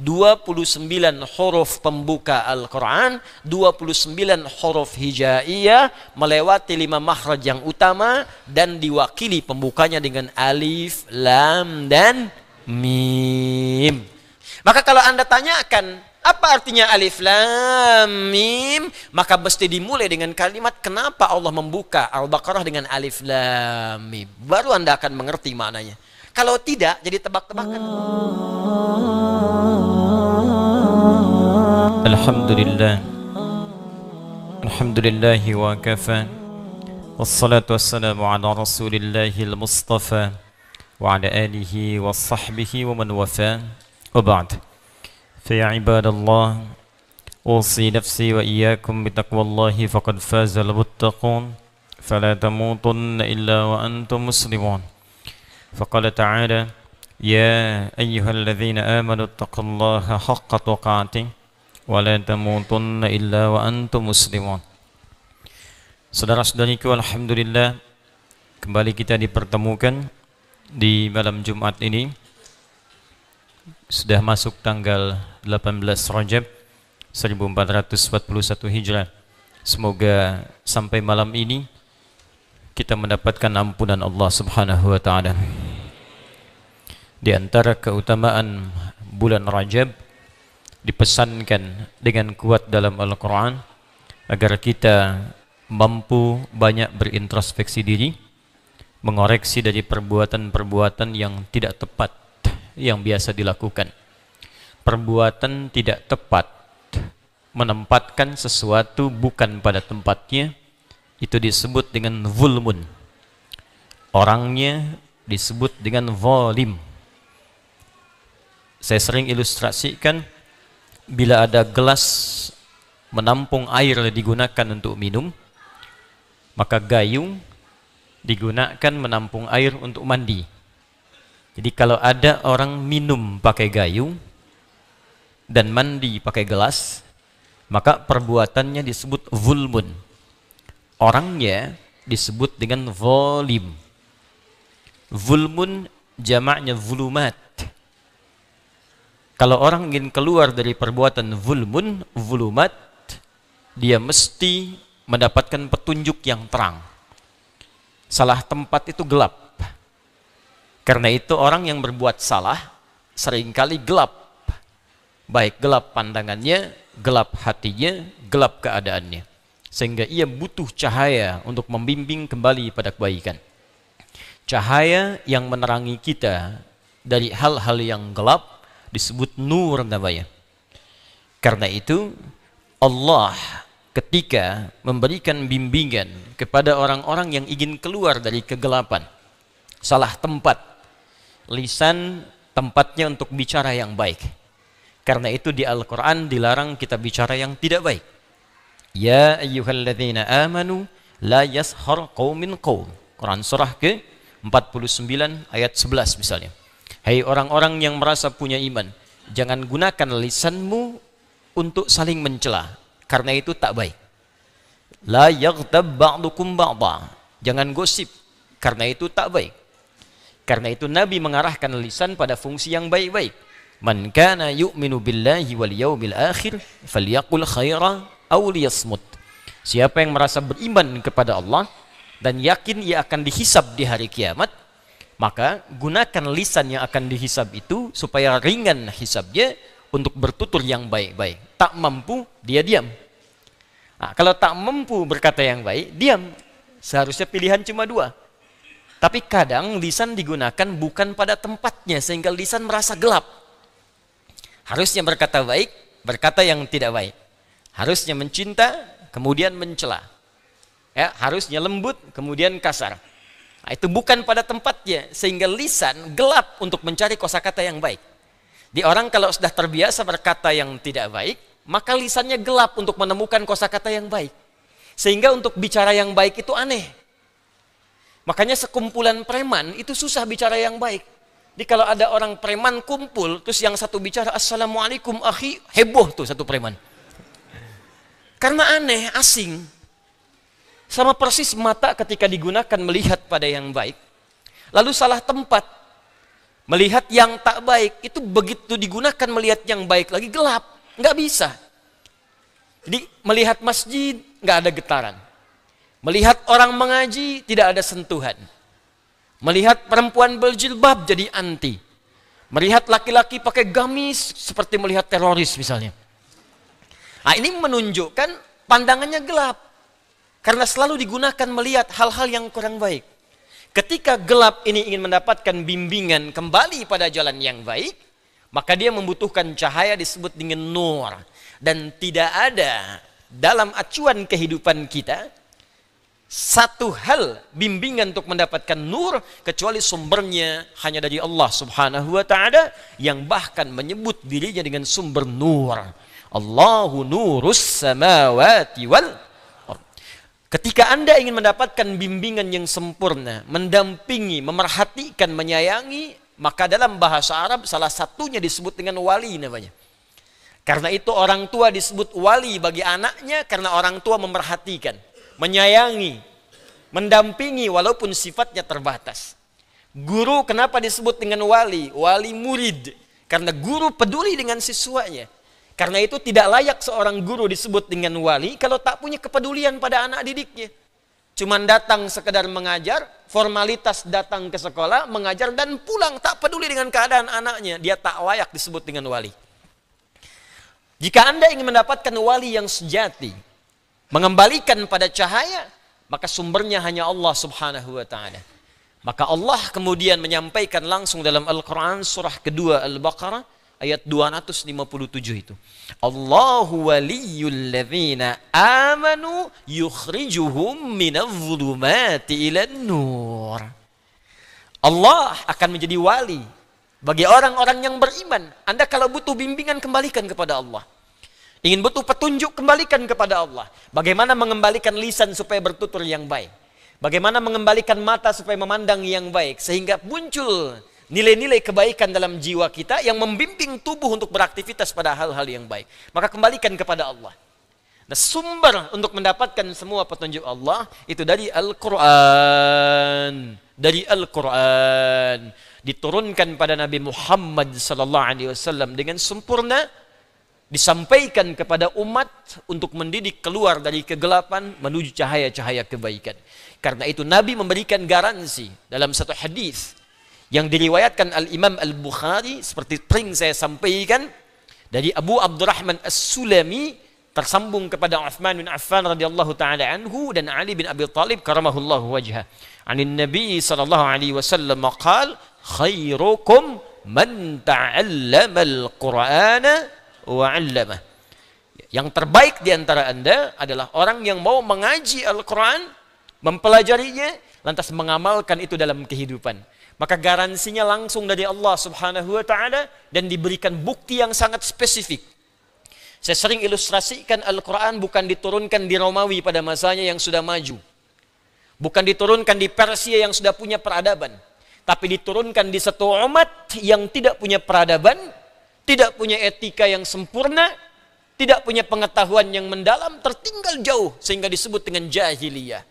29 huruf pembuka Al-Quran, 29 huruf hijaiyah, melewati lima makhraj yang utama, dan diwakili pembukanya dengan alif, lam, dan mim. Maka kalau Anda tanyakan, apa artinya alif, lam, mim? Maka mesti dimulai dengan kalimat, kenapa Allah membuka Al-Baqarah dengan alif, lam, mim? Baru Anda akan mengerti maknanya. Kalau tidak, jadi tebak-tebakan. Oh. الحمد لله الحمد لله وكفى والصلاة والسلام على رسول الله المصطفى وعلى آله وصحبه ومن وفى وبعد فيا عباد الله أوصي نفسي وإياكم بتقوى الله فقد فاز المتقون فلا تموتن إلا وأنتم مسلمون فقال تعالى يا أيها الذين آمنوا اتقوا الله حق تقاته ولا تموتن إلا وأنتم مسلمون Saudara-saudariku Alhamdulillah Kembali kita dipertemukan Di malam Jumat ini Sudah masuk tanggal 18 Rajab 1441 Hijrah Semoga sampai malam ini Kita mendapatkan ampunan Allah Subhanahu Wa Ta'ala Di antara keutamaan bulan Rajab dipesankan dengan kuat dalam Al-Quran agar kita mampu banyak berintrospeksi diri mengoreksi dari perbuatan-perbuatan yang tidak tepat yang biasa dilakukan perbuatan tidak tepat menempatkan sesuatu bukan pada tempatnya itu disebut dengan zulmun orangnya disebut dengan zalim saya sering ilustrasikan bila ada gelas menampung air yang digunakan untuk minum, maka gayung digunakan menampung air untuk mandi. Jadi kalau ada orang minum pakai gayung dan mandi pakai gelas, maka perbuatannya disebut zulmun. Orangnya disebut dengan zalim. Zulmun jamaknya zulumat kalau orang ingin keluar dari perbuatan zulmun, zulumat, dia mesti mendapatkan petunjuk yang terang. Salah tempat itu gelap. Karena itu orang yang berbuat salah seringkali gelap. Baik gelap pandangannya, gelap hatinya, gelap keadaannya. Sehingga ia butuh cahaya untuk membimbing kembali pada kebaikan. Cahaya yang menerangi kita dari hal-hal yang gelap disebut nur namanya. Karena itu Allah ketika memberikan bimbingan kepada orang-orang yang ingin keluar dari kegelapan, salah tempat, lisan tempatnya untuk bicara yang baik. Karena itu di Al-Quran dilarang kita bicara yang tidak baik. Ya ayyuhalladzina amanu la yashar qawmin qawm. Quran surah ke 49 ayat 11 misalnya. Hai hey, orang-orang yang merasa punya iman, jangan gunakan lisanmu untuk saling mencela, karena itu tak baik. La yaghtab ba'dukum ba'da. Jangan gosip, karena itu tak baik. Karena itu Nabi mengarahkan lisan pada fungsi yang baik-baik. Man kana yu'minu billahi wal yaumil akhir falyaqul khaira aw liyasmut. Siapa yang merasa beriman kepada Allah dan yakin ia akan dihisab di hari kiamat, maka gunakan lisan yang akan dihisab itu supaya ringan hisabnya untuk bertutur yang baik-baik. Tak mampu, dia diam. Nah, kalau tak mampu berkata yang baik, diam. Seharusnya pilihan cuma dua. Tapi kadang lisan digunakan bukan pada tempatnya sehingga lisan merasa gelap. Harusnya berkata baik, berkata yang tidak baik. Harusnya mencinta, kemudian mencela. Ya, harusnya lembut, kemudian kasar Nah, itu bukan pada tempatnya sehingga lisan gelap untuk mencari kosakata yang baik. Di orang kalau sudah terbiasa berkata yang tidak baik, maka lisannya gelap untuk menemukan kosakata yang baik. Sehingga untuk bicara yang baik itu aneh. Makanya sekumpulan preman itu susah bicara yang baik. Jadi kalau ada orang preman kumpul, terus yang satu bicara Assalamualaikum akhi, heboh tuh satu preman. Karena aneh, asing. Sama persis mata ketika digunakan melihat pada yang baik. Lalu salah tempat melihat yang tak baik. Itu begitu digunakan melihat yang baik lagi gelap. Nggak bisa. Jadi melihat masjid nggak ada getaran. Melihat orang mengaji tidak ada sentuhan. Melihat perempuan berjilbab jadi anti. Melihat laki-laki pakai gamis seperti melihat teroris misalnya. Nah, ini menunjukkan pandangannya gelap. Karena selalu digunakan melihat hal-hal yang kurang baik. Ketika gelap ini ingin mendapatkan bimbingan kembali pada jalan yang baik, maka dia membutuhkan cahaya disebut dengan nur. Dan tidak ada dalam acuan kehidupan kita, satu hal bimbingan untuk mendapatkan nur kecuali sumbernya hanya dari Allah Subhanahu wa taala yang bahkan menyebut dirinya dengan sumber nur. Allahu nurus samawati wal Ketika Anda ingin mendapatkan bimbingan yang sempurna, mendampingi, memerhatikan, menyayangi, maka dalam bahasa Arab salah satunya disebut dengan wali namanya. Karena itu orang tua disebut wali bagi anaknya karena orang tua memerhatikan, menyayangi, mendampingi walaupun sifatnya terbatas. Guru kenapa disebut dengan wali? Wali murid. Karena guru peduli dengan siswanya. Karena itu tidak layak seorang guru disebut dengan wali kalau tak punya kepedulian pada anak didiknya. Cuman datang sekedar mengajar, formalitas datang ke sekolah, mengajar dan pulang tak peduli dengan keadaan anaknya. Dia tak layak disebut dengan wali. Jika Anda ingin mendapatkan wali yang sejati, mengembalikan pada cahaya, maka sumbernya hanya Allah Subhanahu wa taala. Maka Allah kemudian menyampaikan langsung dalam Al-Qur'an surah kedua Al-Baqarah ayat 257 itu. Allahu waliyul ladzina amanu yukhrijuhum minadh-dhulumati ilan nur. Allah akan menjadi wali bagi orang-orang yang beriman. Anda kalau butuh bimbingan kembalikan kepada Allah. Ingin butuh petunjuk kembalikan kepada Allah. Bagaimana mengembalikan lisan supaya bertutur yang baik. Bagaimana mengembalikan mata supaya memandang yang baik sehingga muncul nilai-nilai kebaikan dalam jiwa kita yang membimbing tubuh untuk beraktivitas pada hal-hal yang baik. Maka kembalikan kepada Allah. Nah, sumber untuk mendapatkan semua petunjuk Allah itu dari Al-Qur'an. Dari Al-Qur'an diturunkan pada Nabi Muhammad SAW dengan sempurna disampaikan kepada umat untuk mendidik keluar dari kegelapan menuju cahaya-cahaya kebaikan. Karena itu Nabi memberikan garansi dalam satu hadis yang diriwayatkan Al-Imam Al-Bukhari seperti sering saya sampaikan dari Abu Abdurrahman As-Sulami tersambung kepada Uthman bin Affan radhiyallahu taala anhu dan Ali bin Abi Talib karamahullahu wajha. Anin Nabi sallallahu alaihi wasallam qala khairukum man ta'allama al-Qur'ana wa 'allamah. Yang terbaik di antara Anda adalah orang yang mau mengaji Al-Qur'an, mempelajarinya lantas mengamalkan itu dalam kehidupan. Maka garansinya langsung dari Allah Subhanahu wa taala dan diberikan bukti yang sangat spesifik. Saya sering ilustrasikan Al-Qur'an bukan diturunkan di Romawi pada masanya yang sudah maju. Bukan diturunkan di Persia yang sudah punya peradaban, tapi diturunkan di satu umat yang tidak punya peradaban, tidak punya etika yang sempurna, tidak punya pengetahuan yang mendalam, tertinggal jauh sehingga disebut dengan jahiliyah.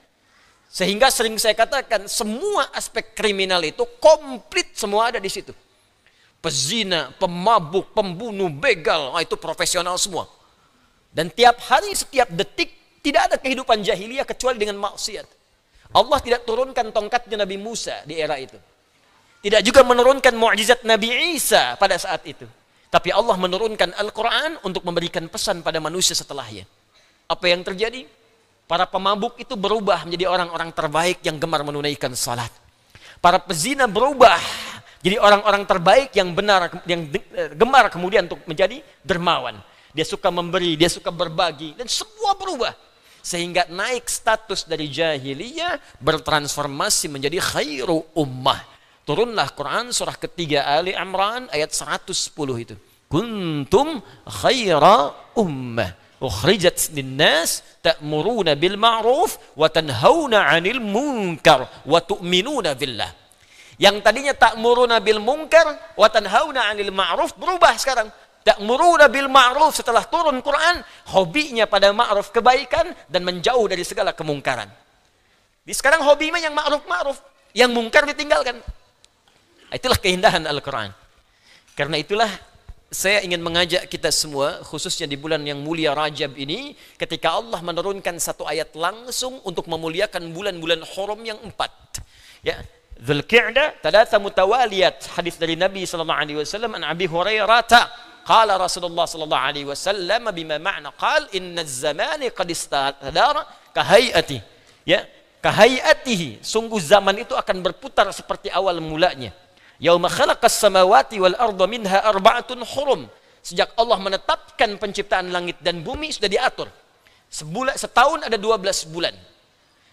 Sehingga sering saya katakan semua aspek kriminal itu komplit semua ada di situ. Pezina, pemabuk, pembunuh, begal, oh, itu profesional semua. Dan tiap hari, setiap detik tidak ada kehidupan jahiliyah kecuali dengan maksiat. Allah tidak turunkan tongkatnya Nabi Musa di era itu. Tidak juga menurunkan mukjizat Nabi Isa pada saat itu. Tapi Allah menurunkan Al-Quran untuk memberikan pesan pada manusia setelahnya. Apa yang terjadi? Para pemabuk itu berubah menjadi orang-orang terbaik yang gemar menunaikan salat. Para pezina berubah jadi orang-orang terbaik yang benar yang eh, gemar kemudian untuk menjadi dermawan. Dia suka memberi, dia suka berbagi dan semua berubah sehingga naik status dari jahiliyah bertransformasi menjadi khairu ummah. Turunlah Quran surah ketiga Ali Amran ayat 110 itu. Kuntum khaira ummah ukhrijat nas ta'muruna bil ma'ruf wa tanhauna 'anil munkar wa tu'minuna billah. Yang tadinya ta'muruna bil munkar wa tanhauna 'anil ma'ruf berubah sekarang Ta'muruna bil ma'ruf setelah turun Quran, hobinya pada ma'ruf kebaikan dan menjauh dari segala kemungkaran. Di sekarang hobinya yang ma'ruf-ma'ruf, yang mungkar ditinggalkan. Itulah keindahan Al-Quran. Karena itulah saya ingin mengajak kita semua khususnya di bulan yang mulia Rajab ini ketika Allah menurunkan satu ayat langsung untuk memuliakan bulan-bulan haram yang empat ya Zulqa'dah tadatha mutawaliyat hadis dari Nabi sallallahu alaihi wasallam an Abi Hurairah qala Rasulullah sallallahu alaihi wasallam bima ma'na qal inna az-zamani qad istadara hayati ya hayatihi sungguh zaman itu akan berputar seperti awal mulanya Yauma khalaqas samawati wal arda minha arba'atun hurum. Sejak Allah menetapkan penciptaan langit dan bumi sudah diatur. Sebulan setahun ada 12 bulan.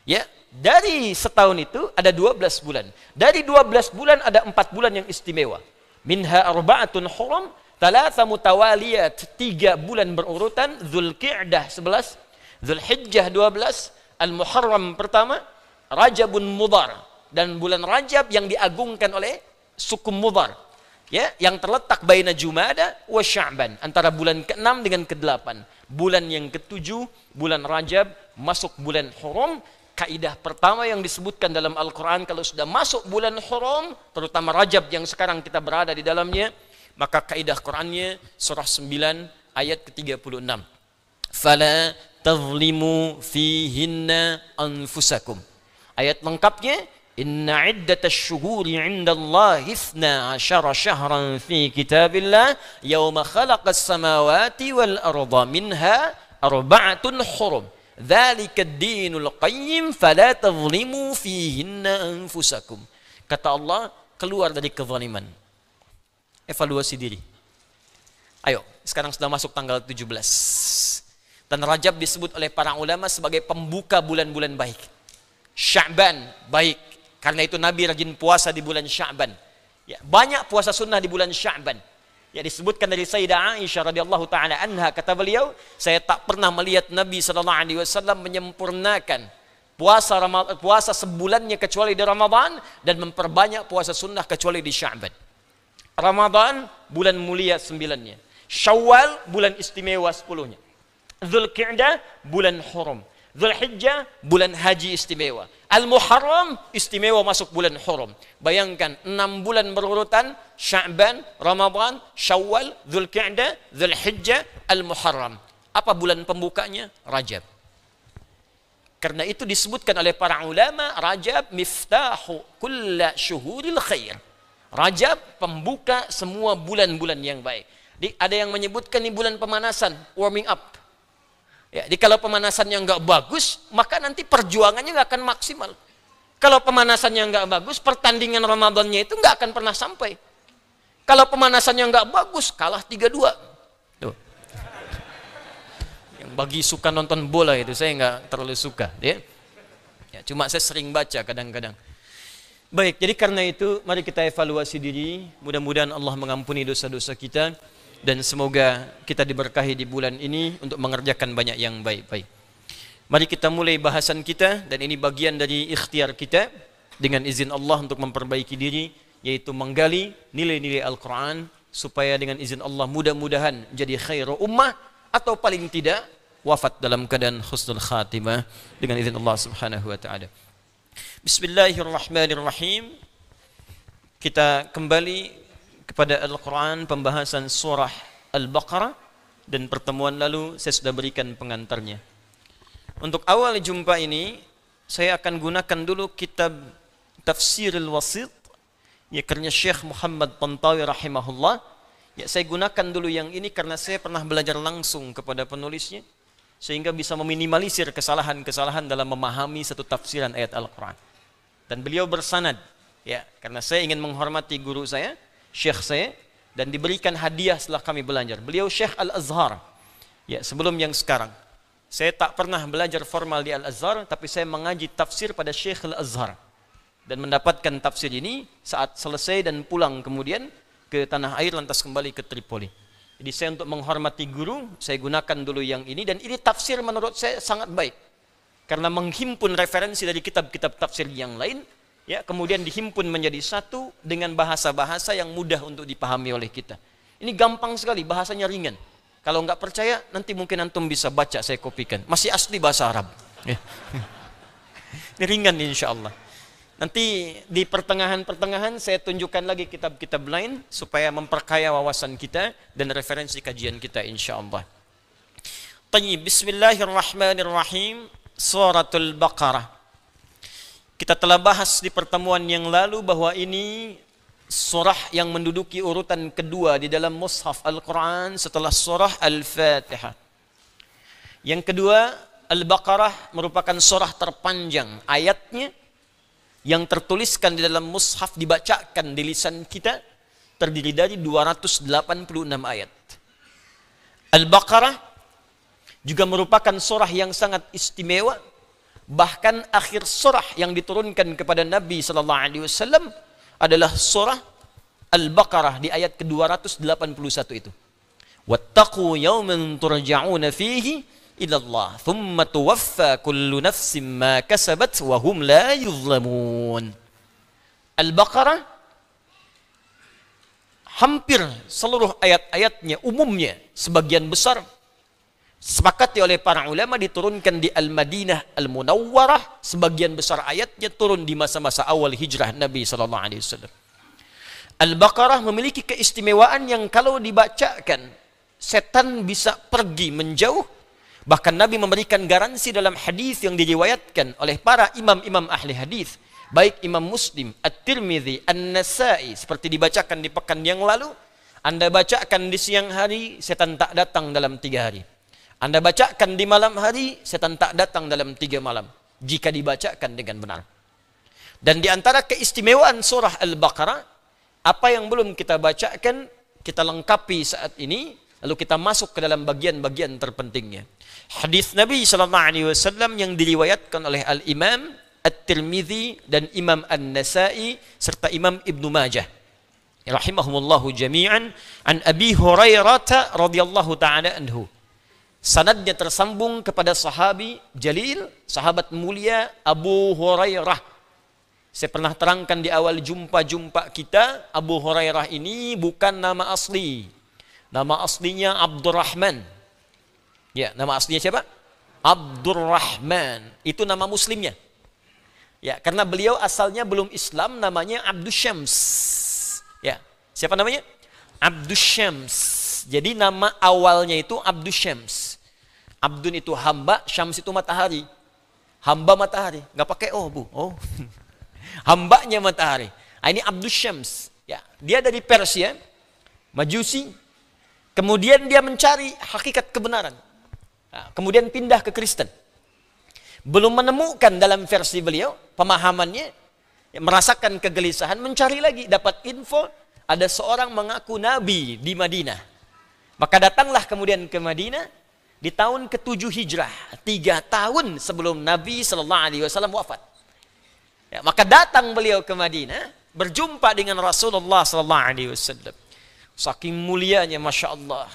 Ya, dari setahun itu ada 12 bulan. Dari 12 bulan ada 4 bulan yang istimewa. Minha arba'atun hurum, talatsa mutawaliyat, 3 bulan berurutan, Zulqa'dah 11, Zulhijjah 12, Al-Muharram pertama, Rajabun Mudar dan bulan Rajab yang diagungkan oleh suku mudar ya yang terletak baina Jumada wa Sya'ban antara bulan ke-6 dengan ke-8 bulan yang ke-7 bulan Rajab masuk bulan Horong. kaidah pertama yang disebutkan dalam Al-Quran kalau sudah masuk bulan Horong, terutama Rajab yang sekarang kita berada di dalamnya maka kaidah Qurannya surah 9 ayat ke-36 fala tazlimu fihinna anfusakum ayat lengkapnya Inna iddatas syuhuri indallahi ithna asyara syahran fi kitabillah yauma khalaqas samawati wal arda minha arba'atun hurum. Dzalika ad-dinul qayyim fala tadhlimu fihinna anfusakum. Kata Allah, keluar dari kezaliman. Evaluasi diri. Ayo, sekarang sudah masuk tanggal 17. Dan Rajab disebut oleh para ulama sebagai pembuka bulan-bulan baik. Sya'ban baik, karena itu Nabi rajin puasa di bulan Sya'ban. Ya, banyak puasa sunnah di bulan Sya'ban. Ya disebutkan dari Sayyidah Aisyah radhiyallahu taala anha kata beliau, saya tak pernah melihat Nabi sallallahu alaihi wasallam menyempurnakan puasa Ramadhan, puasa sebulannya kecuali di Ramadan dan memperbanyak puasa sunnah kecuali di Sya'ban. Ramadan bulan mulia sembilannya. Syawal bulan istimewa sepuluhnya. Zulqi'dah bulan haram. Zulhijjah bulan haji istimewa. Al-Muharram istimewa masuk bulan hurum. Bayangkan enam bulan berurutan Sya'ban, Ramadan, Syawal, Zulqa'dah, Zulhijjah, Al-Muharram. Apa bulan pembukanya? Rajab. Karena itu disebutkan oleh para ulama Rajab miftahu kulla syuhuril khair. Rajab pembuka semua bulan-bulan yang baik. Di, ada yang menyebutkan ini bulan pemanasan, warming up Ya, jadi kalau pemanasannya nggak bagus, maka nanti perjuangannya nggak akan maksimal. Kalau pemanasannya nggak bagus, pertandingan Ramadannya itu nggak akan pernah sampai. Kalau pemanasannya nggak bagus, kalah 3-2. Tuh. Yang bagi suka nonton bola itu, saya nggak terlalu suka. Ya. ya cuma saya sering baca kadang-kadang. Baik, jadi karena itu mari kita evaluasi diri. Mudah-mudahan Allah mengampuni dosa-dosa kita dan semoga kita diberkahi di bulan ini untuk mengerjakan banyak yang baik-baik. Mari kita mulai bahasan kita dan ini bagian dari ikhtiar kita dengan izin Allah untuk memperbaiki diri yaitu menggali nilai-nilai Al-Qur'an supaya dengan izin Allah mudah-mudahan jadi khairu ummah atau paling tidak wafat dalam keadaan husnul khatimah dengan izin Allah Subhanahu wa taala. Bismillahirrahmanirrahim. Kita kembali kepada Al-Quran pembahasan surah Al-Baqarah dan pertemuan lalu saya sudah berikan pengantarnya. Untuk awal jumpa ini saya akan gunakan dulu kitab Tafsir Al-Wasit ya karena Syekh Muhammad Tantawi rahimahullah. Ya saya gunakan dulu yang ini karena saya pernah belajar langsung kepada penulisnya sehingga bisa meminimalisir kesalahan-kesalahan dalam memahami satu tafsiran ayat Al-Qur'an. Dan beliau bersanad ya karena saya ingin menghormati guru saya syekh saya dan diberikan hadiah setelah kami belajar. Beliau Syekh Al-Azhar. Ya, sebelum yang sekarang. Saya tak pernah belajar formal di Al-Azhar, tapi saya mengaji tafsir pada Syekh Al-Azhar. Dan mendapatkan tafsir ini saat selesai dan pulang kemudian ke tanah air lantas kembali ke Tripoli. Jadi saya untuk menghormati guru, saya gunakan dulu yang ini dan ini tafsir menurut saya sangat baik. Karena menghimpun referensi dari kitab-kitab tafsir yang lain ya kemudian dihimpun menjadi satu dengan bahasa-bahasa yang mudah untuk dipahami oleh kita. Ini gampang sekali, bahasanya ringan. Kalau nggak percaya, nanti mungkin antum bisa baca saya kopikan. Masih asli bahasa Arab. Ya. Ini ringan insya Allah. Nanti di pertengahan-pertengahan saya tunjukkan lagi kitab-kitab lain supaya memperkaya wawasan kita dan referensi kajian kita insya Allah. Tayyib, Bismillahirrahmanirrahim. Suratul Baqarah. Kita telah bahas di pertemuan yang lalu bahwa ini surah yang menduduki urutan kedua di dalam mushaf Al-Quran setelah surah Al-Fatihah. Yang kedua, Al-Baqarah merupakan surah terpanjang. Ayatnya yang tertuliskan di dalam mushaf dibacakan di lisan kita terdiri dari 286 ayat. Al-Baqarah juga merupakan surah yang sangat istimewa Bahkan akhir surah yang diturunkan kepada Nabi Shallallahu Alaihi Wasallam adalah surah Al-Baqarah di ayat ke-281 itu. Wattaqu yawman turja'una fihi ila Allah, thumma tuwaffa kullu nafsin ma kasabat wa hum la yuzlamun. Al-Baqarah hampir seluruh ayat-ayatnya umumnya sebagian besar Sepakat oleh para ulama diturunkan di Al-Madinah Al-Munawwarah sebagian besar ayatnya turun di masa-masa awal hijrah Nabi sallallahu alaihi wasallam Al-Baqarah memiliki keistimewaan yang kalau dibacakan setan bisa pergi menjauh bahkan Nabi memberikan garansi dalam hadis yang diriwayatkan oleh para imam-imam ahli hadis baik Imam Muslim, At-Tirmidzi, An-Nasa'i seperti dibacakan di pekan yang lalu anda bacakan di siang hari, setan tak datang dalam tiga hari. Anda bacakan di malam hari, setan tak datang dalam tiga malam. Jika dibacakan dengan benar. Dan di antara keistimewaan surah Al-Baqarah, apa yang belum kita bacakan, kita lengkapi saat ini, lalu kita masuk ke dalam bagian-bagian terpentingnya. Hadis Nabi saw yang diriwayatkan oleh Al-Imam At-Tirmizi dan Imam An-Nasa'i serta Imam Ibnu Majah rahimahumullahu jami'an an Abi Hurairah radhiyallahu taala anhu sanadnya tersambung kepada sahabi Jalil, sahabat mulia Abu Hurairah. Saya pernah terangkan di awal jumpa-jumpa kita, Abu Hurairah ini bukan nama asli. Nama aslinya Abdurrahman. Ya, nama aslinya siapa? Abdurrahman. Itu nama muslimnya. Ya, karena beliau asalnya belum Islam, namanya Abdus Syams. Ya, siapa namanya? Abdus Syams. Jadi nama awalnya itu Abdus Syams. Abdun itu hamba, Syams itu matahari. Hamba matahari, nggak pakai oh bu, oh. Hambanya matahari. Ah, ini Abdus Syams. Ya, dia dari Persia, Majusi. Kemudian dia mencari hakikat kebenaran. Ah, kemudian pindah ke Kristen. Belum menemukan dalam versi beliau pemahamannya, ya, merasakan kegelisahan, mencari lagi, dapat info ada seorang mengaku nabi di Madinah. Maka datanglah kemudian ke Madinah, di tahun ke-7 Hijrah, tiga tahun sebelum Nabi Shallallahu Alaihi Wasallam wafat. Ya, maka datang beliau ke Madinah, berjumpa dengan Rasulullah Shallallahu Alaihi Wasallam. Saking mulianya, masya Allah,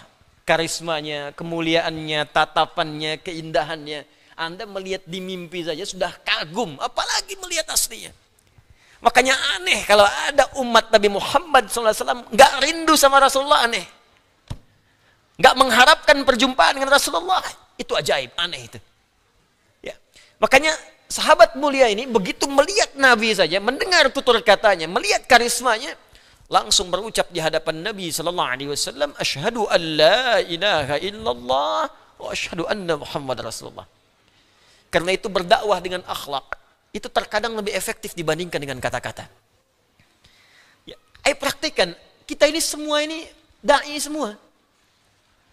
karismanya, kemuliaannya, tatapannya, keindahannya. Anda melihat di mimpi saja sudah kagum, apalagi melihat aslinya. Makanya aneh kalau ada umat Nabi Muhammad Alaihi Wasallam nggak rindu sama Rasulullah aneh nggak mengharapkan perjumpaan dengan Rasulullah. Itu ajaib, aneh itu. Ya. Makanya sahabat mulia ini begitu melihat Nabi saja, mendengar tutur katanya, melihat karismanya, langsung berucap di hadapan Nabi sallallahu alaihi wasallam ashadu an la ilaha illallah wa ashadu anna Muhammad Rasulullah. Karena itu berdakwah dengan akhlak itu terkadang lebih efektif dibandingkan dengan kata-kata. Ya, ayo praktikkan, kita ini semua ini dai semua.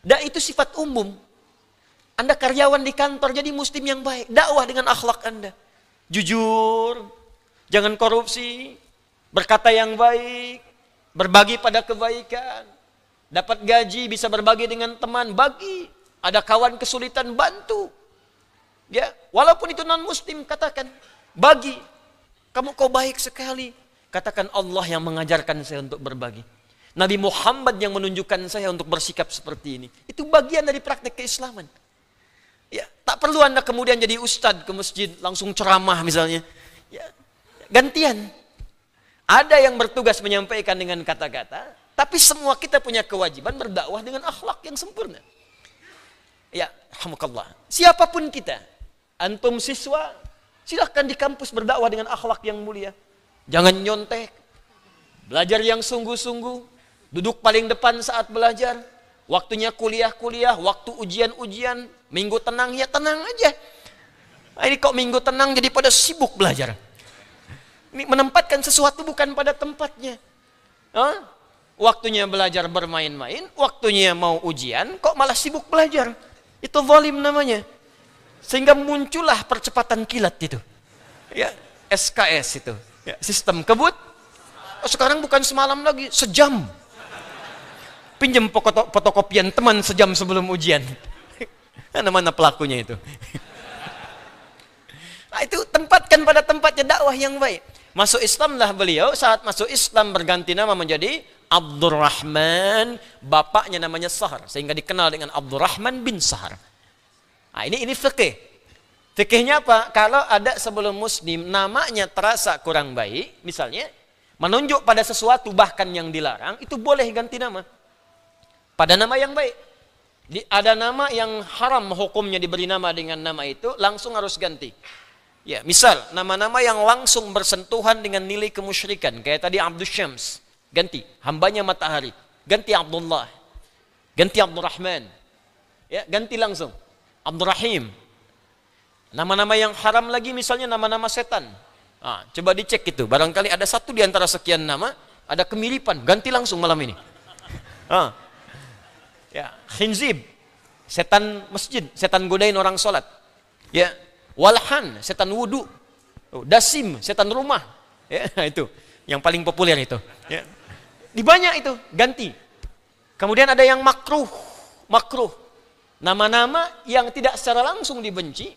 Dan itu sifat umum. Anda karyawan di kantor jadi muslim yang baik. Dakwah dengan akhlak Anda. Jujur, jangan korupsi, berkata yang baik, berbagi pada kebaikan. Dapat gaji bisa berbagi dengan teman, bagi. Ada kawan kesulitan bantu. Ya, walaupun itu non muslim katakan, bagi. Kamu kau baik sekali. Katakan Allah yang mengajarkan saya untuk berbagi. Nabi Muhammad yang menunjukkan saya untuk bersikap seperti ini. Itu bagian dari praktek keislaman. Ya, tak perlu Anda kemudian jadi ustadz ke masjid langsung ceramah misalnya. Ya, gantian. Ada yang bertugas menyampaikan dengan kata-kata, tapi semua kita punya kewajiban berdakwah dengan akhlak yang sempurna. Ya, alhamdulillah. Siapapun kita, antum siswa, silahkan di kampus berdakwah dengan akhlak yang mulia. Jangan nyontek. Belajar yang sungguh-sungguh, Duduk paling depan saat belajar. Waktunya kuliah-kuliah, waktu ujian-ujian, minggu tenang ya tenang aja. Nah, ini kok minggu tenang jadi pada sibuk belajar. Ini menempatkan sesuatu bukan pada tempatnya. Hah? Waktunya belajar bermain-main, waktunya mau ujian, kok malah sibuk belajar. Itu volume namanya. Sehingga muncullah percepatan kilat itu. Ya, SKS itu. Ya, sistem kebut. Oh, sekarang bukan semalam lagi, sejam pinjam fotokopian teman sejam sebelum ujian. Mana-mana pelakunya itu. Nah, itu tempatkan pada tempatnya dakwah yang baik. Masuk Islamlah beliau saat masuk Islam berganti nama menjadi Abdurrahman, bapaknya namanya Sahar sehingga dikenal dengan Abdurrahman bin Sahar. Nah, ini ini fikih. Fikihnya apa? Kalau ada sebelum muslim namanya terasa kurang baik, misalnya menunjuk pada sesuatu bahkan yang dilarang, itu boleh ganti nama pada nama yang baik. Di, ada nama yang haram hukumnya diberi nama dengan nama itu langsung harus ganti. Ya, misal nama-nama yang langsung bersentuhan dengan nilai kemusyrikan kayak tadi Abdul Syams, ganti hambanya matahari, ganti Abdullah, ganti Abdul Rahman. Ya, ganti langsung. Abdul Rahim. Nama-nama yang haram lagi misalnya nama-nama setan. Nah, coba dicek itu, barangkali ada satu di antara sekian nama ada kemiripan, ganti langsung malam ini. Nah, ya khinzib setan masjid setan godain orang sholat ya walhan setan wudu oh, dasim setan rumah ya itu yang paling populer itu ya di banyak itu ganti kemudian ada yang makruh makruh nama-nama yang tidak secara langsung dibenci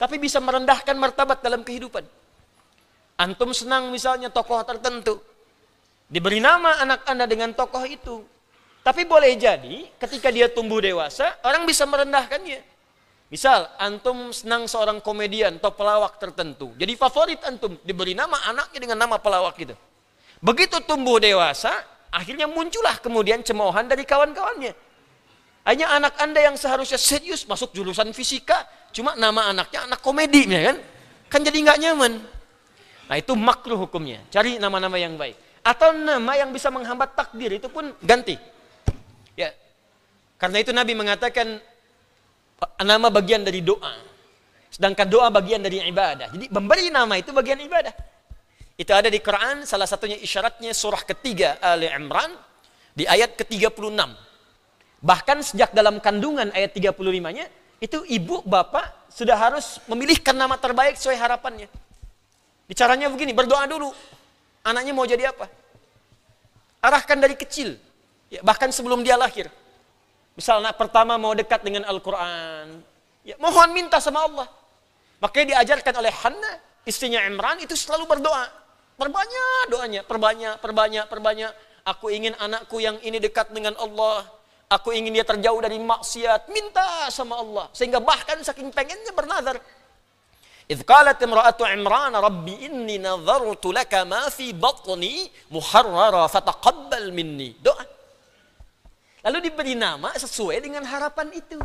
tapi bisa merendahkan martabat dalam kehidupan antum senang misalnya tokoh tertentu diberi nama anak anda dengan tokoh itu tapi boleh jadi ketika dia tumbuh dewasa, orang bisa merendahkannya. Misal, antum senang seorang komedian atau pelawak tertentu. Jadi favorit antum, diberi nama anaknya dengan nama pelawak gitu. Begitu tumbuh dewasa, akhirnya muncullah kemudian cemoohan dari kawan-kawannya. Hanya anak anda yang seharusnya serius masuk jurusan fisika, cuma nama anaknya anak komedi, ya kan? Kan jadi nggak nyaman. Nah itu makruh hukumnya, cari nama-nama yang baik. Atau nama yang bisa menghambat takdir itu pun ganti. Ya, karena itu Nabi mengatakan nama bagian dari doa. Sedangkan doa bagian dari ibadah. Jadi memberi nama itu bagian ibadah. Itu ada di Quran, salah satunya isyaratnya surah ketiga Al Imran di ayat ke-36. Bahkan sejak dalam kandungan ayat 35-nya, itu ibu bapak sudah harus memilihkan nama terbaik sesuai harapannya. Caranya begini, berdoa dulu. Anaknya mau jadi apa? Arahkan dari kecil. Ya, bahkan sebelum dia lahir. Misalnya pertama mau dekat dengan Al-Quran. Ya, mohon minta sama Allah. Makanya diajarkan oleh Hannah, istrinya Imran itu selalu berdoa. Perbanyak doanya, perbanyak, perbanyak, perbanyak. Aku ingin anakku yang ini dekat dengan Allah. Aku ingin dia terjauh dari maksiat. Minta sama Allah. Sehingga bahkan saking pengennya bernazar. إذ قالت امرأة عمران ربي إني نظرت لك ما في بطني محررا فتقبل مني doa Lalu diberi nama sesuai dengan harapan itu.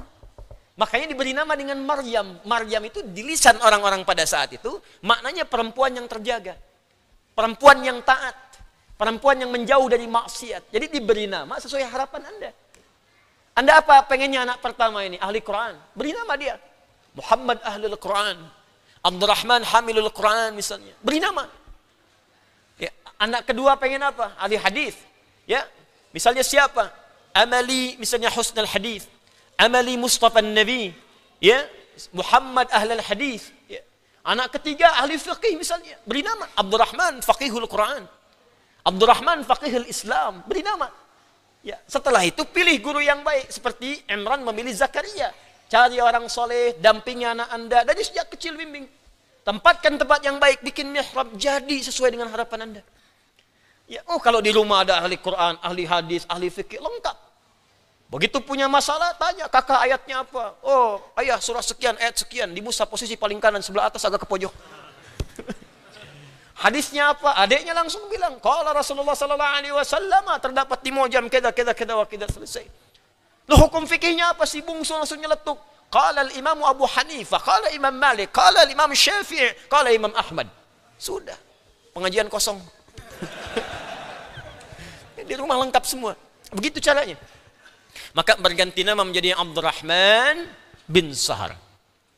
Makanya diberi nama dengan Maryam. Maryam itu di lisan orang-orang pada saat itu, maknanya perempuan yang terjaga. Perempuan yang taat. Perempuan yang menjauh dari maksiat. Jadi diberi nama sesuai harapan Anda. Anda apa pengennya anak pertama ini? Ahli Quran. Beri nama dia. Muhammad Ahlul Quran. Abdurrahman Hamilul Quran misalnya. Beri nama. Ya, anak kedua pengen apa? Ahli hadis. Ya, misalnya siapa? amali misalnya husnul hadis, amali Mustafa Nabi, ya Muhammad ahlul hadis, ya. Anak ketiga ahli fiqih misalnya, beri nama Abdurrahman faqihul Quran. Abdurrahman faqihul Islam, beri nama. Ya, setelah itu pilih guru yang baik seperti Imran memilih Zakaria. Cari orang soleh, dampingi anak Anda dari sejak kecil bimbing. Tempatkan tempat yang baik, bikin mihrab jadi sesuai dengan harapan Anda. Ya, oh kalau di rumah ada ahli Quran, ahli hadis, ahli fikih lengkap. Begitu punya masalah tanya kakak ayatnya apa? Oh ayah surah sekian ayat sekian di musa posisi paling kanan sebelah atas agak ke pojok. Hadisnya apa? Adiknya langsung bilang, kalau Rasulullah sallallahu alaihi wasallam terdapat di mojam keda keda keda wakida selesai. Lo hukum fikihnya apa sih bungsu langsung nyeletuk? Kalau imam Abu Hanifah, kalau Imam Malik, kalau Imam Syafi'i, kalau Imam Ahmad. Sudah. Pengajian kosong. Di rumah lengkap semua. Begitu caranya. Maka berganti nama menjadi Abdurrahman bin Sahar.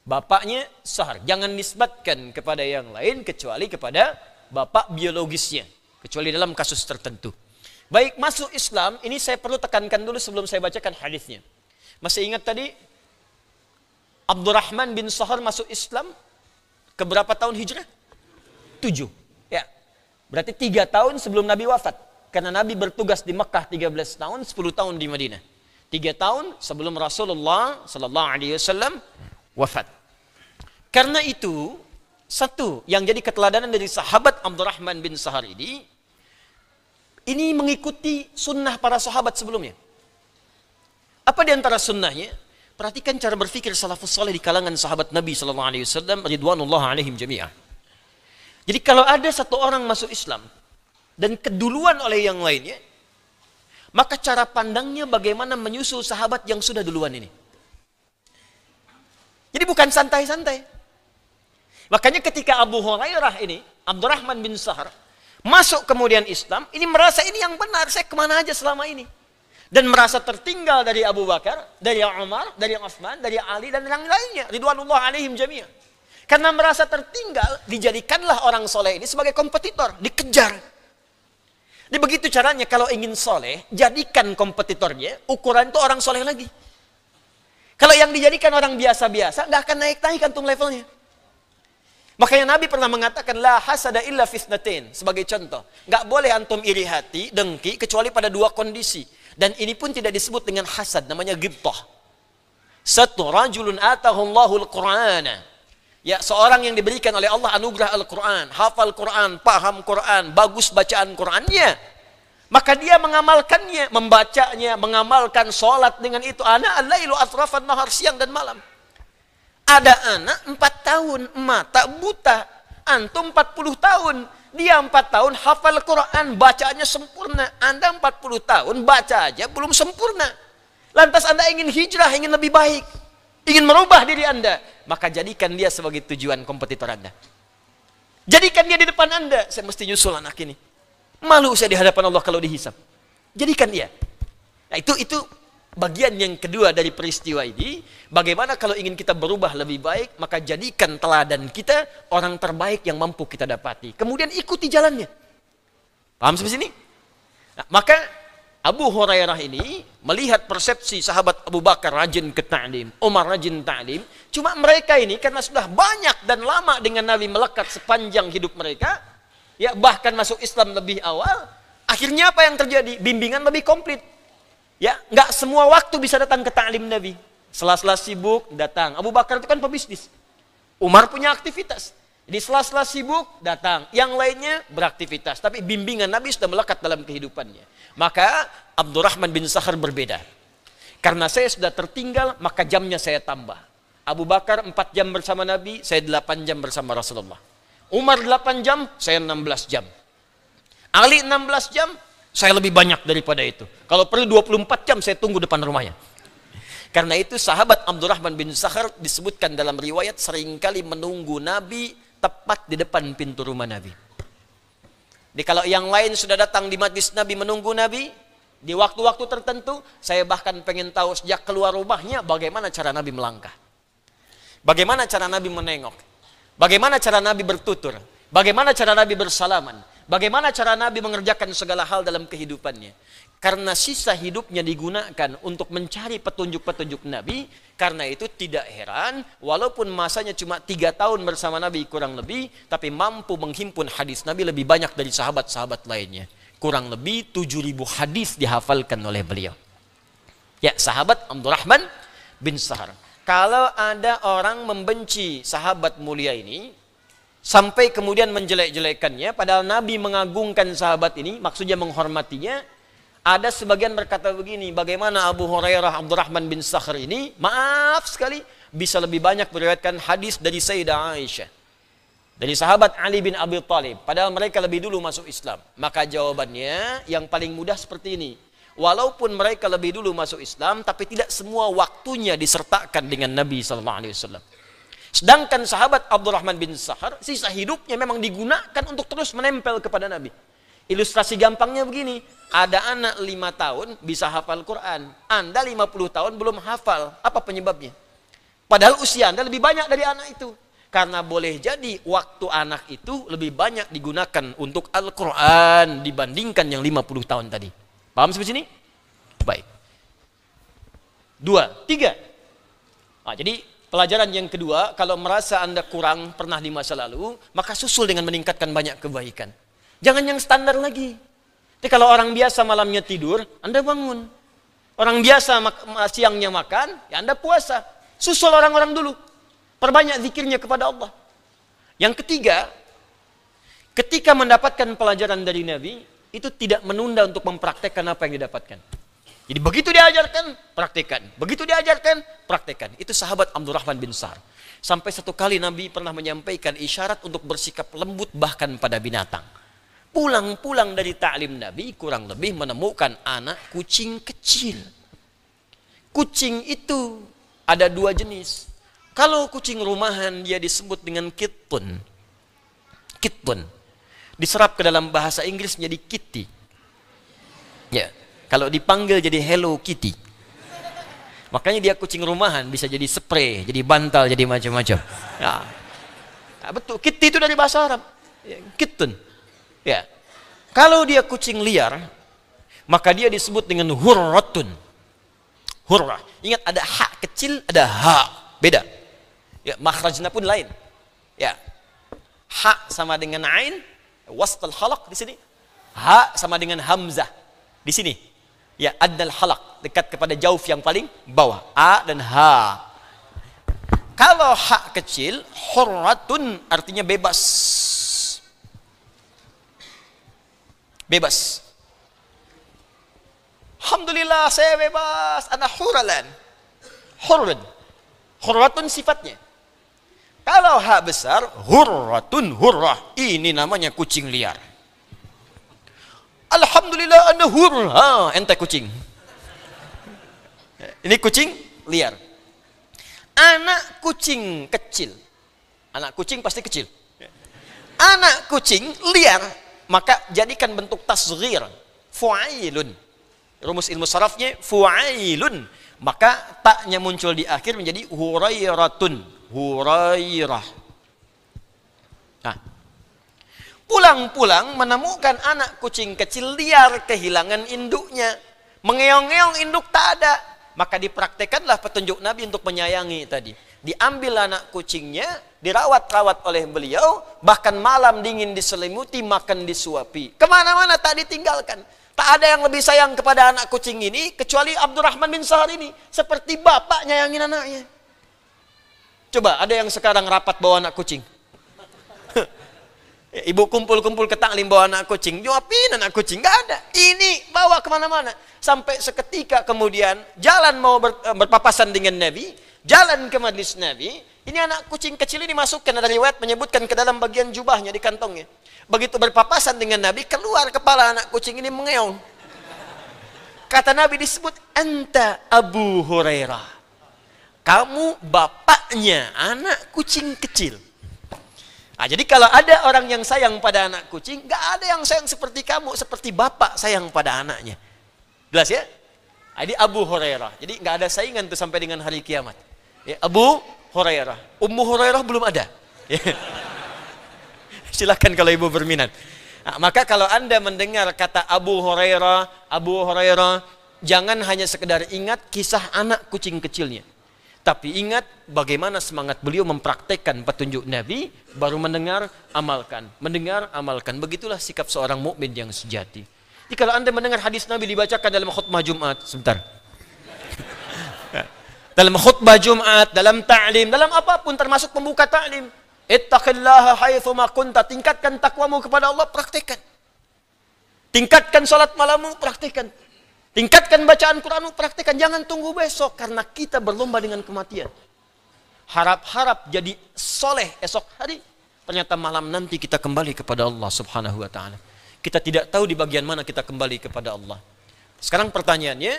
Bapaknya Sahar. Jangan nisbatkan kepada yang lain kecuali kepada bapak biologisnya. Kecuali dalam kasus tertentu. Baik, masuk Islam, ini saya perlu tekankan dulu sebelum saya bacakan hadisnya. Masih ingat tadi Abdurrahman bin Sahar masuk Islam keberapa tahun hijrah? Tujuh. Ya. Berarti tiga tahun sebelum Nabi wafat. Karena Nabi bertugas di Mekah 13 tahun, 10 tahun di Madinah. 3 tahun sebelum Rasulullah sallallahu alaihi wasallam wafat. Karena itu, satu yang jadi keteladanan dari sahabat Abdurrahman bin Sahar ini ini mengikuti sunnah para sahabat sebelumnya. Apa di antara sunnahnya? Perhatikan cara berpikir salafus saleh di kalangan sahabat Nabi sallallahu alaihi wasallam ridwanullah alaihim jami'ah. Jadi kalau ada satu orang masuk Islam, dan keduluan oleh yang lainnya, maka cara pandangnya bagaimana menyusul sahabat yang sudah duluan ini. Jadi bukan santai-santai. Makanya ketika Abu Hurairah ini, Abdurrahman bin Sahar, masuk kemudian Islam, ini merasa ini yang benar, saya kemana aja selama ini. Dan merasa tertinggal dari Abu Bakar, dari Umar, dari Osman, dari Ali, dan yang lainnya. Ridwanullah alaihim jami'ah. Karena merasa tertinggal, dijadikanlah orang soleh ini sebagai kompetitor, dikejar. Jadi begitu caranya kalau ingin soleh, jadikan kompetitornya, ukuran itu orang soleh lagi. Kalau yang dijadikan orang biasa-biasa, nggak akan naik-naik kantung levelnya. Makanya Nabi pernah mengatakan, La hasada illa fisnatin sebagai contoh. Nggak boleh antum iri hati, dengki, kecuali pada dua kondisi. Dan ini pun tidak disebut dengan hasad, namanya gibtah. Satu, rajulun atahullahu al-Qur'ana Ya, seorang yang diberikan oleh Allah anugerah Al-Quran, hafal Quran, paham Quran, bagus bacaan Qurannya. Maka dia mengamalkannya, membacanya, mengamalkan sholat dengan itu. Anak Allah ilu atrafan mahar siang dan malam. Ada anak empat tahun, mata buta. Antum empat puluh tahun. Dia empat tahun hafal Quran, bacaannya sempurna. Anda empat puluh tahun, baca aja belum sempurna. Lantas Anda ingin hijrah, ingin lebih baik ingin merubah diri Anda, maka jadikan dia sebagai tujuan kompetitor Anda. Jadikan dia di depan Anda. Saya mesti nyusul anak ini. Malu saya di hadapan Allah kalau dihisap. Jadikan dia. Nah, itu itu bagian yang kedua dari peristiwa ini. Bagaimana kalau ingin kita berubah lebih baik, maka jadikan teladan kita orang terbaik yang mampu kita dapati. Kemudian ikuti jalannya. Paham sampai sini? Nah, maka Abu Hurairah ini melihat persepsi sahabat Abu Bakar rajin ke ta'lim, Umar rajin ta'lim. Cuma mereka ini karena sudah banyak dan lama dengan Nabi melekat sepanjang hidup mereka, ya bahkan masuk Islam lebih awal, akhirnya apa yang terjadi? Bimbingan lebih komplit. Ya, nggak semua waktu bisa datang ke ta'lim Nabi. Sela-sela sibuk datang. Abu Bakar itu kan pebisnis. Umar punya aktivitas. Jadi sela-sela sibuk datang, yang lainnya beraktivitas. Tapi bimbingan Nabi sudah melekat dalam kehidupannya. Maka Abdurrahman bin Sahar berbeda. Karena saya sudah tertinggal, maka jamnya saya tambah. Abu Bakar 4 jam bersama Nabi, saya 8 jam bersama Rasulullah. Umar 8 jam, saya 16 jam. Ali 16 jam, saya lebih banyak daripada itu. Kalau perlu 24 jam saya tunggu depan rumahnya. Karena itu sahabat Abdurrahman bin Sahar disebutkan dalam riwayat seringkali menunggu Nabi tepat di depan pintu rumah Nabi. Jadi kalau yang lain sudah datang di majlis Nabi menunggu Nabi, di waktu-waktu tertentu, saya bahkan pengen tahu sejak keluar rumahnya bagaimana cara Nabi melangkah. Bagaimana cara Nabi menengok. Bagaimana cara Nabi bertutur. Bagaimana cara Nabi bersalaman. Bagaimana cara Nabi mengerjakan segala hal dalam kehidupannya karena sisa hidupnya digunakan untuk mencari petunjuk-petunjuk Nabi, karena itu tidak heran walaupun masanya cuma tiga tahun bersama Nabi kurang lebih, tapi mampu menghimpun hadis Nabi lebih banyak dari sahabat-sahabat lainnya. Kurang lebih 7.000 hadis dihafalkan oleh beliau. Ya, sahabat Abdurrahman bin Sahar. Kalau ada orang membenci sahabat mulia ini, sampai kemudian menjelek-jelekannya, padahal Nabi mengagungkan sahabat ini, maksudnya menghormatinya, ada sebagian berkata begini, bagaimana Abu Hurairah Abdurrahman bin Sakhr ini, maaf sekali, bisa lebih banyak meriwayatkan hadis dari Sayyidah Aisyah. Dari sahabat Ali bin Abi Thalib, padahal mereka lebih dulu masuk Islam. Maka jawabannya yang paling mudah seperti ini. Walaupun mereka lebih dulu masuk Islam, tapi tidak semua waktunya disertakan dengan Nabi Sallallahu Alaihi Wasallam. Sedangkan sahabat Abdurrahman bin Sahar, sisa hidupnya memang digunakan untuk terus menempel kepada Nabi. Ilustrasi gampangnya begini, ada anak lima tahun bisa hafal Quran. Anda lima puluh tahun belum hafal. Apa penyebabnya? Padahal usia Anda lebih banyak dari anak itu. Karena boleh jadi waktu anak itu lebih banyak digunakan untuk Al-Quran dibandingkan yang lima puluh tahun tadi. Paham sampai sini? Baik. Dua, tiga. Nah, jadi pelajaran yang kedua, kalau merasa Anda kurang pernah di masa lalu, maka susul dengan meningkatkan banyak kebaikan. Jangan yang standar lagi. Tapi kalau orang biasa malamnya tidur, Anda bangun. Orang biasa mak siangnya makan, ya Anda puasa. Susul orang-orang dulu. Perbanyak zikirnya kepada Allah. Yang ketiga, ketika mendapatkan pelajaran dari Nabi, itu tidak menunda untuk mempraktekkan apa yang didapatkan. Jadi begitu diajarkan, praktekkan. Begitu diajarkan, praktekkan. Itu sahabat Abdurrahman bin Sar. Sampai satu kali Nabi pernah menyampaikan isyarat untuk bersikap lembut bahkan pada binatang pulang-pulang dari taklim Nabi kurang lebih menemukan anak kucing kecil. Kucing itu ada dua jenis. Kalau kucing rumahan dia disebut dengan kitpun. Kitpun. Diserap ke dalam bahasa Inggris menjadi kitty. Ya, kalau dipanggil jadi Hello Kitty. Makanya dia kucing rumahan bisa jadi spray, jadi bantal, jadi macam-macam. Ya. Nah, betul. Kitty itu dari bahasa Arab. Ya, kitten. Ya. Kalau dia kucing liar, maka dia disebut dengan hurratun. Hurrah. Ingat ada hak kecil, ada hak. Beda. Ya, makhrajnya pun lain. Ya. Hak sama dengan ain, wastal halak di sini. Hak sama dengan hamzah di sini. Ya, adnal halak dekat kepada jauh yang paling bawah. A dan H. Kalau hak kecil, hurratun artinya bebas Bebas. Alhamdulillah saya bebas. Ana huralan. Hurun. Hurratun sifatnya. Kalau hak besar, hurratun hurrah. Ini namanya kucing liar. Alhamdulillah anda hurrah. Ente kucing. Ini kucing liar. Anak kucing kecil. Anak kucing pasti kecil. Anak kucing liar maka jadikan bentuk tasghir. Fu'ailun. Rumus ilmu sarafnya fu'ailun. Maka taknya muncul di akhir menjadi hurairatun. Hurairah. Nah, pulang-pulang menemukan anak kucing kecil liar kehilangan induknya. Mengeong-ngeong induk tak ada. Maka dipraktekkanlah petunjuk Nabi untuk menyayangi tadi Diambil anak kucingnya, dirawat-rawat oleh beliau, bahkan malam dingin diselimuti, makan disuapi. Kemana-mana tak ditinggalkan. Tak ada yang lebih sayang kepada anak kucing ini, kecuali Abdurrahman bin Sahar ini. Seperti bapak nyayangin anaknya. Coba ada yang sekarang rapat bawa anak kucing. Ya, ibu kumpul-kumpul ke bawa anak kucing, nyuapin anak kucing, gak ada. Ini bawa kemana-mana. Sampai seketika kemudian jalan mau ber, eh, berpapasan dengan Nabi, jalan ke majlis Nabi, ini anak kucing kecil ini masukkan ada riwayat menyebutkan ke dalam bagian jubahnya di kantongnya. Begitu berpapasan dengan Nabi, keluar kepala anak kucing ini mengeong. Kata Nabi disebut anta Abu Hurairah. Kamu bapaknya anak kucing kecil. Nah, jadi kalau ada orang yang sayang pada anak kucing, nggak ada yang sayang seperti kamu, seperti bapak sayang pada anaknya. Jelas ya? Jadi nah, Abu Hurairah. Jadi nggak ada saingan tuh sampai dengan hari kiamat. Ya, Abu Hurairah. Ummu Hurairah belum ada. Ya. Silahkan kalau ibu berminat. Nah, maka kalau anda mendengar kata Abu Hurairah, Abu Hurairah, jangan hanya sekedar ingat kisah anak kucing kecilnya. Tapi ingat bagaimana semangat beliau mempraktekkan petunjuk Nabi, baru mendengar, amalkan. Mendengar, amalkan. Begitulah sikap seorang mukmin yang sejati. Jadi kalau anda mendengar hadis Nabi dibacakan dalam khutbah Jumat, sebentar dalam khutbah Jumat, dalam ta'lim, dalam apapun termasuk pembuka ta'lim. Ittaqillaha haitsuma kunta, tingkatkan takwamu kepada Allah, praktikkan. Tingkatkan salat malammu, praktikkan. Tingkatkan bacaan Quranmu, praktikkan. Jangan tunggu besok karena kita berlomba dengan kematian. Harap-harap jadi soleh esok hari. Ternyata malam nanti kita kembali kepada Allah Subhanahu wa taala. Kita tidak tahu di bagian mana kita kembali kepada Allah. Sekarang pertanyaannya,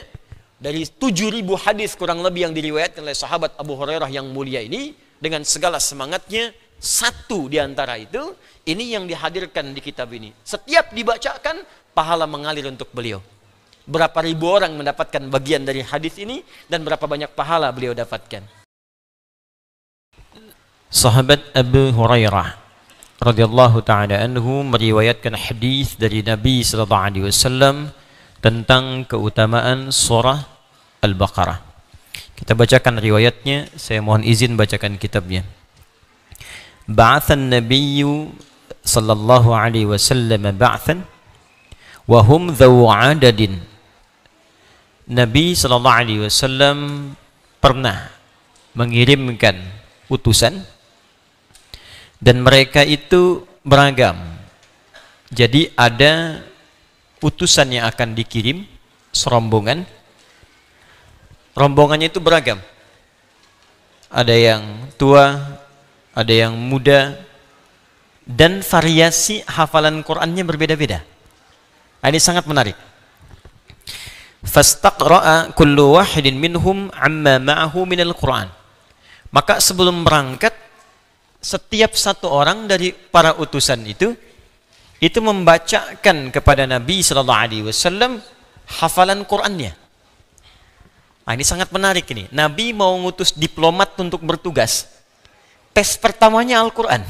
dari 7000 hadis kurang lebih yang diriwayatkan oleh sahabat Abu Hurairah yang mulia ini dengan segala semangatnya satu di antara itu ini yang dihadirkan di kitab ini. Setiap dibacakan pahala mengalir untuk beliau. Berapa ribu orang mendapatkan bagian dari hadis ini dan berapa banyak pahala beliau dapatkan. Sahabat Abu Hurairah radhiyallahu taala anhu meriwayatkan hadis dari Nabi sallallahu alaihi wasallam tentang keutamaan surah Al-Baqarah. Kita bacakan riwayatnya, saya mohon izin bacakan kitabnya. Ba'athan nabiyyu sallallahu alaihi wasallam ba'athan wa hum dhawu adadin. Nabi sallallahu alaihi wasallam pernah mengirimkan utusan dan mereka itu beragam. Jadi ada utusan yang akan dikirim serombongan Rombongannya itu beragam. Ada yang tua, ada yang muda, dan variasi hafalan Qur'annya berbeda-beda. Nah, ini sangat menarik. Fastaqra'a kullu wahidin minhum amma ma'ahu minal Qur'an. Maka sebelum berangkat, setiap satu orang dari para utusan itu itu membacakan kepada Nabi Shallallahu Alaihi Wasallam hafalan Qurannya. Nah, ini sangat menarik ini. Nabi mau ngutus diplomat untuk bertugas. Tes pertamanya Al-Qur'an.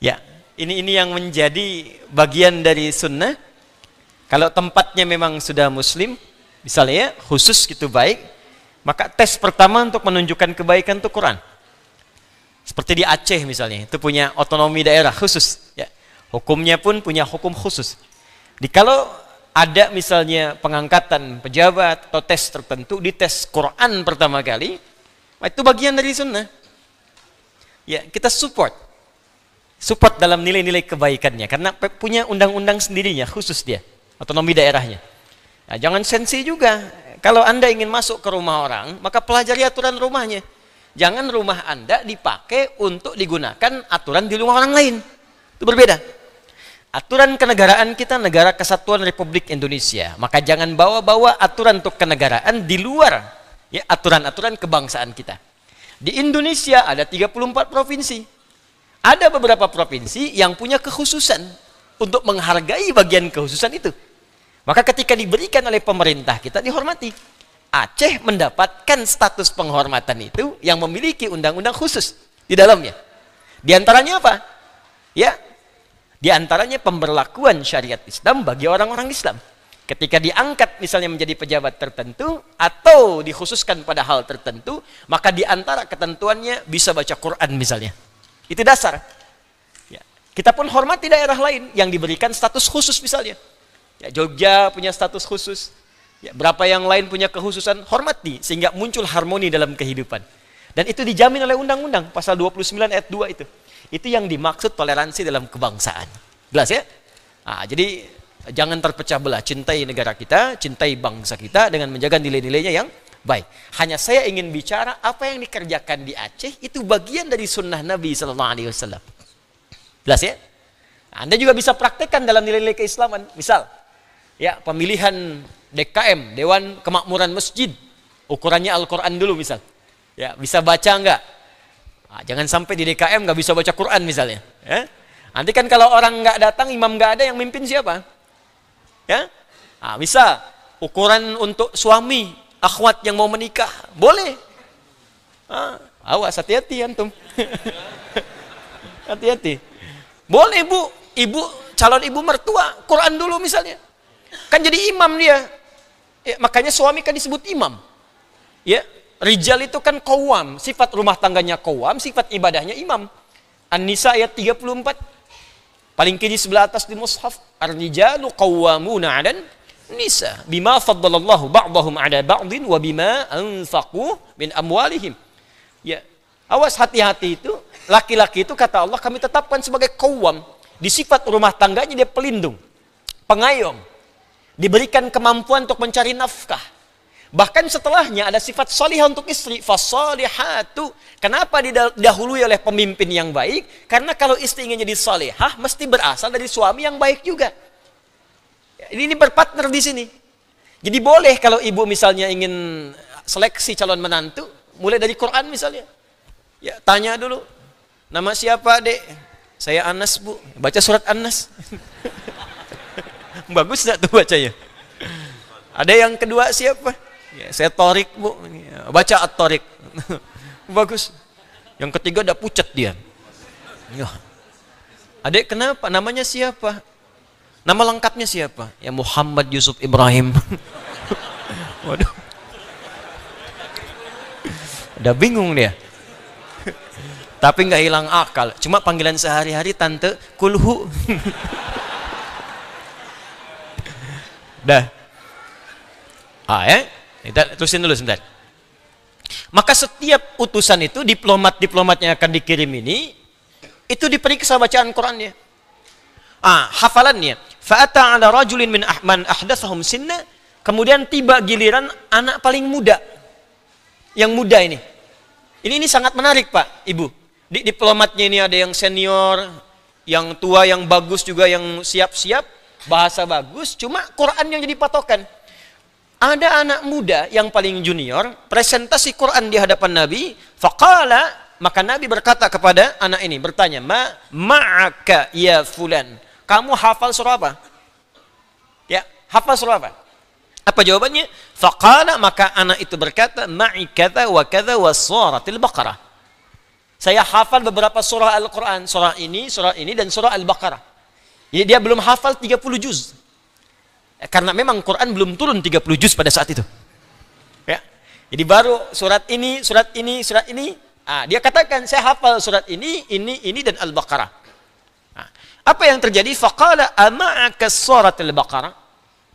Ya, ini ini yang menjadi bagian dari sunnah. Kalau tempatnya memang sudah muslim, misalnya ya, khusus gitu baik, maka tes pertama untuk menunjukkan kebaikan itu Quran. Seperti di Aceh misalnya, itu punya otonomi daerah khusus. Ya. Hukumnya pun punya hukum khusus. Di kalau ada misalnya pengangkatan pejabat atau tes tertentu di tes Quran pertama kali itu bagian dari sunnah ya kita support support dalam nilai-nilai kebaikannya karena punya undang-undang sendirinya khusus dia otonomi daerahnya nah, jangan sensi juga kalau anda ingin masuk ke rumah orang maka pelajari aturan rumahnya jangan rumah anda dipakai untuk digunakan aturan di rumah orang lain itu berbeda Aturan kenegaraan kita negara kesatuan Republik Indonesia. Maka jangan bawa-bawa aturan untuk kenegaraan di luar ya aturan-aturan kebangsaan kita. Di Indonesia ada 34 provinsi. Ada beberapa provinsi yang punya kekhususan untuk menghargai bagian kekhususan itu. Maka ketika diberikan oleh pemerintah kita dihormati. Aceh mendapatkan status penghormatan itu yang memiliki undang-undang khusus di dalamnya. Di antaranya apa? Ya, di antaranya pemberlakuan syariat Islam bagi orang-orang Islam. Ketika diangkat misalnya menjadi pejabat tertentu atau dikhususkan pada hal tertentu, maka di antara ketentuannya bisa baca Quran misalnya. Itu dasar. Ya. Kita pun hormat di daerah lain yang diberikan status khusus misalnya. Ya, Jogja punya status khusus. Ya, berapa yang lain punya kekhususan, hormati sehingga muncul harmoni dalam kehidupan. Dan itu dijamin oleh undang-undang pasal 29 ayat 2 itu. Itu yang dimaksud toleransi dalam kebangsaan. Jelas ya? Nah, jadi jangan terpecah belah. Cintai negara kita, cintai bangsa kita dengan menjaga nilai-nilainya yang baik. Hanya saya ingin bicara apa yang dikerjakan di Aceh itu bagian dari sunnah Nabi Sallallahu Alaihi Wasallam. Jelas ya? Anda juga bisa praktekkan dalam nilai-nilai keislaman. Misal, ya pemilihan DKM, Dewan Kemakmuran Masjid, ukurannya Al-Quran dulu misal. Ya, bisa baca enggak? Nah, jangan sampai di DKM nggak bisa baca Quran misalnya. Ya? Nanti kan kalau orang nggak datang, imam nggak ada, yang mimpin siapa? Ya, nah, bisa ukuran untuk suami, akhwat yang mau menikah, boleh. Nah, awas hati-hati antum. hati-hati. Boleh bu, ibu calon ibu mertua, Quran dulu misalnya. Kan jadi imam dia. Ya, makanya suami kan disebut imam. Ya, Rijal itu kan kawam, sifat rumah tangganya kawam, sifat ibadahnya imam. An-Nisa ayat 34. Paling kiri sebelah atas di mushaf, ar-rijalu qawwamuna 'alan nisa bima faddalallahu ba'dahum ada ba'din wa bima anfaqu min amwalihim. Ya. Awas hati-hati itu, laki-laki itu kata Allah kami tetapkan sebagai kawam. Di sifat rumah tangganya dia pelindung, pengayom. Diberikan kemampuan untuk mencari nafkah Bahkan setelahnya ada sifat salihah untuk istri, fasalihatu. Kenapa didahului oleh pemimpin yang baik? Karena kalau istri ingin jadi salihah, mesti berasal dari suami yang baik juga. Ini berpartner di sini. Jadi boleh kalau ibu misalnya ingin seleksi calon menantu, mulai dari Quran misalnya. Ya, tanya dulu. Nama siapa, Dek? Saya Anas, Bu. Baca surat Anas. Bagus enggak tuh bacanya? Ada yang kedua siapa? Ya, saya torik bu, iya, baca at Bagus. Yang ketiga ada pucat dia. Ya. Adik kenapa? Namanya siapa? Nama lengkapnya siapa? Ya Muhammad Yusuf Ibrahim. Waduh. Udah bingung dia. Tapi nggak hilang akal. Cuma panggilan sehari-hari tante kulhu. Dah. Ah, ya? Terusin dulu sebentar. Maka setiap utusan itu, diplomat-diplomat yang akan dikirim ini, itu diperiksa bacaan Qurannya. Ah, hafalannya. Fa'ata ala rajulin min ahman ahdathahum sinna. Kemudian tiba giliran anak paling muda. Yang muda ini. Ini ini sangat menarik Pak, Ibu. Di diplomatnya ini ada yang senior, yang tua, yang bagus juga, yang siap-siap. Bahasa bagus, cuma Quran yang jadi patokan ada anak muda yang paling junior presentasi Quran di hadapan Nabi faqala maka Nabi berkata kepada anak ini bertanya ma ma'aka ya fulan kamu hafal surah apa ya hafal surah apa apa jawabannya faqala maka anak itu berkata ma'i kata wa kata wa suratil baqarah saya hafal beberapa surah Al-Quran surah ini surah ini dan surah Al-Baqarah jadi dia belum hafal 30 juz karena memang Quran belum turun 30 juz pada saat itu. Ya. Jadi baru surat ini, surat ini, surat ini. Ah, dia katakan saya hafal surat ini, ini, ini dan Al-Baqarah. Ah. Apa yang terjadi? Faqala ama'aka surat Al-Baqarah.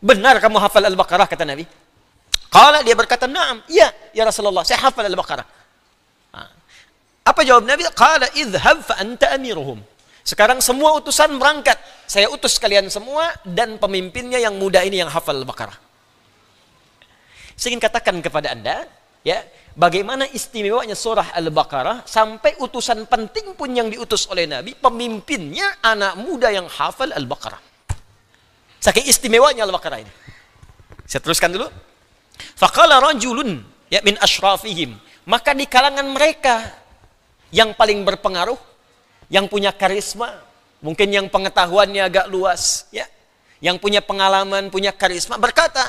Benar kamu hafal Al-Baqarah kata Nabi. Qala dia berkata, "Na'am." Iya, ya Rasulullah, saya hafal Al-Baqarah. Ah. Apa jawab Nabi? Qala idhhab fa anta amiruhum. Sekarang semua utusan berangkat. Saya utus kalian semua dan pemimpinnya yang muda ini yang hafal Al-Baqarah. Saya ingin katakan kepada Anda, ya, bagaimana istimewanya surah Al-Baqarah sampai utusan penting pun yang diutus oleh Nabi, pemimpinnya anak muda yang hafal Al-Baqarah. Saking istimewanya Al-Baqarah ini. Saya teruskan dulu. Faqala rajulun ya min asyrafihim. Maka di kalangan mereka yang paling berpengaruh yang punya karisma, mungkin yang pengetahuannya agak luas, ya. Yang punya pengalaman, punya karisma berkata,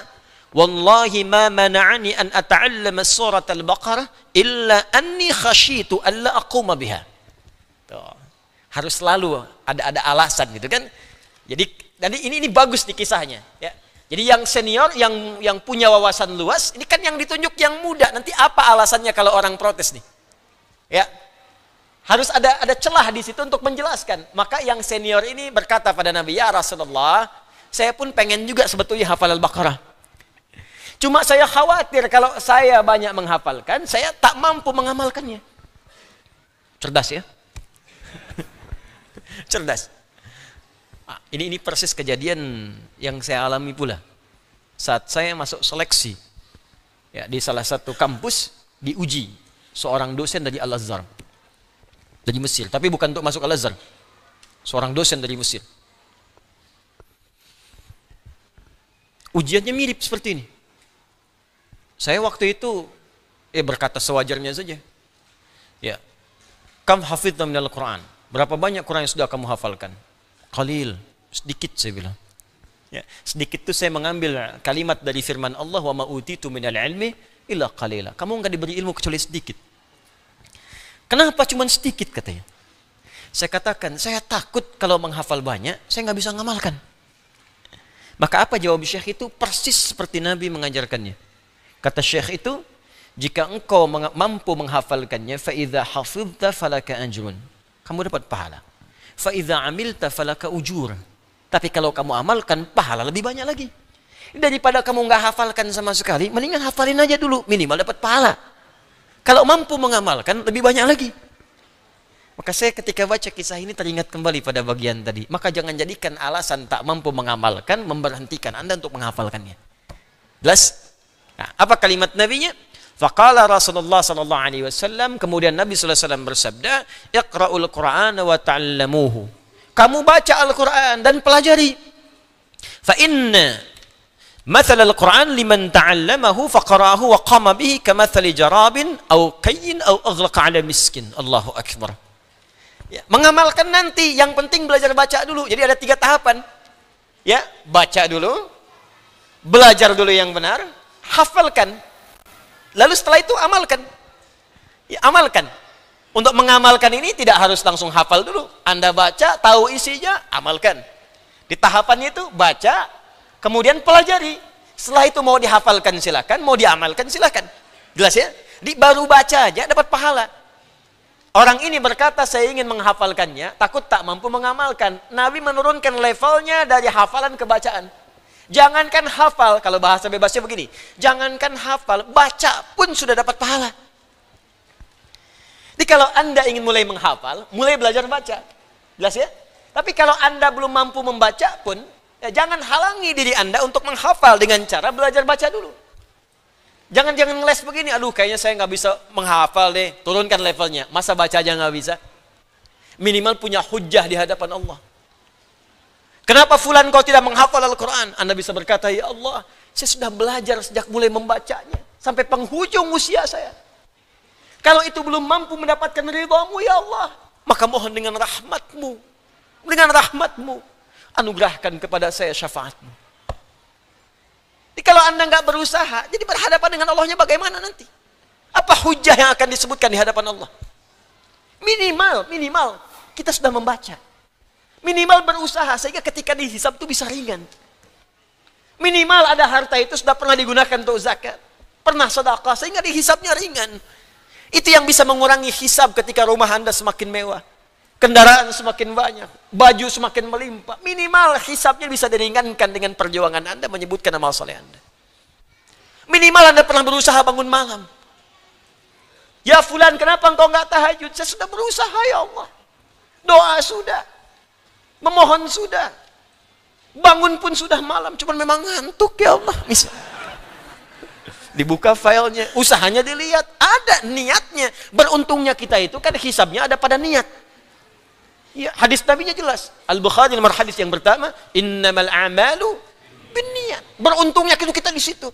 "Wallahi ma mana'ani an ata'allama surat al-Baqarah illa anni an la aquma biha." Tuh. Harus selalu ada ada alasan gitu kan. Jadi jadi ini ini bagus di kisahnya, ya. Jadi yang senior, yang yang punya wawasan luas, ini kan yang ditunjuk yang muda. Nanti apa alasannya kalau orang protes nih? Ya, harus ada ada celah di situ untuk menjelaskan. Maka yang senior ini berkata pada Nabi, "Ya Rasulullah, saya pun pengen juga sebetulnya hafal Al-Baqarah. Cuma saya khawatir kalau saya banyak menghafalkan, saya tak mampu mengamalkannya." Cerdas ya? Cerdas. Ah, ini ini persis kejadian yang saya alami pula. Saat saya masuk seleksi ya, di salah satu kampus diuji seorang dosen dari Al Azhar dari Mesir, tapi bukan untuk masuk Al-Azhar. Seorang dosen dari Mesir. Ujiannya mirip seperti ini. Saya waktu itu eh berkata sewajarnya saja. Ya. Kam hafidna minal Quran. Berapa banyak Quran yang sudah kamu hafalkan? Qalil, sedikit saya bilang. Ya, sedikit itu saya mengambil kalimat dari firman Allah wa ma utitu minal ilmi illa qalila. Kamu enggak diberi ilmu kecuali sedikit. Kenapa cuma sedikit katanya? Saya katakan, saya takut kalau menghafal banyak, saya nggak bisa ngamalkan. Maka apa jawab Syekh itu? Persis seperti Nabi mengajarkannya. Kata Syekh itu, jika engkau mampu menghafalkannya, faida hafidta falaka anjurun. Kamu dapat pahala. Faida amilta falaka ujur. Tapi kalau kamu amalkan, pahala lebih banyak lagi. Daripada kamu nggak hafalkan sama sekali, mendingan hafalin aja dulu, minimal dapat pahala. Kalau mampu mengamalkan, lebih banyak lagi. Maka saya ketika baca kisah ini teringat kembali pada bagian tadi. Maka jangan jadikan alasan tak mampu mengamalkan, memberhentikan Anda untuk menghafalkannya. Jelas? Nah, apa kalimat nabinya? Faqala Rasulullah sallallahu alaihi wasallam kemudian Nabi sallallahu alaihi wasallam bersabda, "Iqra'ul Qur'ana wa ta'allamuhu." Kamu baca Al-Qur'an dan pelajari. Fa inna Mathal al-Quran liman ta'allamahu faqarahu wa qama bihi kamathali jarabin au kayyin au aghlaqa ala miskin. Allahu Akbar. Ya, mengamalkan nanti, yang penting belajar baca dulu. Jadi ada tiga tahapan. Ya, baca dulu, belajar dulu yang benar, hafalkan. Lalu setelah itu amalkan. Ya, amalkan. Untuk mengamalkan ini tidak harus langsung hafal dulu. Anda baca, tahu isinya, amalkan. Di tahapannya itu baca, Kemudian pelajari. Setelah itu mau dihafalkan silahkan, mau diamalkan silahkan. Jelas ya? Di baru baca aja dapat pahala. Orang ini berkata saya ingin menghafalkannya, takut tak mampu mengamalkan. Nabi menurunkan levelnya dari hafalan ke bacaan. Jangankan hafal, kalau bahasa bebasnya begini, jangankan hafal, baca pun sudah dapat pahala. Jadi kalau Anda ingin mulai menghafal, mulai belajar baca. Jelas ya? Tapi kalau Anda belum mampu membaca pun, Ya, jangan halangi diri Anda untuk menghafal dengan cara belajar baca dulu. Jangan jangan ngeles begini, aduh kayaknya saya nggak bisa menghafal deh, turunkan levelnya. Masa baca aja nggak bisa? Minimal punya hujah di hadapan Allah. Kenapa fulan kau tidak menghafal Al-Quran? Anda bisa berkata, ya Allah, saya sudah belajar sejak mulai membacanya. Sampai penghujung usia saya. Kalau itu belum mampu mendapatkan ridhamu, ya Allah. Maka mohon dengan rahmatmu. Dengan rahmatmu anugerahkan kepada saya syafaatmu. Jadi kalau anda nggak berusaha, jadi berhadapan dengan Allahnya bagaimana nanti? Apa hujah yang akan disebutkan di hadapan Allah? Minimal, minimal kita sudah membaca. Minimal berusaha sehingga ketika dihisab itu bisa ringan. Minimal ada harta itu sudah pernah digunakan untuk zakat. Pernah sedekah sehingga dihisabnya ringan. Itu yang bisa mengurangi hisab ketika rumah Anda semakin mewah. Kendaraan semakin banyak, baju semakin melimpah. Minimal hisapnya bisa diringankan dengan perjuangan Anda menyebutkan nama soleh Anda. Minimal Anda pernah berusaha bangun malam. Ya fulan kenapa engkau nggak tahajud? Saya sudah berusaha ya Allah. Doa sudah. Memohon sudah. Bangun pun sudah malam. Cuman memang ngantuk ya Allah. Misalnya dibuka filenya, usahanya dilihat, ada niatnya. Beruntungnya kita itu kan hisabnya ada pada niat. Ya, hadis Nabi-nya jelas. Al-Bukhari nomor hadis yang pertama, innamal amalu niat Beruntungnya itu kita di situ.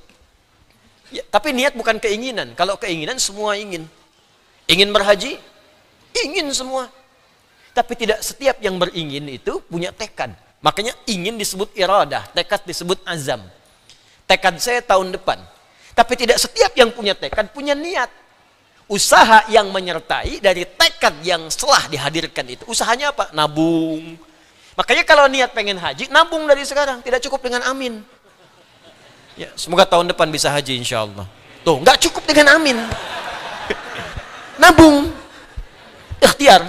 Ya, tapi niat bukan keinginan. Kalau keinginan semua ingin. Ingin berhaji? Ingin semua. Tapi tidak setiap yang beringin itu punya tekad. Makanya ingin disebut iradah, tekad disebut azam. Tekad saya tahun depan. Tapi tidak setiap yang punya tekad punya niat usaha yang menyertai dari tekad yang setelah dihadirkan itu. Usahanya apa? Nabung. Makanya kalau niat pengen haji, nabung dari sekarang. Tidak cukup dengan amin. Ya, semoga tahun depan bisa haji insya Allah. Tuh, nggak cukup dengan amin. nabung. Ikhtiar.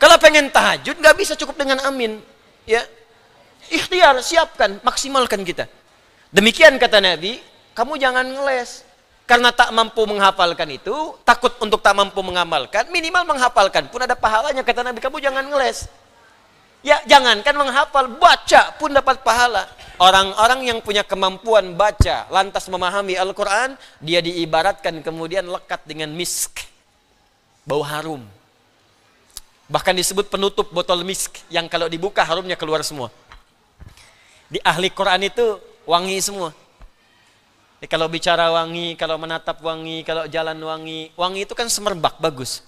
Kalau pengen tahajud, nggak bisa cukup dengan amin. Ya, Ikhtiar, siapkan, maksimalkan kita. Demikian kata Nabi, kamu jangan ngeles karena tak mampu menghafalkan itu, takut untuk tak mampu mengamalkan, minimal menghafalkan pun ada pahalanya. Kata Nabi, kamu jangan ngeles. Ya, jangan kan menghafal, baca pun dapat pahala. Orang-orang yang punya kemampuan baca, lantas memahami Al-Quran, dia diibaratkan kemudian lekat dengan misk. Bau harum. Bahkan disebut penutup botol misk, yang kalau dibuka harumnya keluar semua. Di ahli Quran itu wangi semua Eh, kalau bicara wangi, kalau menatap wangi, kalau jalan wangi, wangi itu kan semerbak, bagus.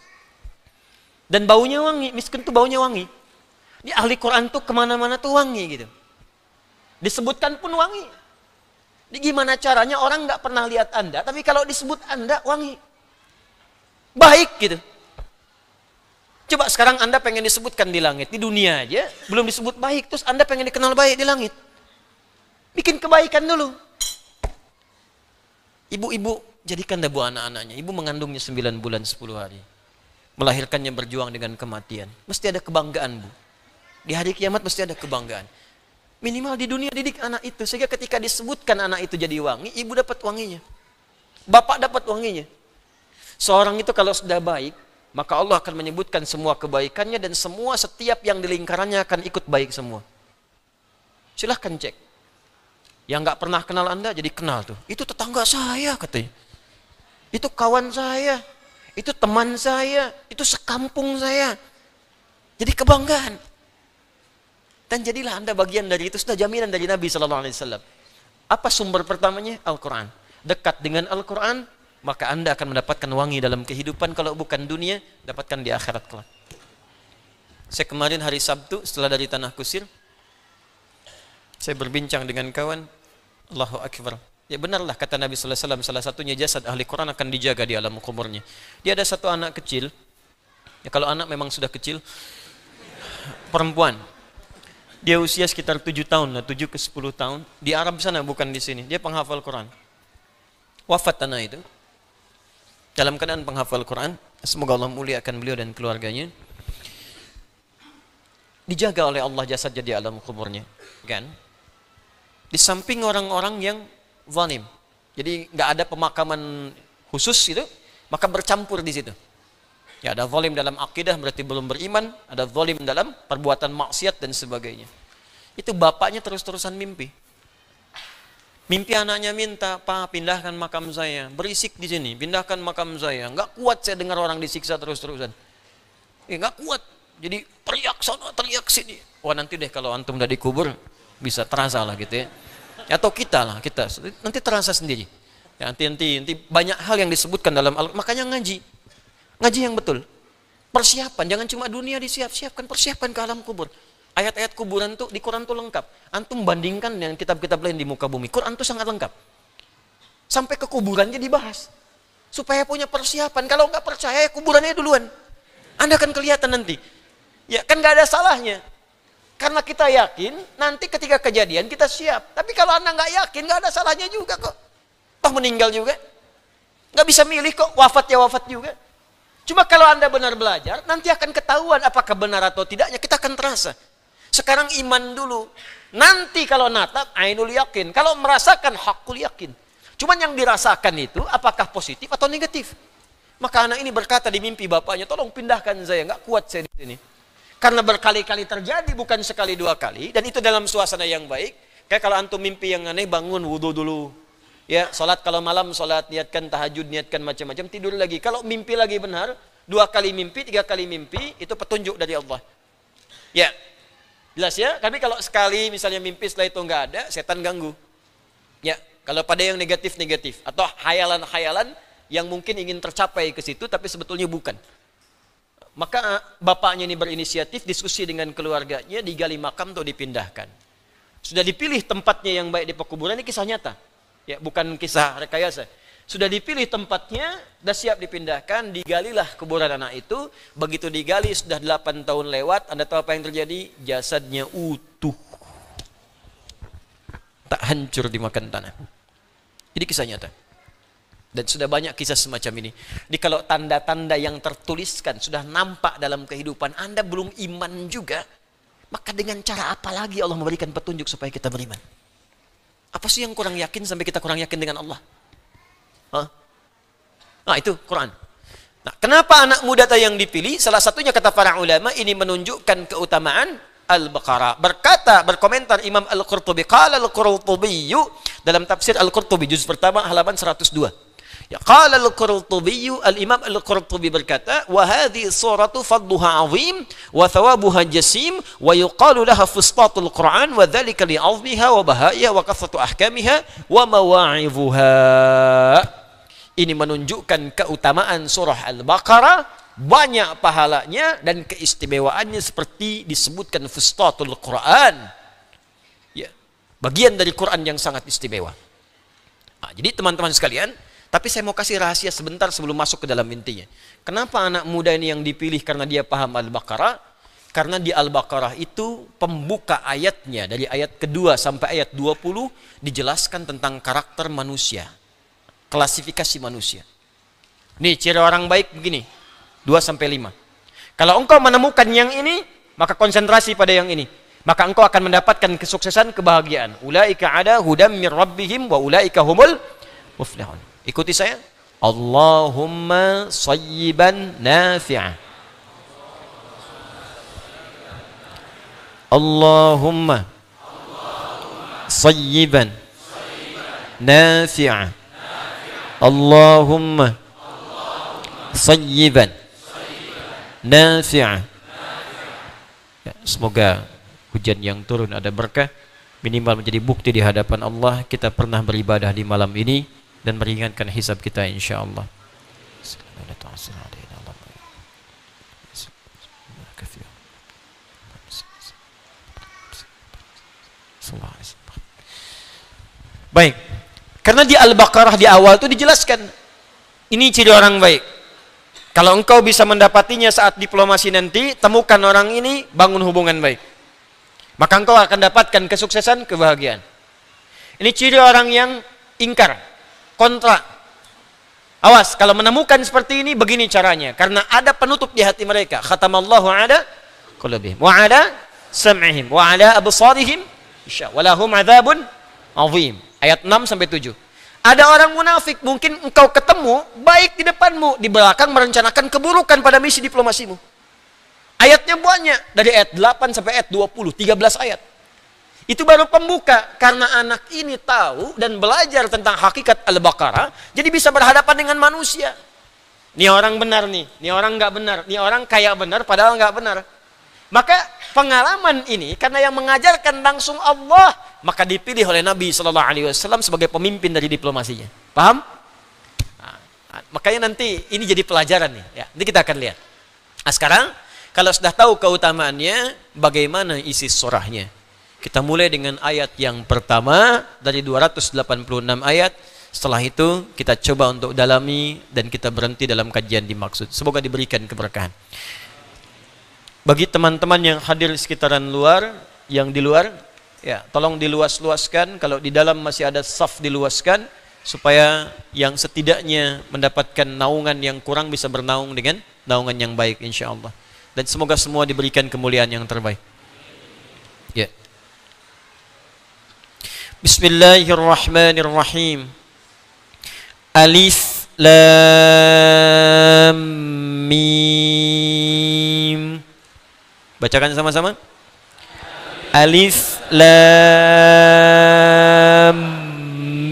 Dan baunya wangi, miskin tuh baunya wangi. Di ahli Quran tuh kemana-mana tuh wangi gitu. Disebutkan pun wangi. Di gimana caranya orang nggak pernah lihat Anda, tapi kalau disebut Anda wangi. Baik gitu. Coba sekarang Anda pengen disebutkan di langit, di dunia aja, belum disebut baik, terus Anda pengen dikenal baik di langit. Bikin kebaikan dulu, Ibu-ibu jadikan debu anak-anaknya. Ibu mengandungnya 9 bulan 10 hari. Melahirkannya berjuang dengan kematian. Mesti ada kebanggaan, Bu. Di hari kiamat mesti ada kebanggaan. Minimal di dunia didik anak itu. Sehingga ketika disebutkan anak itu jadi wangi, ibu dapat wanginya. Bapak dapat wanginya. Seorang itu kalau sudah baik, maka Allah akan menyebutkan semua kebaikannya dan semua setiap yang di lingkarannya akan ikut baik semua. Silahkan cek. Yang nggak pernah kenal Anda jadi kenal tuh. Itu tetangga saya katanya. Itu kawan saya. Itu teman saya. Itu sekampung saya. Jadi kebanggaan. Dan jadilah Anda bagian dari itu. Sudah jaminan dari Nabi saw Apa sumber pertamanya? Al-Quran. Dekat dengan Al-Quran, maka Anda akan mendapatkan wangi dalam kehidupan. Kalau bukan dunia, dapatkan di akhirat kelak. Saya kemarin hari Sabtu setelah dari Tanah Kusir, saya berbincang dengan kawan, Allahu Akbar. Ya benarlah kata Nabi Sallallahu Alaihi Wasallam salah satunya jasad ahli Quran akan dijaga di alam kuburnya. Dia ada satu anak kecil. Ya kalau anak memang sudah kecil, perempuan. Dia usia sekitar 7 tahun lah, 7 ke 10 tahun. Di Arab sana bukan di sini. Dia penghafal Quran. Wafat tanah itu. Dalam keadaan penghafal Quran, semoga Allah muliakan beliau dan keluarganya. Dijaga oleh Allah jasad jadi alam kuburnya. Kan? Di samping orang-orang yang zalim. Jadi nggak ada pemakaman khusus gitu, maka bercampur di situ. Ya ada zalim dalam akidah berarti belum beriman, ada zalim dalam perbuatan maksiat dan sebagainya. Itu bapaknya terus-terusan mimpi. Mimpi anaknya minta, Pak pindahkan makam saya. Berisik di sini, pindahkan makam saya. Nggak kuat saya dengar orang disiksa terus-terusan. Eh, kuat. Jadi teriak sana, teriak sini. Wah nanti deh kalau antum udah dikubur, bisa terasa lah gitu ya. Atau kita lah, kita nanti terasa sendiri. Ya, nanti, nanti, nanti banyak hal yang disebutkan dalam al makanya ngaji. Ngaji yang betul. Persiapan, jangan cuma dunia disiap-siapkan, persiapan ke alam kubur. Ayat-ayat kuburan tuh di Quran tuh lengkap. Antum bandingkan dengan kitab-kitab lain di muka bumi. Quran tuh sangat lengkap. Sampai ke kuburannya dibahas. Supaya punya persiapan. Kalau nggak percaya ya kuburannya duluan. Anda akan kelihatan nanti. Ya kan nggak ada salahnya. Karena kita yakin, nanti ketika kejadian kita siap. Tapi kalau anda nggak yakin, nggak ada salahnya juga kok. Toh meninggal juga. Nggak bisa milih kok, wafat ya wafat juga. Cuma kalau anda benar belajar, nanti akan ketahuan apakah benar atau tidaknya, kita akan terasa. Sekarang iman dulu. Nanti kalau natap, ainul yakin. Kalau merasakan, hakul yakin. Cuman yang dirasakan itu, apakah positif atau negatif. Maka anak ini berkata di mimpi bapaknya, tolong pindahkan saya, nggak kuat saya di sini. Karena berkali-kali terjadi, bukan sekali dua kali. Dan itu dalam suasana yang baik. Kayak kalau antum mimpi yang aneh, bangun, wudhu dulu. Ya, sholat kalau malam, sholat, niatkan tahajud, niatkan macam-macam, tidur lagi. Kalau mimpi lagi benar, dua kali mimpi, tiga kali mimpi, itu petunjuk dari Allah. Ya, jelas ya. Tapi kalau sekali misalnya mimpi setelah itu nggak ada, setan ganggu. Ya, kalau pada yang negatif-negatif. Atau hayalan-hayalan yang mungkin ingin tercapai ke situ, tapi sebetulnya bukan. Maka eh, bapaknya ini berinisiatif diskusi dengan keluarganya digali makam atau dipindahkan. Sudah dipilih tempatnya yang baik di pekuburan ini kisah nyata. Ya, bukan kisah rekayasa. Sudah dipilih tempatnya, sudah siap dipindahkan, digalilah kuburan anak itu. Begitu digali sudah 8 tahun lewat, Anda tahu apa yang terjadi? Jasadnya utuh. Tak hancur dimakan tanah. Jadi kisah nyata. Dan sudah banyak kisah semacam ini. Jadi kalau tanda-tanda yang tertuliskan sudah nampak dalam kehidupan Anda belum iman juga, maka dengan cara apa lagi Allah memberikan petunjuk supaya kita beriman? Apa sih yang kurang yakin sampai kita kurang yakin dengan Allah? Hah? Nah itu Quran. Nah, kenapa anak muda tadi yang dipilih? Salah satunya kata para ulama ini menunjukkan keutamaan Al-Baqarah. Berkata, berkomentar Imam Al-Qurtubi. Qala Al-Qurtubi dalam tafsir Al-Qurtubi juz pertama halaman 102. Ya, qala al-Qurtubi al-Imam al-Qurtubi berkata, "Wa hadhi suratu fadluha 'azim wa thawabuha jasim wa yuqalu laha fustatul Qur'an wa dhalika li'azmiha wa bahaiha wa kasratu ahkamiha wa mawa'izuha." Ini menunjukkan keutamaan surah Al-Baqarah banyak pahalanya dan keistimewaannya seperti disebutkan fustatul Quran. Ya, bagian dari Quran yang sangat istimewa. Nah, jadi teman-teman sekalian, tapi saya mau kasih rahasia sebentar sebelum masuk ke dalam intinya. Kenapa anak muda ini yang dipilih karena dia paham Al-Baqarah? Karena di Al-Baqarah itu pembuka ayatnya dari ayat kedua sampai ayat 20 dijelaskan tentang karakter manusia. Klasifikasi manusia. Nih ciri orang baik begini. 2 sampai 5. Kalau engkau menemukan yang ini, maka konsentrasi pada yang ini. Maka engkau akan mendapatkan kesuksesan, kebahagiaan. Ulaika ada hudam mir wa ulaika humul muflihun. Ikuti saya. Allahumma sayyiban nafi'ah. Allahumma, sayyiban, nafi'ah. Allahumma, sayyiban nafi'ah. Ya, semoga hujan yang turun ada berkah minimal menjadi bukti di hadapan Allah kita pernah beribadah di malam ini dan meringankan hisab kita insyaallah. Baik. Karena di Al-Baqarah di awal itu dijelaskan ini ciri orang baik. Kalau engkau bisa mendapatinya saat diplomasi nanti, temukan orang ini, bangun hubungan baik. Maka engkau akan dapatkan kesuksesan, kebahagiaan. Ini ciri orang yang ingkar kontrak. Awas, kalau menemukan seperti ini, begini caranya. Karena ada penutup di hati mereka. Khatamallahu ada kulubihim. Wa ada sam'ihim. Wa ada abusarihim. Walahum azabun azim. Ayat 6 sampai 7. Ada orang munafik, mungkin engkau ketemu, baik di depanmu, di belakang merencanakan keburukan pada misi diplomasimu. Ayatnya banyak, dari ayat 8 sampai ayat 20, 13 ayat. Itu baru pembuka karena anak ini tahu dan belajar tentang hakikat Al-Baqarah, jadi bisa berhadapan dengan manusia. Ini orang benar nih, ini orang nggak benar, ini orang kayak benar padahal nggak benar. Maka pengalaman ini karena yang mengajarkan langsung Allah, maka dipilih oleh Nabi Shallallahu Alaihi Wasallam sebagai pemimpin dari diplomasinya. Paham? Nah, makanya nanti ini jadi pelajaran nih. Ya, nanti kita akan lihat. Nah sekarang kalau sudah tahu keutamaannya, bagaimana isi surahnya? Kita mulai dengan ayat yang pertama dari 286 ayat. Setelah itu kita coba untuk dalami dan kita berhenti dalam kajian dimaksud. Semoga diberikan keberkahan. Bagi teman-teman yang hadir sekitaran luar, yang di luar, ya tolong diluas-luaskan. Kalau di dalam masih ada saf diluaskan supaya yang setidaknya mendapatkan naungan yang kurang bisa bernaung dengan naungan yang baik insya Allah. Dan semoga semua diberikan kemuliaan yang terbaik. Bismillahirrahmanirrahim. Alif lam mim. Bacakan sama-sama. Alif lam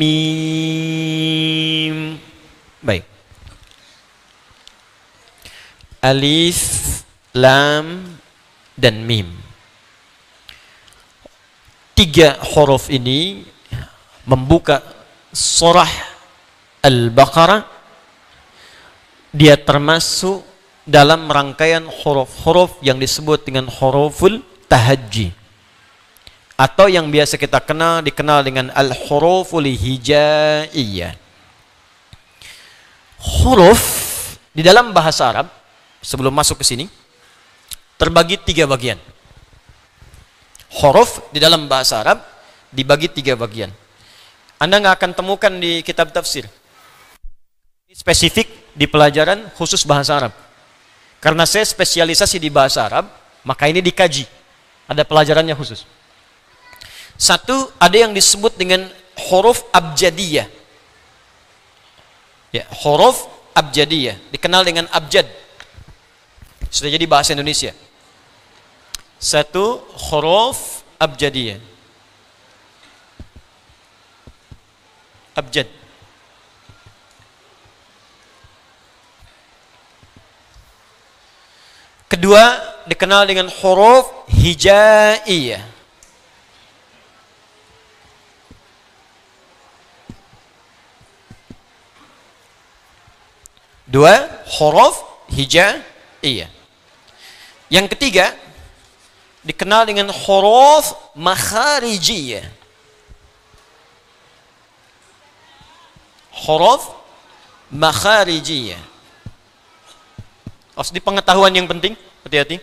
mim. Baik. Alif lam dan mim tiga huruf ini membuka surah Al-Baqarah dia termasuk dalam rangkaian huruf-huruf yang disebut dengan huruful tahajji atau yang biasa kita kenal dikenal dengan al-huruful hijaiyah huruf di dalam bahasa Arab sebelum masuk ke sini terbagi tiga bagian huruf di dalam bahasa Arab dibagi tiga bagian. Anda nggak akan temukan di kitab tafsir. Spesifik di pelajaran khusus bahasa Arab. Karena saya spesialisasi di bahasa Arab, maka ini dikaji. Ada pelajarannya khusus. Satu, ada yang disebut dengan huruf abjadiyah. Ya, huruf abjadiyah. Dikenal dengan abjad. Sudah jadi bahasa Indonesia satu huruf abjadiyah abjad kedua dikenal dengan huruf hijaiyah dua huruf hijaiyah yang ketiga dikenal dengan huruf makharijiyah. Huruf makharijiyah. Harus di pengetahuan yang penting, hati-hati.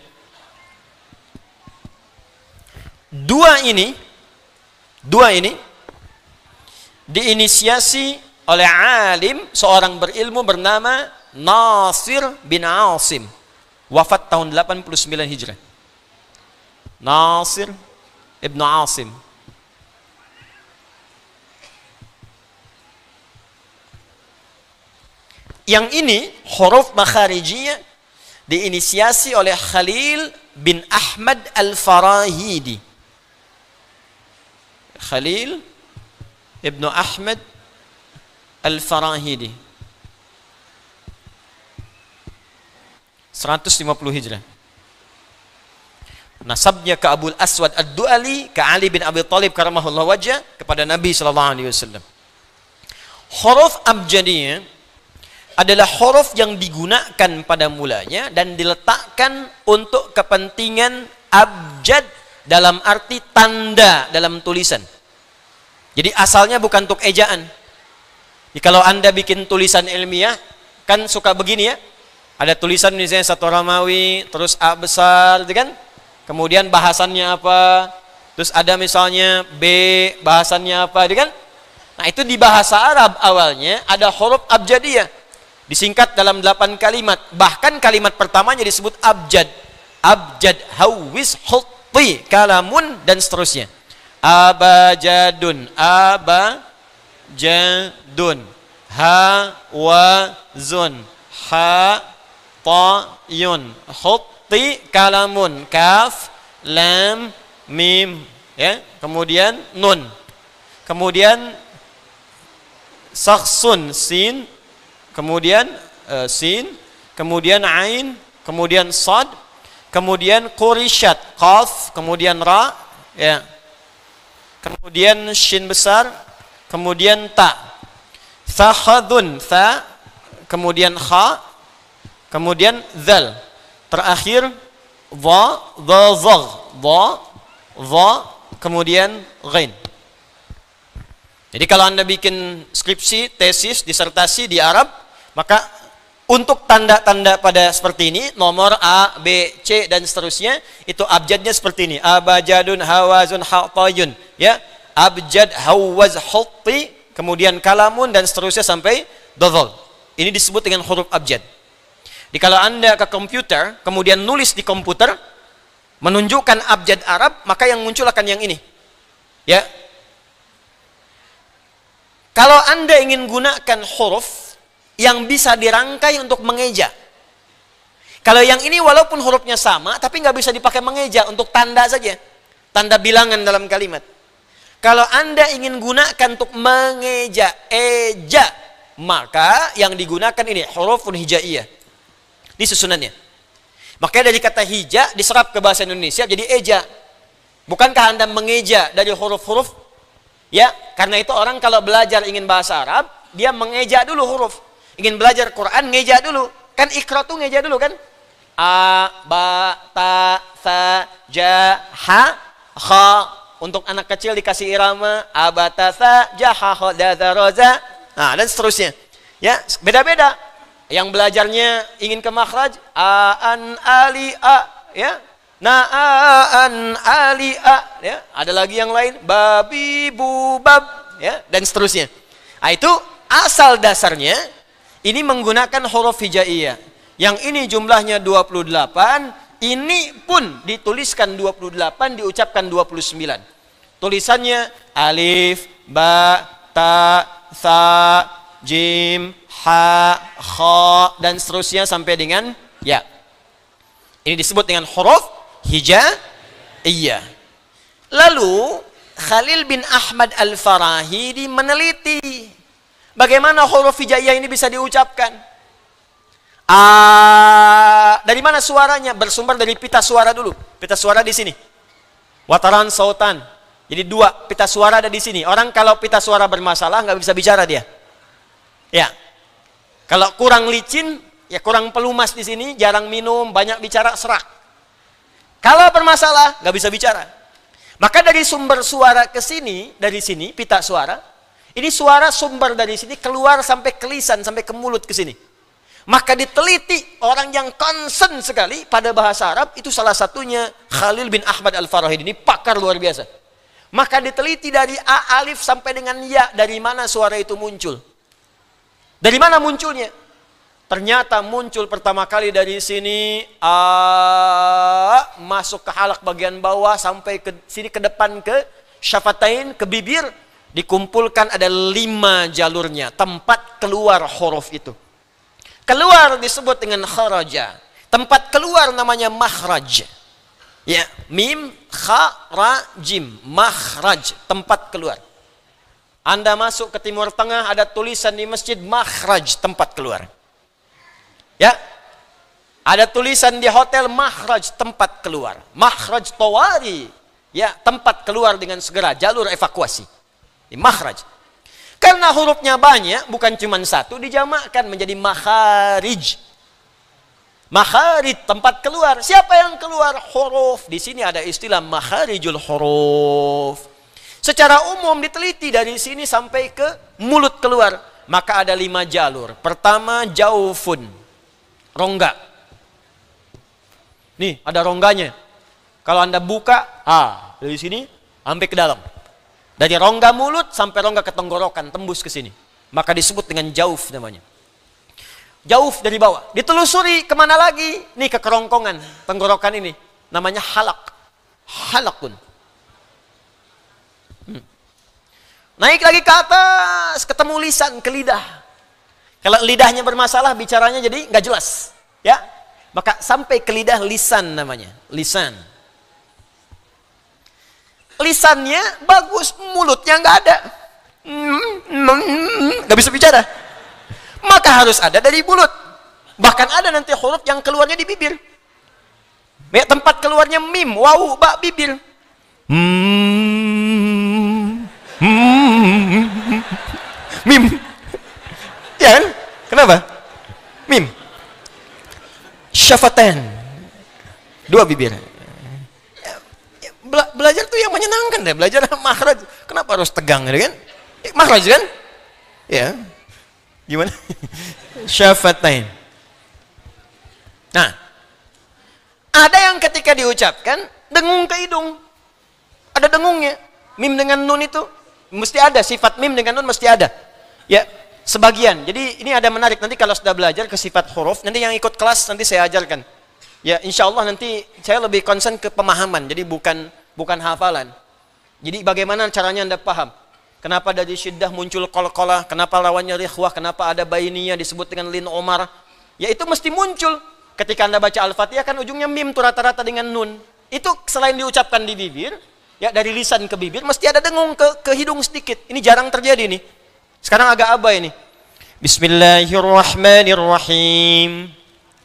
Dua ini, dua ini diinisiasi oleh alim seorang berilmu bernama Nasir bin Asim wafat tahun 89 Hijrah ناصر ابن عاصم Yang ini huruf makharijiyah diinisiasi oleh Khalil bin Ahmad Al-Farahidi. Khalil Ibnu Ahmad Al-Farahidi. 150 Hijrah. nasabnya ke Abu Aswad Ad-Duali ke Ali bin Abi Thalib karamahullah wajah kepada Nabi sallallahu alaihi wasallam. Huruf abjadiyah adalah huruf yang digunakan pada mulanya dan diletakkan untuk kepentingan abjad dalam arti tanda dalam tulisan. Jadi asalnya bukan untuk ejaan. Jadi kalau Anda bikin tulisan ilmiah kan suka begini ya. Ada tulisan misalnya satu ramawi terus A besar gitu kan? kemudian bahasannya apa, terus ada misalnya B bahasannya apa, dia gitu kan? Nah itu di bahasa Arab awalnya ada huruf abjadiyah, disingkat dalam 8 kalimat, bahkan kalimat pertamanya disebut abjad, abjad hawis hulti, kalamun dan seterusnya. Abajadun, abajadun, hawazun, ha tayun, ti kalamun kaf lam mim ya kemudian nun kemudian saksun sin kemudian uh, sin kemudian ain kemudian sad kemudian kurishat kaf kemudian ra ya kemudian shin besar kemudian ta sahadun sa kemudian kha kemudian zal Terakhir wa wa zagh wa wa kemudian ghain. Jadi kalau Anda bikin skripsi, tesis, disertasi di Arab, maka untuk tanda-tanda pada seperti ini, nomor A, B, C dan seterusnya, itu abjadnya seperti ini. Abajadun hawazun hatayun, ya. Abjad hawaz hatti, kemudian kalamun dan seterusnya sampai dodol. Ini disebut dengan huruf abjad. Jadi kalau Anda ke komputer, kemudian nulis di komputer, menunjukkan abjad Arab, maka yang muncul akan yang ini. Ya. Kalau Anda ingin gunakan huruf yang bisa dirangkai untuk mengeja. Kalau yang ini walaupun hurufnya sama, tapi nggak bisa dipakai mengeja untuk tanda saja. Tanda bilangan dalam kalimat. Kalau Anda ingin gunakan untuk mengeja, eja, maka yang digunakan ini hurufun hijaiyah. Ini susunannya. Makanya dari kata hija diserap ke bahasa Indonesia jadi eja. Bukankah Anda mengeja dari huruf-huruf? Ya, karena itu orang kalau belajar ingin bahasa Arab, dia mengeja dulu huruf. Ingin belajar Quran, ngeja dulu. Kan ikra tuh ngeja dulu kan? A, ba, ta, sa, ja, ha, ha. Untuk anak kecil dikasih irama. a ha, jaha, da, daza, roza. Nah, dan seterusnya. Ya, beda-beda yang belajarnya ingin ke makhraj aan ali a ya. na an ali a ya. Ada lagi yang lain babi bubab ya dan seterusnya. Nah, itu asal dasarnya ini menggunakan huruf hijaiyah. Yang ini jumlahnya 28, ini pun dituliskan 28, diucapkan 29. Tulisannya alif, ba, ta, sa, jim, ha, kha, dan seterusnya sampai dengan ya. Ini disebut dengan huruf hija. Iya. Lalu Khalil bin Ahmad Al-Farahidi meneliti bagaimana huruf hijaiyah ini bisa diucapkan. A, dari mana suaranya? Bersumber dari pita suara dulu. Pita suara di sini. Wataran sautan. Jadi dua pita suara ada di sini. Orang kalau pita suara bermasalah nggak bisa bicara dia. Ya. Kalau kurang licin, ya kurang pelumas di sini, jarang minum, banyak bicara, serak. Kalau bermasalah, nggak bisa bicara. Maka dari sumber suara ke sini, dari sini, pita suara, ini suara sumber dari sini keluar sampai kelisan sampai ke mulut ke sini. Maka diteliti orang yang concern sekali pada bahasa Arab itu salah satunya Khalil bin Ahmad Al-Farahid ini pakar luar biasa. Maka diteliti dari A alif sampai dengan ya dari mana suara itu muncul. Dari mana munculnya? Ternyata muncul pertama kali dari sini a masuk ke halak bagian bawah sampai ke sini ke depan ke syafatain ke bibir dikumpulkan ada lima jalurnya tempat keluar huruf itu keluar disebut dengan kharaja tempat keluar namanya mahraj ya mim kha ra jim mahraj tempat keluar anda masuk ke Timur Tengah ada tulisan di masjid mahraj tempat keluar. Ya. Ada tulisan di hotel mahraj tempat keluar. mahraj tawari. Ya, tempat keluar dengan segera jalur evakuasi. Di mahraj. Karena hurufnya banyak, bukan cuma satu, dijamakkan menjadi maharij, maharij tempat keluar. Siapa yang keluar? Huruf. Di sini ada istilah maharijul huruf Secara umum diteliti dari sini sampai ke mulut keluar. Maka ada lima jalur. Pertama jaufun. Rongga. Nih ada rongganya. Kalau anda buka, ah dari sini sampai ke dalam. Dari rongga mulut sampai rongga ketenggorokan tembus ke sini. Maka disebut dengan jauf namanya. Jauf dari bawah. Ditelusuri kemana lagi? Nih ke kerongkongan tenggorokan ini. Namanya halak. Halakun Naik lagi ke atas, ketemu lisan ke lidah. Kalau lidahnya bermasalah, bicaranya jadi nggak jelas. Ya, maka sampai ke lidah lisan namanya, lisan. Lisannya bagus, mulutnya nggak ada. Nggak bisa bicara. Maka harus ada dari mulut. Bahkan ada nanti huruf yang keluarnya di bibir. Ya, tempat keluarnya mim, wow, bak, bibir. Hmm Mim. Ya kan? Kenapa? Mim. Syafatan. Dua bibir. Bela belajar tuh yang menyenangkan deh. Belajar makhraj. Kenapa harus tegang gitu kan? Ya, makhraj kan? Ya. Gimana? Syafatain. Nah, ada yang ketika diucapkan dengung ke hidung. Ada dengungnya. Mim dengan nun itu mesti ada sifat mim dengan nun mesti ada ya sebagian jadi ini ada menarik nanti kalau sudah belajar ke sifat huruf nanti yang ikut kelas nanti saya ajarkan ya insya Allah nanti saya lebih konsen ke pemahaman jadi bukan bukan hafalan jadi bagaimana caranya anda paham kenapa dari syiddah muncul kol kola kenapa lawannya rihwah kenapa ada bayinya disebut dengan lin omar ya itu mesti muncul ketika anda baca al-fatihah kan ujungnya mim tuh rata-rata dengan nun itu selain diucapkan di bibir ya dari lisan ke bibir mesti ada dengung ke, ke hidung sedikit ini jarang terjadi nih sekarang agak abai nih Bismillahirrahmanirrahim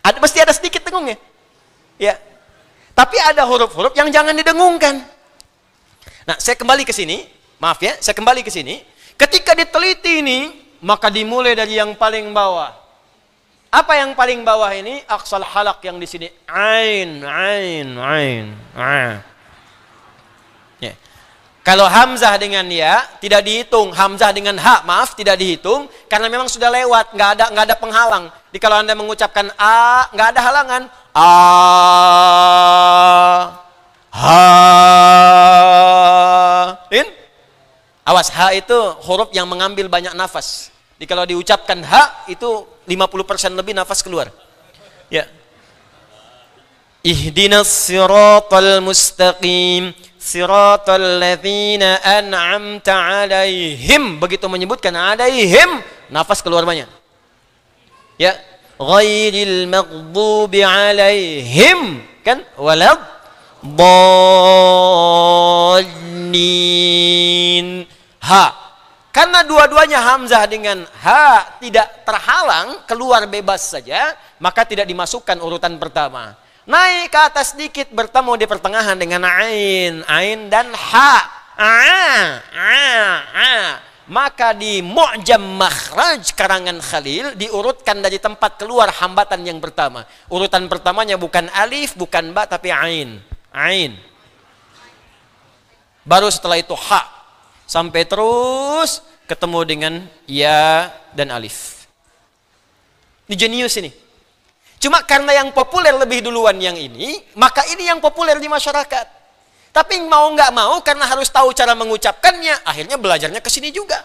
ada, mesti ada sedikit dengung ya ya tapi ada huruf-huruf yang jangan didengungkan nah saya kembali ke sini maaf ya saya kembali ke sini ketika diteliti ini maka dimulai dari yang paling bawah apa yang paling bawah ini? Aksal halak yang di sini. Ain, ain, ain, ain. Ah. Kalau Hamzah dengan ya tidak dihitung, Hamzah dengan hak maaf tidak dihitung karena memang sudah lewat, nggak ada nggak ada penghalang. Jadi kalau anda mengucapkan a nggak ada halangan a ha in awas h itu huruf yang mengambil banyak nafas. Jadi kalau diucapkan h itu 50% lebih nafas keluar. Ya. Ihdinas siratal mustaqim siratal ladzina an'amta alaihim begitu menyebutkan alaihim nafas keluar banyak ya ghairil maghdubi alaihim kan walad dallin ha karena dua-duanya hamzah dengan ha tidak terhalang keluar bebas saja maka tidak dimasukkan urutan pertama Naik ke atas sedikit bertemu di pertengahan dengan ain, ain dan ha. A, a, a. Maka di Mu'jam Makhraj karangan Khalil diurutkan dari tempat keluar hambatan yang pertama. Urutan pertamanya bukan alif, bukan ba, tapi ain. Ain. Baru setelah itu ha. Sampai terus ketemu dengan ya dan alif. Ini jenius ini. Cuma karena yang populer lebih duluan yang ini, maka ini yang populer di masyarakat. Tapi mau nggak mau karena harus tahu cara mengucapkannya, akhirnya belajarnya ke sini juga.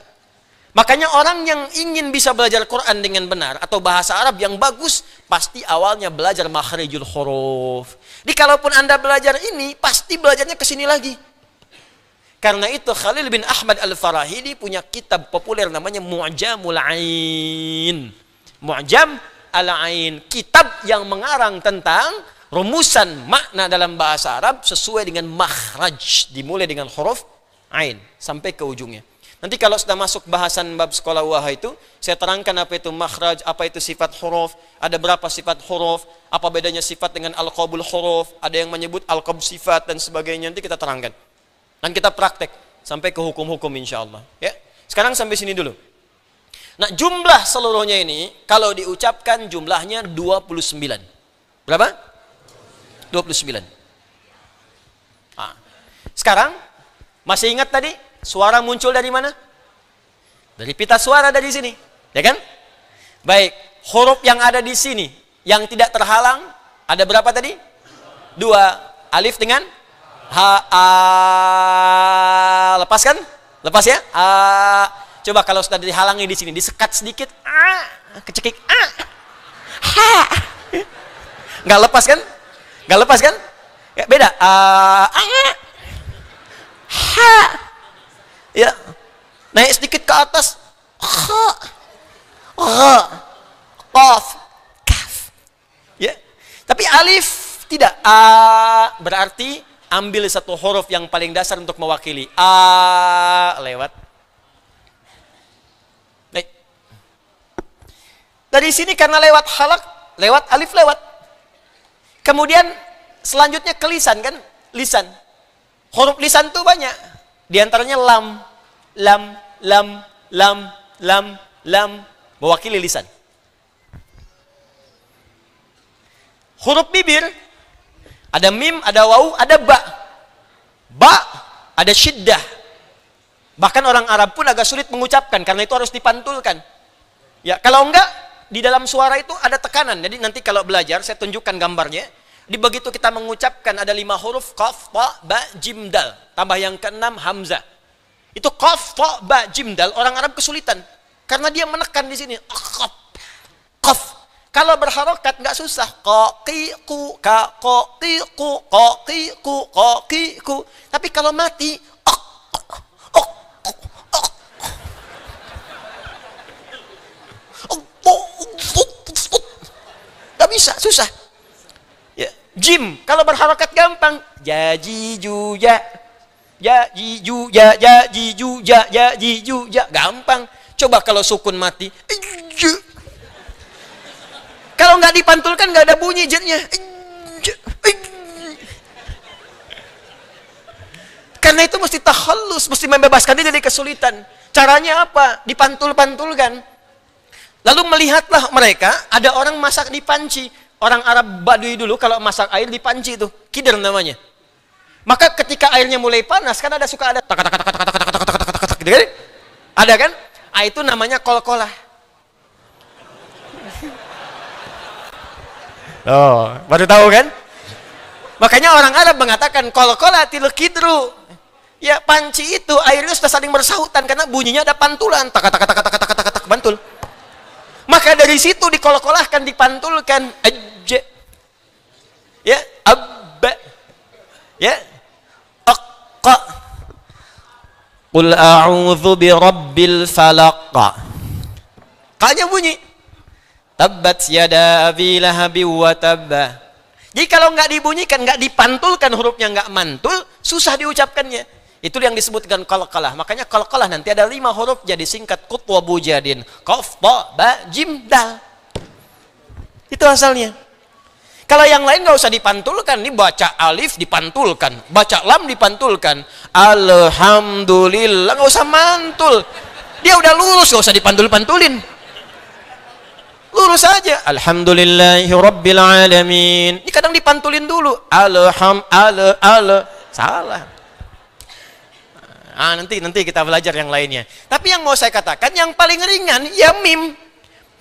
Makanya orang yang ingin bisa belajar Quran dengan benar atau bahasa Arab yang bagus pasti awalnya belajar makhrijul huruf. Jadi kalaupun Anda belajar ini pasti belajarnya ke sini lagi. Karena itu Khalil bin Ahmad Al-Farahidi punya kitab populer namanya Mu'jamul Ain. Mu'jam Al-Ain, kitab yang mengarang tentang rumusan makna dalam bahasa Arab sesuai dengan makhraj, dimulai dengan huruf ain sampai ke ujungnya. Nanti kalau sudah masuk bahasan bab sekolah waha itu, saya terangkan apa itu makhraj, apa itu sifat huruf, ada berapa sifat huruf, apa bedanya sifat dengan al-qabul huruf, ada yang menyebut al sifat dan sebagainya, nanti kita terangkan. Dan kita praktek sampai ke hukum-hukum insya Allah. Ya. Sekarang sampai sini dulu. Nah jumlah seluruhnya ini kalau diucapkan jumlahnya 29. Berapa? 29. Nah, sekarang masih ingat tadi suara muncul dari mana? Dari pita suara dari sini, ya kan? Baik, huruf yang ada di sini yang tidak terhalang ada berapa tadi? Dua alif dengan ha a lepas kan? Lepas ya? A Coba kalau sudah dihalangi di sini, disekat sedikit, ah, kecekik, ah, ha, nggak lepas kan? Nggak lepas kan? Ya, beda, ah, ah, ha, ya, naik sedikit ke atas, ha, ha, kaf, kaf, ya. Tapi alif tidak, ah berarti ambil satu huruf yang paling dasar untuk mewakili. A ah, lewat Dari sini karena lewat halak, lewat alif lewat. Kemudian selanjutnya kelisan kan, lisan. Huruf lisan tuh banyak. diantaranya lam, lam, lam, lam, lam, lam, mewakili lisan. Huruf bibir ada mim, ada wau, ada ba. Ba ada syiddah. Bahkan orang Arab pun agak sulit mengucapkan karena itu harus dipantulkan. Ya, kalau enggak di dalam suara itu ada tekanan. Jadi nanti kalau belajar saya tunjukkan gambarnya. Di begitu kita mengucapkan ada lima huruf qaf, ta, ba, jim, dal. Tambah yang keenam hamzah. Itu qaf, ta, ba, jim, dal. Orang Arab kesulitan karena dia menekan di sini. Qaf. Qaf. Kalau berharokat nggak susah. Ko, ki, ku, ka, ko, ki, ku, ko, ki, ku, ko, ki, ku. Tapi kalau mati, bisa, susah. Ya. Jim, kalau berharokat gampang. Jaji juja, ya ya, ya ya, jaji ya. gampang. Coba kalau sukun mati, kalau nggak dipantulkan nggak ada bunyi jernya. Karena itu mesti tahallus, mesti membebaskan diri dari kesulitan. Caranya apa? Dipantul-pantulkan. Lalu melihatlah mereka, ada orang masak di panci. Orang Arab Badui dulu kalau masak air di panci itu, kider namanya. Maka ketika airnya mulai panas, kan ada suka ada Ada kan? Ah itu namanya kol kola Oh, baru tahu kan? Makanya orang Arab mengatakan kol kola tilkidru. Ya panci itu airnya sudah saling bersahutan karena bunyinya ada pantulan tak tak tak tak tak tak bantul. Maka dari situ dikolok-kolahkan, dipantulkan aja. Ya, abba. Ya. Aqqa. Qul a'udzu rabbil falaq. Kayaknya bunyi. Tabbat yada abi lahabi wa tabba. Jadi kalau nggak dibunyikan, nggak dipantulkan hurufnya nggak mantul, susah diucapkannya. Itu yang disebutkan kalkalah. Makanya kalkalah nanti ada lima huruf jadi singkat kutwa bujadin. Kof, ta, ba, jim, dal. Itu asalnya. Kalau yang lain nggak usah dipantulkan, ini baca alif dipantulkan, baca lam dipantulkan. Alhamdulillah nggak usah mantul. Dia udah lurus nggak usah dipantul-pantulin. Lurus aja. Alhamdulillahirobbilalamin, alamin. Ini kadang dipantulin dulu. Alham al salah. Ah, nanti nanti kita belajar yang lainnya. Tapi yang mau saya katakan yang paling ringan ya mim.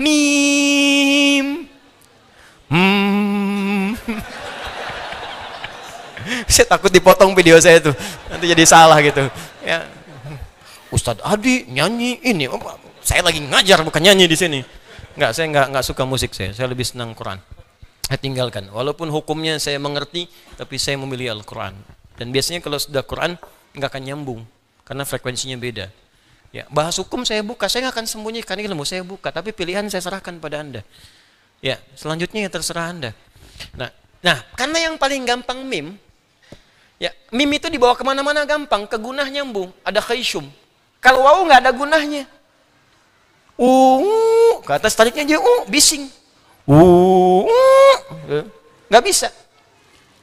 Mim. Hmm. saya takut dipotong video saya itu. Nanti jadi salah gitu. Ya. Ustadz Adi nyanyi ini. Oh, saya lagi ngajar bukan nyanyi di sini. Enggak, saya enggak enggak suka musik saya. Saya lebih senang Quran. Saya tinggalkan. Walaupun hukumnya saya mengerti, tapi saya memilih Al-Quran. Dan biasanya kalau sudah Quran, nggak akan nyambung. Karena frekuensinya beda. Ya, bahas hukum saya buka, saya nggak akan sembunyikan ilmu, saya buka, tapi pilihan saya serahkan pada Anda. Ya, selanjutnya ya terserah Anda. Nah, nah karena yang paling gampang mim, ya mim itu dibawa kemana-mana gampang, ke nyambung, ada khaisyum. Kalau wow nggak ada gunahnya. Uh, ke atas tariknya aja, uh, bising. Uh, nggak bisa.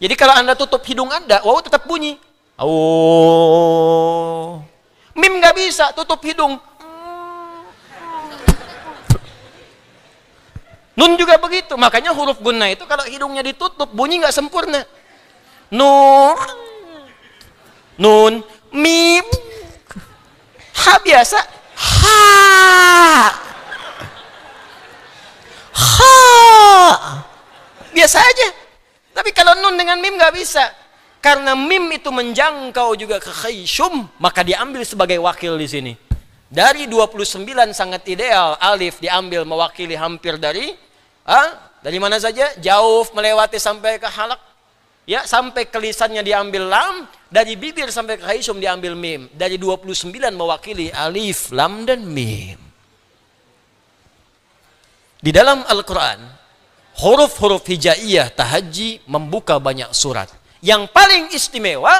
Jadi kalau Anda tutup hidung Anda, wow tetap bunyi. Oh. Mim nggak bisa, tutup hidung. Nun juga begitu, makanya huruf guna itu kalau hidungnya ditutup bunyi nggak sempurna. Nun, nun, mim, ha biasa, ha, ha, biasa aja. Tapi kalau nun dengan mim nggak bisa, karena mim itu menjangkau juga ke khayshum, maka diambil sebagai wakil di sini. Dari 29 sangat ideal, alif diambil mewakili hampir dari ah, dari mana saja? Jauh melewati sampai ke halak. Ya, sampai ke lisannya diambil lam, dari bibir sampai ke khayshum diambil mim. Dari 29 mewakili alif, lam dan mim. Di dalam Al-Qur'an, huruf-huruf hijaiyah tahaji membuka banyak surat. Yang paling istimewa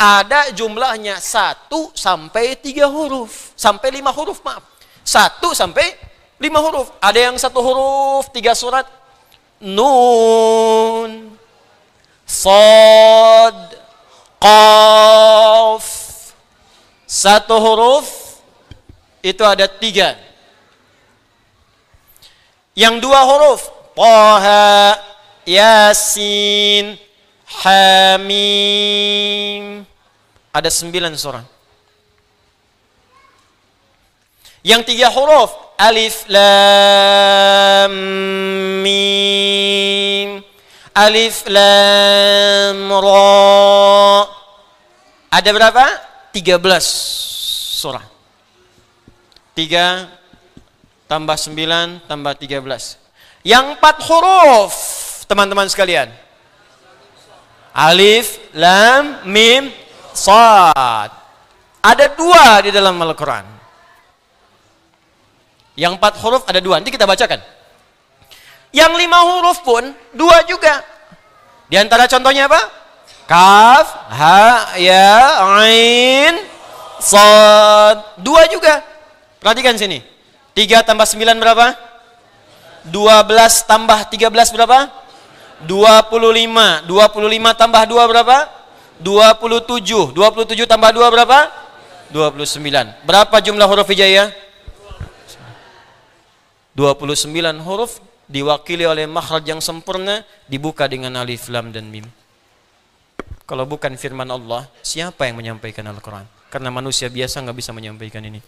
ada jumlahnya satu sampai tiga huruf, sampai lima huruf maaf. satu sampai lima huruf. Ada yang satu huruf, tiga surat. Nun, Sod, Qaf. Satu huruf itu ada tiga. Yang dua huruf, Poha, Yasin, Hamim. Ada sembilan surah. Yang tiga huruf Alif Lam Mim Alif Lam Ra Ada berapa? Tiga belas surah Tiga tambah sembilan tambah tiga belas. Yang empat huruf teman-teman sekalian Alif, Lam, Mim, Sad. Ada dua di dalam Al-Quran. Yang empat huruf ada dua. Nanti kita bacakan. Yang lima huruf pun dua juga. Di antara contohnya apa? Kaf, Ha, Ya, Ain, Sad. Dua juga. Perhatikan sini. Tiga tambah sembilan berapa? Dua belas tambah tiga belas berapa? 25. 25 tambah 2 berapa? 27. 27 tambah 2 berapa? 29. Berapa jumlah huruf hijaiyah? 29 huruf diwakili oleh makhraj yang sempurna dibuka dengan alif lam dan mim. Kalau bukan firman Allah, siapa yang menyampaikan Al-Qur'an? Karena manusia biasa nggak bisa menyampaikan ini.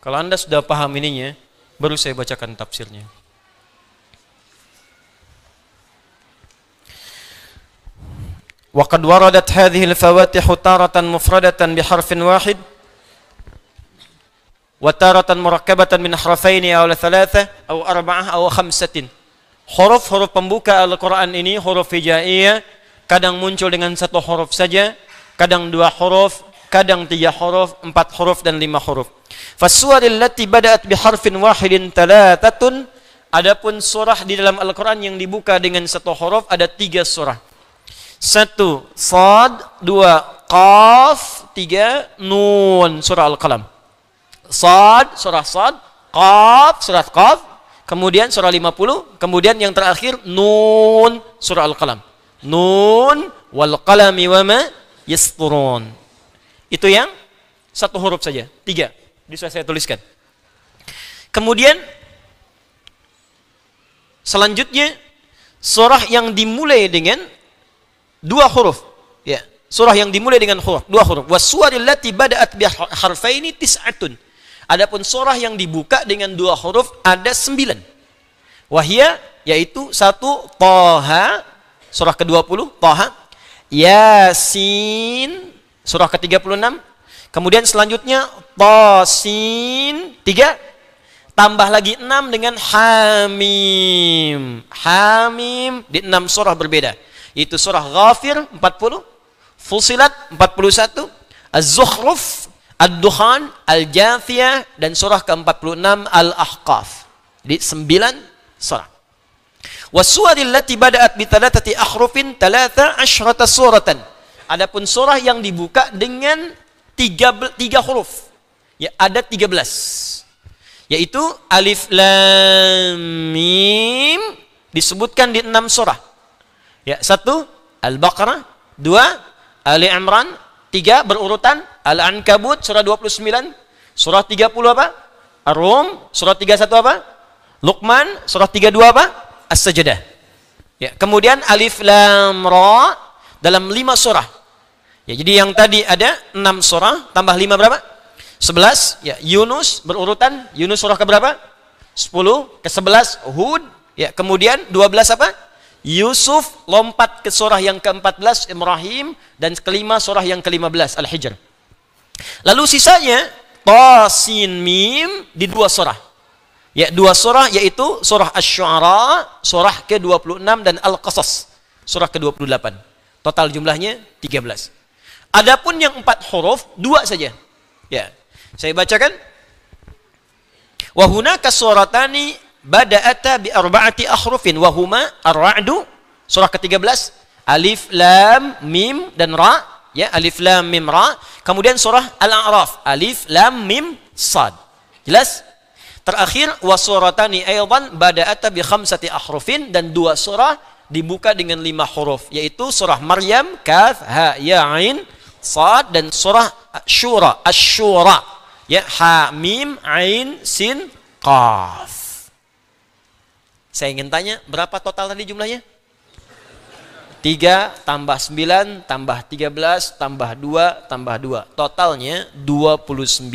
Kalau Anda sudah paham ininya, baru saya bacakan tafsirnya. وقد وردت هذه الفواتح تارة مفردة بحرف واحد وتارة مركبة من حرفين أو ثلاثة أو أربعة أو خمسة huruf-huruf pembuka Al-Quran ini huruf hijaiyah kadang muncul dengan satu huruf saja kadang dua huruf kadang tiga huruf empat huruf dan lima huruf fasuwaril lati bada'at biharfin wahidin talatatun adapun surah di dalam Al-Quran yang dibuka dengan satu huruf ada tiga surah satu, sad. Dua, qaf. Tiga, nun. Surah Al-Qalam. Sad, surah sad. Qaf, surah qaf. Kemudian surah 50. Kemudian yang terakhir, nun. Surah Al-Qalam. Nun wal qalami wa ma yasturun. Itu yang satu huruf saja. Tiga. Bisa saya tuliskan. Kemudian selanjutnya surah yang dimulai dengan dua huruf ya surah yang dimulai dengan huruf dua huruf wasuwaril lati bada'at bi harfaini tis'atun adapun surah yang dibuka dengan dua huruf ada sembilan wahia yaitu satu toha surah ke-20 toha yasin surah ke-36 kemudian selanjutnya tosin tiga tambah lagi enam dengan hamim hamim di enam surah berbeda itu surah Ghafir 40, Fusilat 41, Az-Zukhruf, Ad-Dukhan, Al-Jathiyah, dan surah ke-46 Al-Ahqaf. di 9 surah. Wasuwaril lati bada'at bitalatati akhrufin talata asyrata suratan. Adapun surah yang dibuka dengan tiga, tiga huruf. Ya, ada 13, Yaitu Alif Lam Mim disebutkan di enam surah. Ya, satu Al-Baqarah, dua Ali Imran, tiga berurutan Al-Ankabut surah 29, surah 30 apa? Ar-Rum, surah 31 apa? Luqman, surah 32 apa? As-Sajdah. Ya, kemudian Alif Lam Ra dalam lima surah. Ya, jadi yang tadi ada enam surah tambah lima berapa? Sebelas. Ya, Yunus berurutan Yunus surah ke berapa? Sepuluh ke sebelas Hud. Ya, kemudian dua belas apa? Yusuf lompat ke surah yang ke-14 Ibrahim dan kelima surah yang ke-15 Al-Hijr. Lalu sisanya Tasin Mim di dua surah. Ya dua surah yaitu surah Asy-Syu'ara, surah ke-26 dan Al-Qasas, surah ke-28. Total jumlahnya 13. Adapun yang empat huruf dua saja. Ya. Saya bacakan. Wa hunaka suratani bada'ata bi arba'ati akhrufin wa huma ar-ra'du surah ke-13 alif lam mim dan ra ya alif lam mim ra kemudian surah al-a'raf alif lam mim sad jelas terakhir wa suratani aidan bada'ata bi khamsati akhrufin dan dua surah dibuka dengan lima huruf yaitu surah Maryam kaf ha ya ain sad dan surah syura asy-syura ya ha mim ain sin qaf saya ingin tanya, berapa total tadi jumlahnya? 3 tambah 9 tambah 13 tambah 2 tambah 2. Totalnya 29.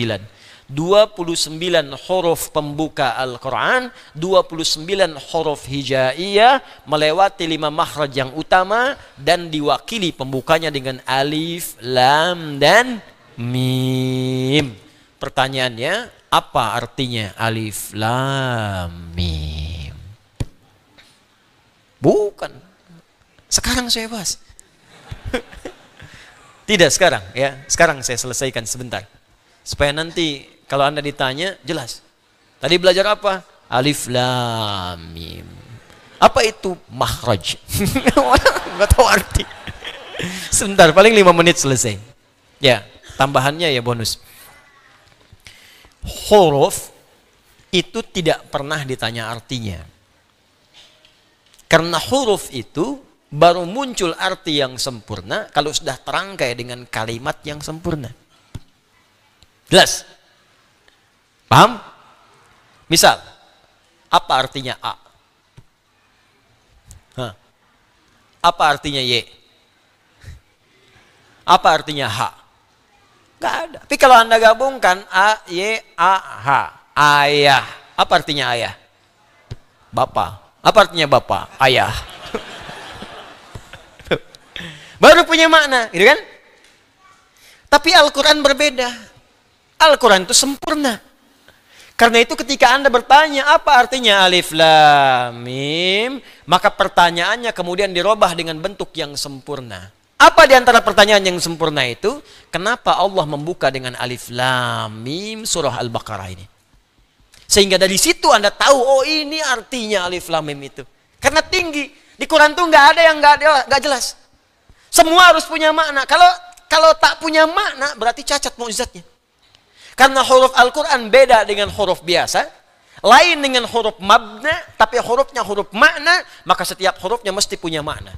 29 huruf pembuka Al-Quran, 29 huruf hijaiyah, melewati 5 makhraj yang utama, dan diwakili pembukanya dengan alif, lam, dan mim. Pertanyaannya, apa artinya alif, lam, mim? Bukan. Sekarang saya bahas. Tidak sekarang ya. Sekarang saya selesaikan sebentar. Supaya nanti kalau Anda ditanya jelas. Tadi belajar apa? Alif lam mim. Apa itu mahraj? Enggak tahu arti. Sebentar, paling lima menit selesai. Ya, tambahannya ya bonus. Huruf itu tidak pernah ditanya artinya. Karena huruf itu baru muncul arti yang sempurna kalau sudah terangkai dengan kalimat yang sempurna. Jelas? Paham? Misal, apa artinya A? Hah. Apa artinya Y? Apa artinya H? Gak ada. Tapi kalau Anda gabungkan A, Y, A, H. Ayah. Apa artinya ayah? Bapak. Apa artinya bapak? Ayah. Baru punya makna, gitu kan? Tapi Al-Quran berbeda. Al-Quran itu sempurna. Karena itu ketika Anda bertanya apa artinya alif lam mim, maka pertanyaannya kemudian dirubah dengan bentuk yang sempurna. Apa di antara pertanyaan yang sempurna itu? Kenapa Allah membuka dengan alif lam mim surah Al-Baqarah ini? Sehingga dari situ Anda tahu, oh ini artinya alif lam mim itu. Karena tinggi. Di Quran tuh nggak ada yang nggak nggak jelas. Semua harus punya makna. Kalau kalau tak punya makna berarti cacat mukjizatnya. Karena huruf Al-Quran beda dengan huruf biasa, lain dengan huruf mabna, tapi hurufnya huruf makna, maka setiap hurufnya mesti punya makna.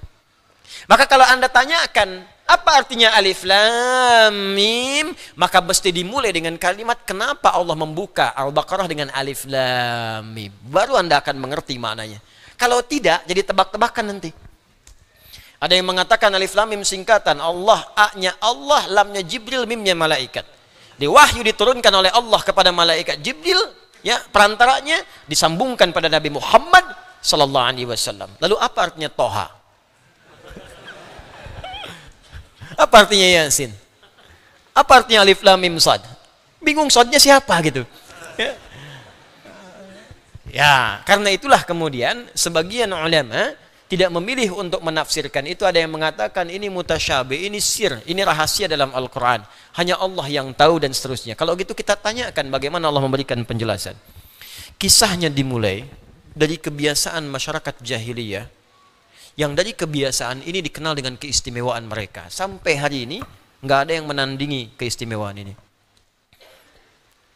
Maka kalau Anda tanyakan apa artinya alif lam mim? Maka mesti dimulai dengan kalimat kenapa Allah membuka Al-Baqarah dengan alif lam mim. Baru Anda akan mengerti maknanya. Kalau tidak, jadi tebak-tebakan nanti. Ada yang mengatakan alif lam mim singkatan. Allah, A-nya Allah, lamnya Jibril, mimnya malaikat. Di wahyu diturunkan oleh Allah kepada malaikat Jibril, ya perantaranya disambungkan pada Nabi Muhammad sallallahu alaihi wasallam. Lalu apa artinya toha? Apa artinya Yasin? Apa artinya Alif Lam Mim Sad? Bingung Sadnya siapa gitu. Ya. ya. karena itulah kemudian sebagian ulama tidak memilih untuk menafsirkan itu ada yang mengatakan ini mutasyabih, ini sir, ini rahasia dalam Al-Qur'an. Hanya Allah yang tahu dan seterusnya. Kalau gitu kita tanyakan bagaimana Allah memberikan penjelasan. Kisahnya dimulai dari kebiasaan masyarakat jahiliyah yang dari kebiasaan ini dikenal dengan keistimewaan mereka. Sampai hari ini nggak ada yang menandingi keistimewaan ini.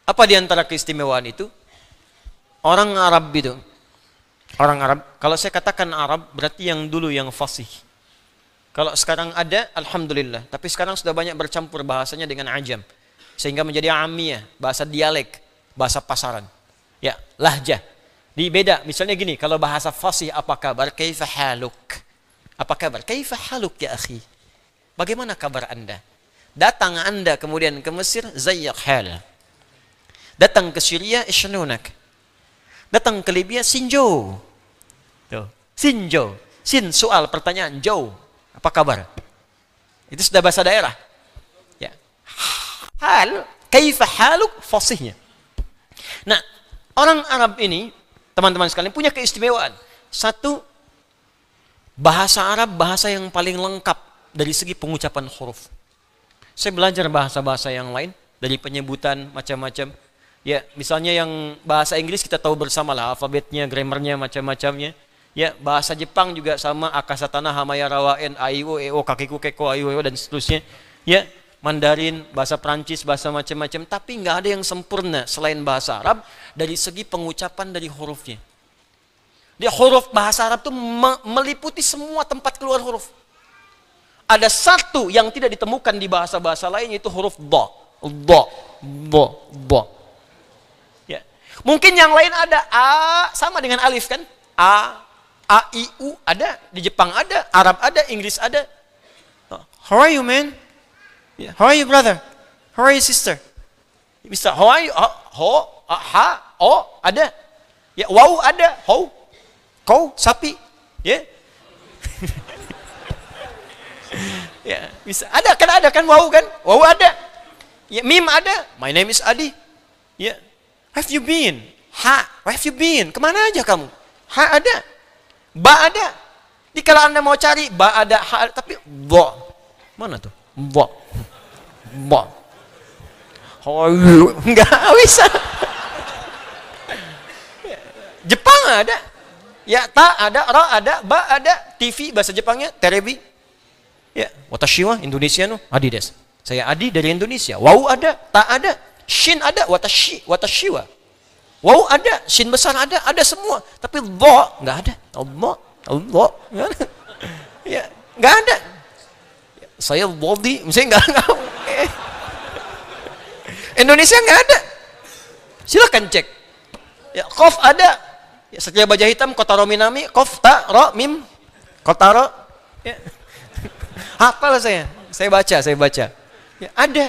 Apa di antara keistimewaan itu? Orang Arab itu. Orang Arab. Kalau saya katakan Arab berarti yang dulu yang fasih. Kalau sekarang ada, Alhamdulillah. Tapi sekarang sudah banyak bercampur bahasanya dengan ajam. Sehingga menjadi amiyah, bahasa dialek, bahasa pasaran. Ya, lahjah. Ini beda. Misalnya gini, kalau bahasa fasih apa kabar? Kaifa haluk? Apa kabar? Kaifa haluk ya akhi? Bagaimana kabar Anda? Datang Anda kemudian ke Mesir, zayyak hal. Datang ke Syria, ishnunak Datang ke Libya, sinjo. Sinjo. Sin soal pertanyaan, jauh. Apa kabar? Itu sudah bahasa daerah. Ya. Hal, kaifa haluk fasihnya. Nah, orang Arab ini teman-teman sekalian punya keistimewaan. Satu, bahasa Arab bahasa yang paling lengkap dari segi pengucapan huruf. Saya belajar bahasa-bahasa yang lain dari penyebutan macam-macam. Ya, misalnya yang bahasa Inggris kita tahu bersama lah alfabetnya, grammarnya, macam-macamnya. Ya, bahasa Jepang juga sama akasatana hamayarawaen aiwo eo kakiku keko aiwo e, dan seterusnya. Ya, Mandarin, bahasa Prancis, bahasa macam-macam, tapi nggak ada yang sempurna selain bahasa Arab dari segi pengucapan dari hurufnya. Dia huruf bahasa Arab itu meliputi semua tempat keluar huruf. Ada satu yang tidak ditemukan di bahasa-bahasa lain yaitu huruf do, do, do, do. Ya. Mungkin yang lain ada a sama dengan alif kan? A, a i u ada di Jepang ada, Arab ada, Inggris ada. How are you man? Yeah. How are you, brother? How are you, sister? Mister, how are you? Ah, ho, ho ah, ha, o, ada. Ya, wow, ada. How? Kau, sapi. Ya. Yeah. ya, bisa. Ada kan ada kan wow kan? Wow ada. Ya, mim ada. My name is Adi. Ya. Where have you been? Ha, where have you been? Kemana aja kamu? Ha ada. Ba ada. Di kalau anda mau cari ba ada ha tapi bo. Mana tuh? mbok mbok oh, nggak bisa Jepang ada ya ta ada ra ada ba ada TV bahasa Jepangnya terebi ya watashi wa Indonesia no Adi des saya Adi dari Indonesia wau ada ta ada shin ada watashi watashi wa wau ada shin besar ada ada semua tapi bo nggak ada Allah Allah ya nggak ada saya Wadi, misalnya nggak enggak eh. Indonesia nggak ada. Silahkan cek. Ya, kof ada. Ya, setiap Baja Hitam, kota rominami kof, ta, ro, mim, kota ro Ya. Hafal saya. Saya baca, saya baca. Ya, ada.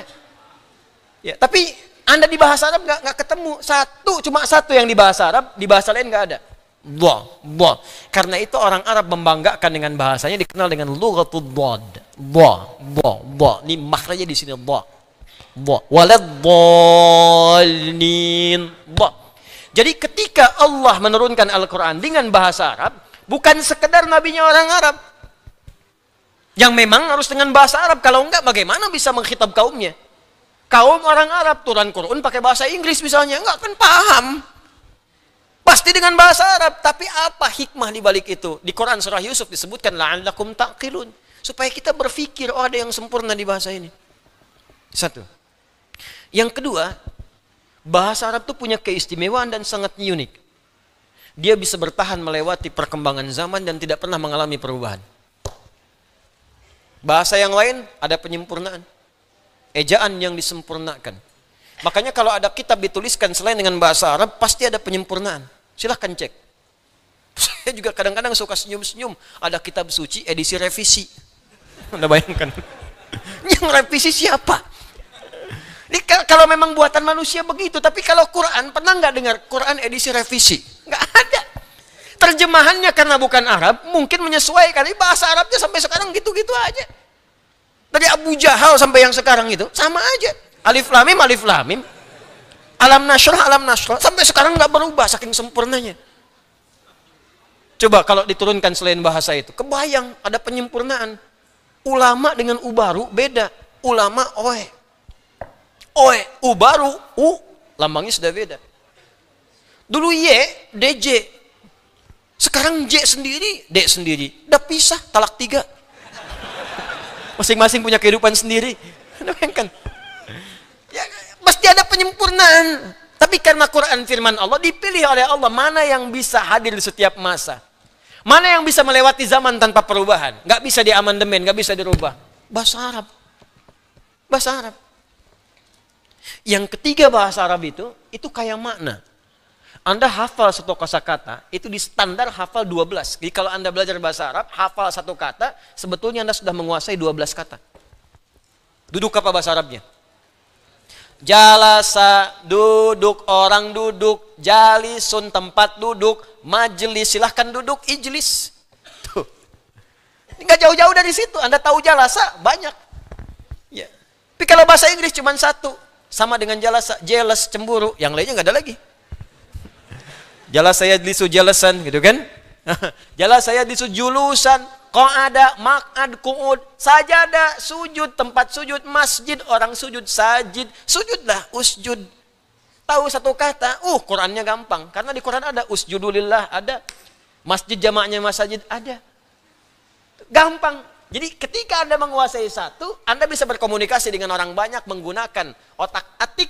Ya, tapi Anda di bahasa Arab nggak ketemu. Satu, cuma satu yang di bahasa Arab, di bahasa lain nggak ada. Dha, dha. Karena itu orang Arab membanggakan dengan bahasanya dikenal dengan lughatul dhad. Dha, dha, dha. Ini makhrajnya di sini dha. Dha. dhalin. Dha. Jadi ketika Allah menurunkan Al-Qur'an dengan bahasa Arab, bukan sekedar nabinya orang Arab. Yang memang harus dengan bahasa Arab, kalau enggak bagaimana bisa mengkhitab kaumnya? Kaum orang Arab turun Quran pakai bahasa Inggris misalnya, enggak kan paham pasti dengan bahasa Arab, tapi apa hikmah di balik itu? Di Quran surah Yusuf disebutkan la'allakum taqilun, supaya kita berpikir oh ada yang sempurna di bahasa ini. Satu. Yang kedua, bahasa Arab itu punya keistimewaan dan sangat unik. Dia bisa bertahan melewati perkembangan zaman dan tidak pernah mengalami perubahan. Bahasa yang lain ada penyempurnaan. Ejaan yang disempurnakan. Makanya kalau ada kitab dituliskan selain dengan bahasa Arab, pasti ada penyempurnaan. Silahkan cek. Saya juga kadang-kadang suka senyum-senyum. Ada kitab suci edisi revisi. Anda bayangkan. Yang revisi siapa? Ini kalau memang buatan manusia begitu, tapi kalau Quran pernah nggak dengar Quran edisi revisi? Nggak ada. Terjemahannya karena bukan Arab, mungkin menyesuaikan. Ini bahasa Arabnya sampai sekarang gitu-gitu aja. Dari Abu Jahal sampai yang sekarang itu sama aja. Alif lamim, alif lamim alam nasrah, alam nasrah. Sampai sekarang nggak berubah, saking sempurnanya. Coba kalau diturunkan selain bahasa itu, kebayang ada penyempurnaan. Ulama dengan ubaru beda. Ulama oe. Oe, ubaru, u, lambangnya sudah beda. Dulu Y, DJ. Sekarang J sendiri, D sendiri. Udah pisah, talak tiga. Masing-masing punya kehidupan sendiri. kan? Pasti ada penyempurnaan. Tapi karena Quran firman Allah dipilih oleh Allah mana yang bisa hadir di setiap masa. Mana yang bisa melewati zaman tanpa perubahan? Gak bisa diamandemen, gak bisa dirubah. Bahasa Arab. Bahasa Arab. Yang ketiga bahasa Arab itu, itu kayak makna. Anda hafal satu kata, itu di standar hafal 12. Jadi kalau Anda belajar bahasa Arab, hafal satu kata, sebetulnya Anda sudah menguasai 12 kata. Duduk apa bahasa Arabnya? Jalasa duduk orang duduk, jalisun tempat duduk, majelis silahkan duduk ijlis. Tuh. nggak jauh-jauh dari situ, Anda tahu jalasa banyak. Ya. Tapi kalau bahasa Inggris cuma satu, sama dengan jalasa, jealous cemburu, yang lainnya nggak ada lagi. jalasa saya disu jealousan gitu kan? jalasa saya disu julusan, ada mak'ad, ku'ud, sajada sujud, tempat sujud, masjid, orang sujud, sajid, sujudlah, usjud. Tahu satu kata, uh Qurannya gampang. Karena di Quran ada usjudulillah, ada. Masjid jamaknya masjid, ada. Gampang. Jadi ketika Anda menguasai satu, Anda bisa berkomunikasi dengan orang banyak menggunakan otak atik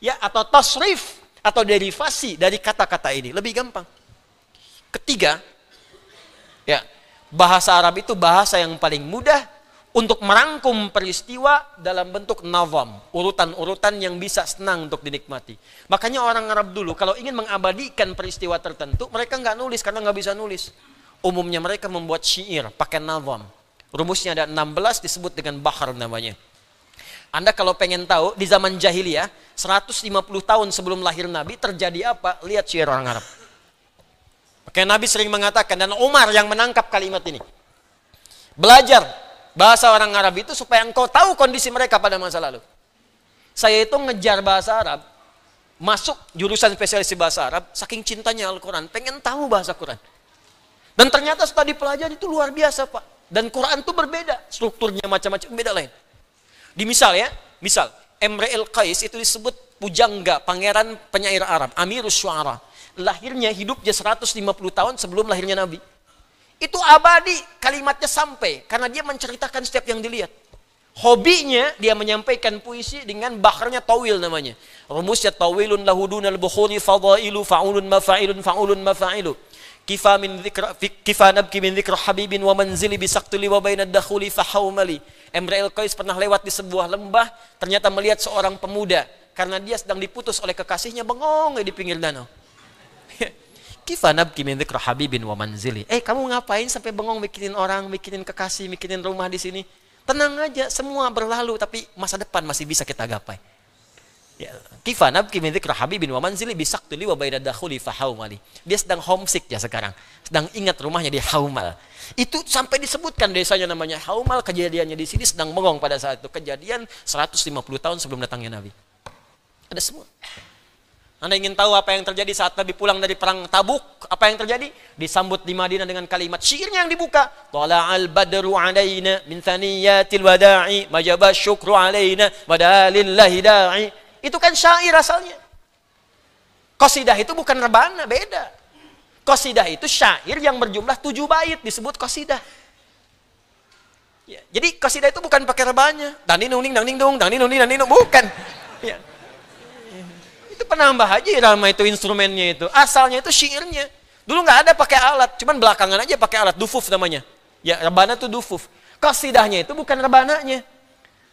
ya atau tasrif atau derivasi dari kata-kata ini. Lebih gampang. Ketiga, ya, Bahasa Arab itu bahasa yang paling mudah untuk merangkum peristiwa dalam bentuk nawam, urutan-urutan yang bisa senang untuk dinikmati. Makanya orang Arab dulu kalau ingin mengabadikan peristiwa tertentu, mereka nggak nulis karena nggak bisa nulis. Umumnya mereka membuat syair pakai nawam. Rumusnya ada 16 disebut dengan bahar namanya. Anda kalau pengen tahu di zaman jahiliyah 150 tahun sebelum lahir Nabi terjadi apa? Lihat syair orang Arab. Makanya Nabi sering mengatakan dan Umar yang menangkap kalimat ini. Belajar bahasa orang Arab itu supaya engkau tahu kondisi mereka pada masa lalu. Saya itu ngejar bahasa Arab, masuk jurusan spesialis bahasa Arab, saking cintanya Al-Quran, pengen tahu bahasa Quran. Dan ternyata setelah dipelajari itu luar biasa Pak. Dan Quran itu berbeda, strukturnya macam-macam, beda lain. Di misal ya, misal, Emre El Qais itu disebut pujangga, pangeran penyair Arab, Amirus Syuara lahirnya hidupnya 150 tahun sebelum lahirnya Nabi. Itu abadi kalimatnya sampai karena dia menceritakan setiap yang dilihat. Hobinya dia menyampaikan puisi dengan bakarnya tawil namanya. Rumusnya tawilun lahudun al-bukhuri fadailu fa'ulun mafa'ilun fa'ulun mafa'ilu. Kifa min dzikra kifa nabki min dzikra habibin wa manzili bisaktuli wa bainad dakhuli fahaumali. Emre El Qais pernah lewat di sebuah lembah, ternyata melihat seorang pemuda karena dia sedang diputus oleh kekasihnya bengong di pinggir danau. Kifanab kimin dzikra bin wa manzili. Eh, kamu ngapain sampai bengong mikirin orang, mikirin kekasih, mikirin rumah di sini? Tenang aja, semua berlalu tapi masa depan masih bisa kita gapai. Ya, kifanab kimin dzikra habibin wa manzili bisaqtili wa baida dakhuli fahaumali. Dia sedang homesick ya sekarang. Sedang ingat rumahnya di Haumal. Itu sampai disebutkan desanya namanya Haumal, kejadiannya di sini sedang bengong pada saat itu. Kejadian 150 tahun sebelum datangnya Nabi. Ada semua. Anda ingin tahu apa yang terjadi saat Nabi pulang dari perang Tabuk? Apa yang terjadi? Disambut di Madinah dengan kalimat syairnya yang dibuka. Tala'al badru alaina min thaniyatil wada'i majaba syukru alaina wadalillahi da'i. Itu kan syair asalnya. Kosidah itu bukan rebana, beda. Kosidah itu syair yang berjumlah tujuh bait disebut kosidah. Ya, jadi kosidah itu bukan pakai rebanya. Dani nungning, dangning dong, dani nungning, dani Bukan. Ya. Itu penambah aja irama ya itu instrumennya itu. Asalnya itu syairnya. Dulu nggak ada pakai alat, cuman belakangan aja pakai alat dufuf namanya. Ya, rebana itu dufuf. Kasidahnya itu bukan rebananya.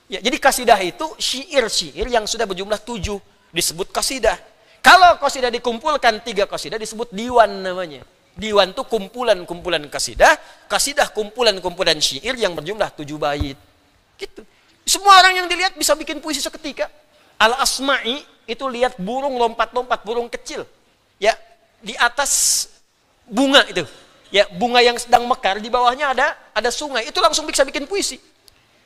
Ya, jadi kasidah itu syair-syair yang sudah berjumlah tujuh disebut kasidah. Kalau kasidah dikumpulkan tiga kasidah disebut diwan namanya. Diwan itu kumpulan-kumpulan kasidah, kasidah kumpulan-kumpulan syair yang berjumlah tujuh bait. Gitu. Semua orang yang dilihat bisa bikin puisi seketika. Al-Asma'i itu lihat burung lompat-lompat, burung kecil. Ya, di atas bunga itu. Ya, bunga yang sedang mekar, di bawahnya ada ada sungai. Itu langsung bisa bikin puisi.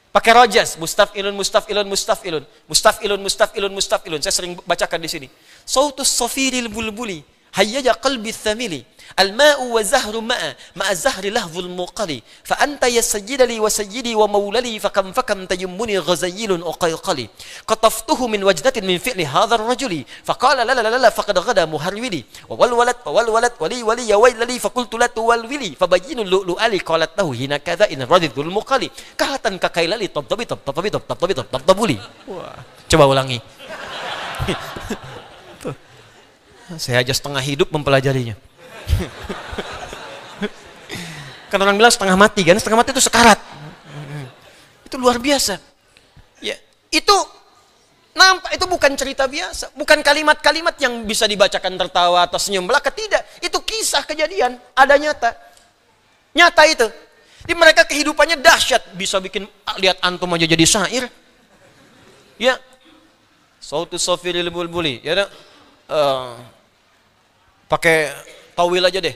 Pakai rojas, mustaf ilun, mustaf ilun, mustaf ilun. Mustaf ilun, mustaf ilun, mustaf ilun. Saya sering bacakan di sini. Sautus sofiril bulbuli هيج قلبي الثمل الماء وزهر ماء مع الزهر لهو المقل فأنت يا سيد لي وسيدي ومولي فكم فكم تجمني غزيل أقيقلي قطفته من وجدة من فعل هذا الرجل فقال لا لا لا, فقد غدا مهرولي وولولت وولولت ولي ولي ويل لي فقلت لا تولولي فبين اللؤلؤ لي قالت له هنا كذا إن رضي ذو المقل كهتا ككيلالي طبطبي طبطبي طبطبي طبطبي طبطبولي coba ulangi Saya aja setengah hidup mempelajarinya. kan orang bilang setengah mati kan, setengah mati itu sekarat. Itu luar biasa. Ya, itu nampak itu bukan cerita biasa, bukan kalimat-kalimat yang bisa dibacakan tertawa atau senyum belaka tidak. Itu kisah kejadian, ada nyata. Nyata itu. Di mereka kehidupannya dahsyat, bisa bikin ah, lihat antum aja jadi syair. Ya. Sautu safiril bulbuli, ya. Uh, Pakai tawil aja deh.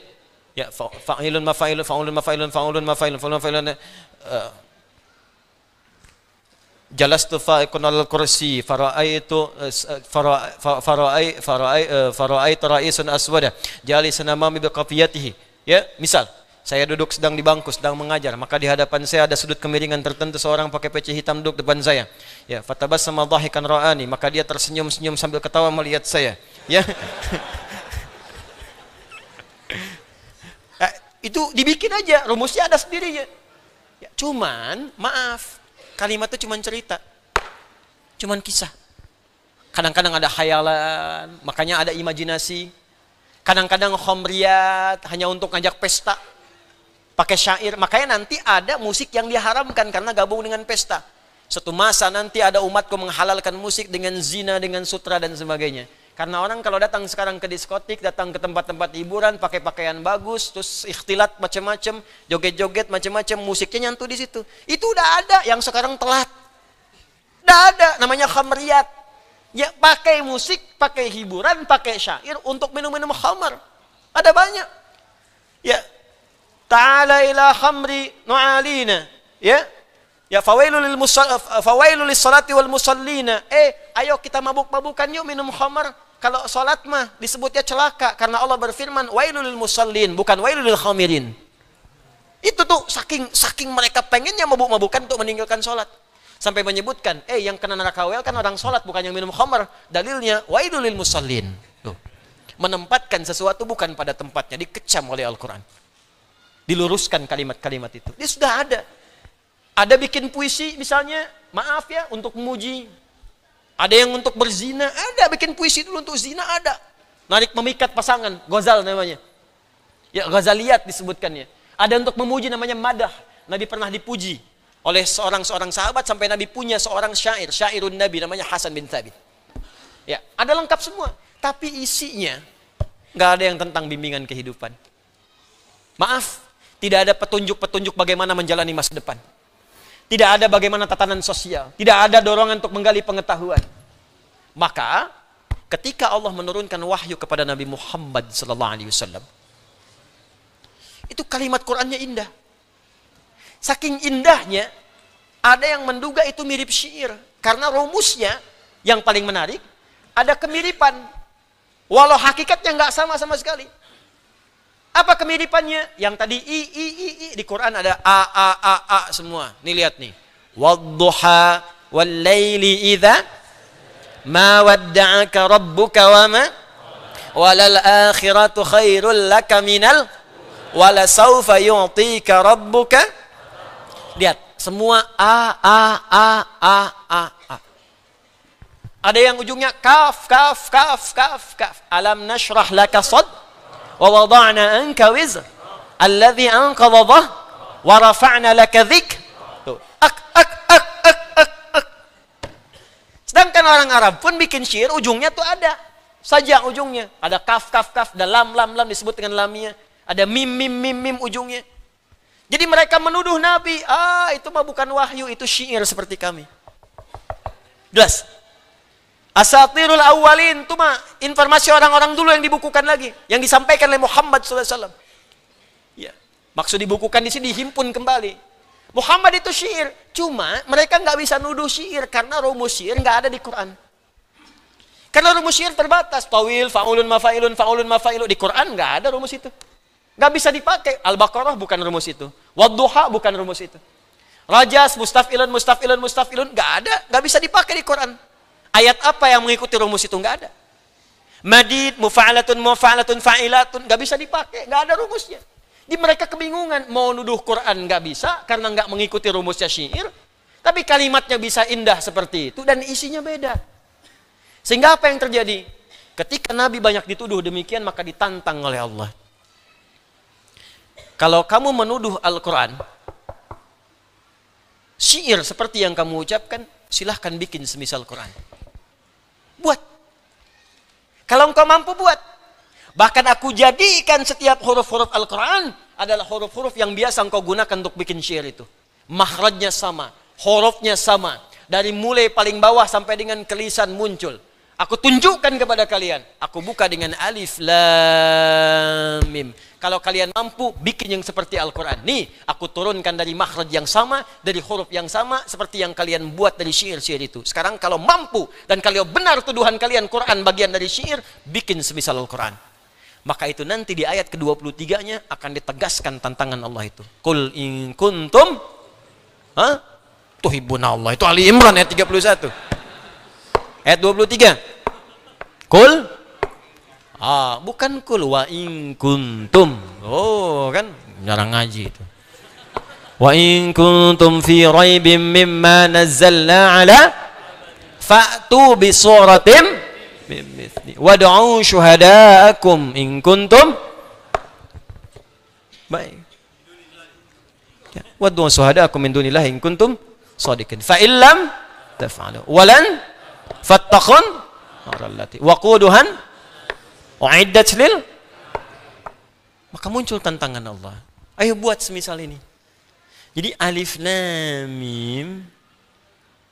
Ya fa'ilun mafa'ilun fa'ulun mafa'ilun fa'ulun mafa'ilun fa'ulun mafa'ilun. Eh, jelas tu fa'ikun al kursi fara'aitu eh, eh, fara'ai fara'ai fara'ai terai sun aswada jali senama mi qafiyatihi. Ya, misal saya duduk sedang di bangku sedang mengajar maka di hadapan saya ada sudut kemiringan tertentu seorang pakai peci hitam duduk depan saya ya fatabas sama dahikan ra'ani maka dia tersenyum-senyum sambil ketawa melihat saya ya eh, itu dibikin aja, rumusnya ada sendiri ya. ya cuman, maaf, kalimat itu cuman cerita. Cuman kisah. Kadang-kadang ada khayalan, makanya ada imajinasi. Kadang-kadang khomriyat, hanya untuk ngajak pesta. Pakai syair, makanya nanti ada musik yang diharamkan karena gabung dengan pesta. Satu masa nanti ada umatku menghalalkan musik dengan zina, dengan sutra dan sebagainya. Karena orang kalau datang sekarang ke diskotik, datang ke tempat-tempat hiburan, pakai pakaian bagus, terus ikhtilat macam-macam, joget-joget macam-macam, musiknya nyantu di situ. Itu udah ada yang sekarang telat. Udah ada, namanya khamriyat. Ya pakai musik, pakai hiburan, pakai syair untuk minum-minum khamar. Ada banyak. Ya Ta'ala ila khamri nu'alina. Ya, Ya fawailul lil salati wal musallina. Eh, ayo kita mabuk-mabukan yuk minum khamar. Kalau sholat mah disebutnya celaka karena Allah berfirman wailul musallin bukan wailul khamirin. Itu tuh saking saking mereka pengennya mabuk-mabukan untuk meninggalkan sholat sampai menyebutkan eh yang kena neraka wail kan orang sholat bukan yang minum khamar dalilnya wailul musallin. Tuh. Menempatkan sesuatu bukan pada tempatnya dikecam oleh Al-Qur'an. Diluruskan kalimat-kalimat itu. Dia sudah ada. Ada bikin puisi misalnya, maaf ya untuk memuji ada yang untuk berzina, ada bikin puisi dulu untuk zina ada. Narik memikat pasangan, gozal namanya. Ya gozaliat disebutkannya. Ada untuk memuji namanya madah. Nabi pernah dipuji oleh seorang-seorang sahabat sampai Nabi punya seorang syair, syairun Nabi namanya Hasan bin Thabit. Ya, ada lengkap semua, tapi isinya nggak ada yang tentang bimbingan kehidupan. Maaf, tidak ada petunjuk-petunjuk bagaimana menjalani masa depan. Tidak ada bagaimana tatanan sosial. Tidak ada dorongan untuk menggali pengetahuan. Maka ketika Allah menurunkan wahyu kepada Nabi Muhammad sallallahu alaihi wasallam itu kalimat Qur'annya indah. Saking indahnya ada yang menduga itu mirip syair karena rumusnya yang paling menarik ada kemiripan walau hakikatnya nggak sama sama sekali. Apa kemiripannya? Yang tadi i i i i di Quran ada a a a a semua. Nih lihat nih. Wadduha wal idza ma wadda'aka rabbuka wa ma walal akhiratu khairul laka minal wala saufa yu'tika rabbuka lihat semua a a a a a a ada yang ujungnya kaf kaf kaf kaf kaf alam nashrah laka sadr ووضعنا wada'na anka wizr alladhi anqadha dhah wa sedangkan orang Arab pun bikin syair ujungnya tuh ada saja ujungnya ada kaf kaf kaf ada lam lam lam disebut dengan lamnya ada mim mim mim mim ujungnya jadi mereka menuduh Nabi, ah itu mah bukan wahyu, itu syair seperti kami. Jelas? Asatirul awalin itu mah informasi orang-orang dulu yang dibukukan lagi, yang disampaikan oleh Muhammad SAW. Ya. Maksud dibukukan di sini dihimpun kembali. Muhammad itu syair, cuma mereka nggak bisa nuduh syair karena rumus syair nggak ada di Quran. Karena rumus syair terbatas, tawil, faulun, mafailun, faulun, mafailun di Quran nggak ada rumus itu. Nggak bisa dipakai. Al-Baqarah bukan rumus itu. Wadduha bukan rumus itu. Rajas, mustafilun, mustafilun, mustafilun nggak ada, nggak bisa dipakai di Quran. Ayat apa yang mengikuti rumus itu nggak ada. Madid, mufa'alatun, mufa'alatun, fa'ilatun, nggak bisa dipakai, nggak ada rumusnya. Di mereka kebingungan, mau nuduh Quran nggak bisa karena nggak mengikuti rumusnya syair, tapi kalimatnya bisa indah seperti itu dan isinya beda. Sehingga apa yang terjadi? Ketika Nabi banyak dituduh demikian maka ditantang oleh Allah. Kalau kamu menuduh Al-Quran, syair seperti yang kamu ucapkan, silahkan bikin semisal Quran. Buat. Kalau engkau mampu buat. Bahkan aku jadikan setiap huruf-huruf Al-Quran adalah huruf-huruf yang biasa engkau gunakan untuk bikin syair itu. Mahradnya sama, hurufnya sama. Dari mulai paling bawah sampai dengan kelisan muncul. Aku tunjukkan kepada kalian. Aku buka dengan alif lam mim. Kalau kalian mampu bikin yang seperti Al-Qur'an. Nih, aku turunkan dari makhraj yang sama, dari huruf yang sama seperti yang kalian buat dari syair-syair itu. Sekarang kalau mampu dan kalau benar tuduhan kalian Quran bagian dari syair, bikin semisal Al-Qur'an. Maka itu nanti di ayat ke-23-nya akan ditegaskan tantangan Allah itu. Kul in kuntum ha? Tuhibbuna Allah. Itu Ali Imran ayat 31. Ayat 23. Kul ah, bukan kul wa in kuntum. Oh, kan jarang ngaji itu. Wa in kuntum fi raibim mimma nazzalna ala fa'tu bi suratin wad'u syuhada'akum in kuntum baik ya, wad'u syuhada'akum min dunillahi in kuntum shadiqin fa illam taf'alu walan fattaqun narallati waquduhan uiddat lil maka muncul tantangan Allah ayo buat semisal ini jadi alif lam mim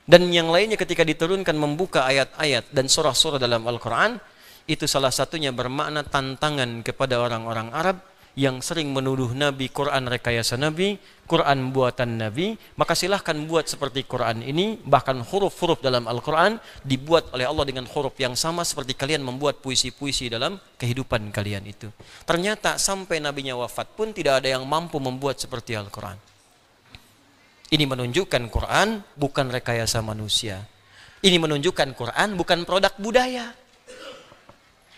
dan yang lainnya ketika diturunkan membuka ayat-ayat dan surah-surah dalam Al-Qur'an itu salah satunya bermakna tantangan kepada orang-orang Arab yang sering menuduh Nabi Quran rekayasa Nabi, Quran buatan Nabi, maka silahkan buat seperti Quran ini, bahkan huruf-huruf dalam Al-Quran dibuat oleh Allah dengan huruf yang sama seperti kalian membuat puisi-puisi dalam kehidupan kalian itu. Ternyata sampai nabinya wafat pun tidak ada yang mampu membuat seperti Al-Quran. Ini menunjukkan Quran bukan rekayasa manusia. Ini menunjukkan Quran bukan produk budaya.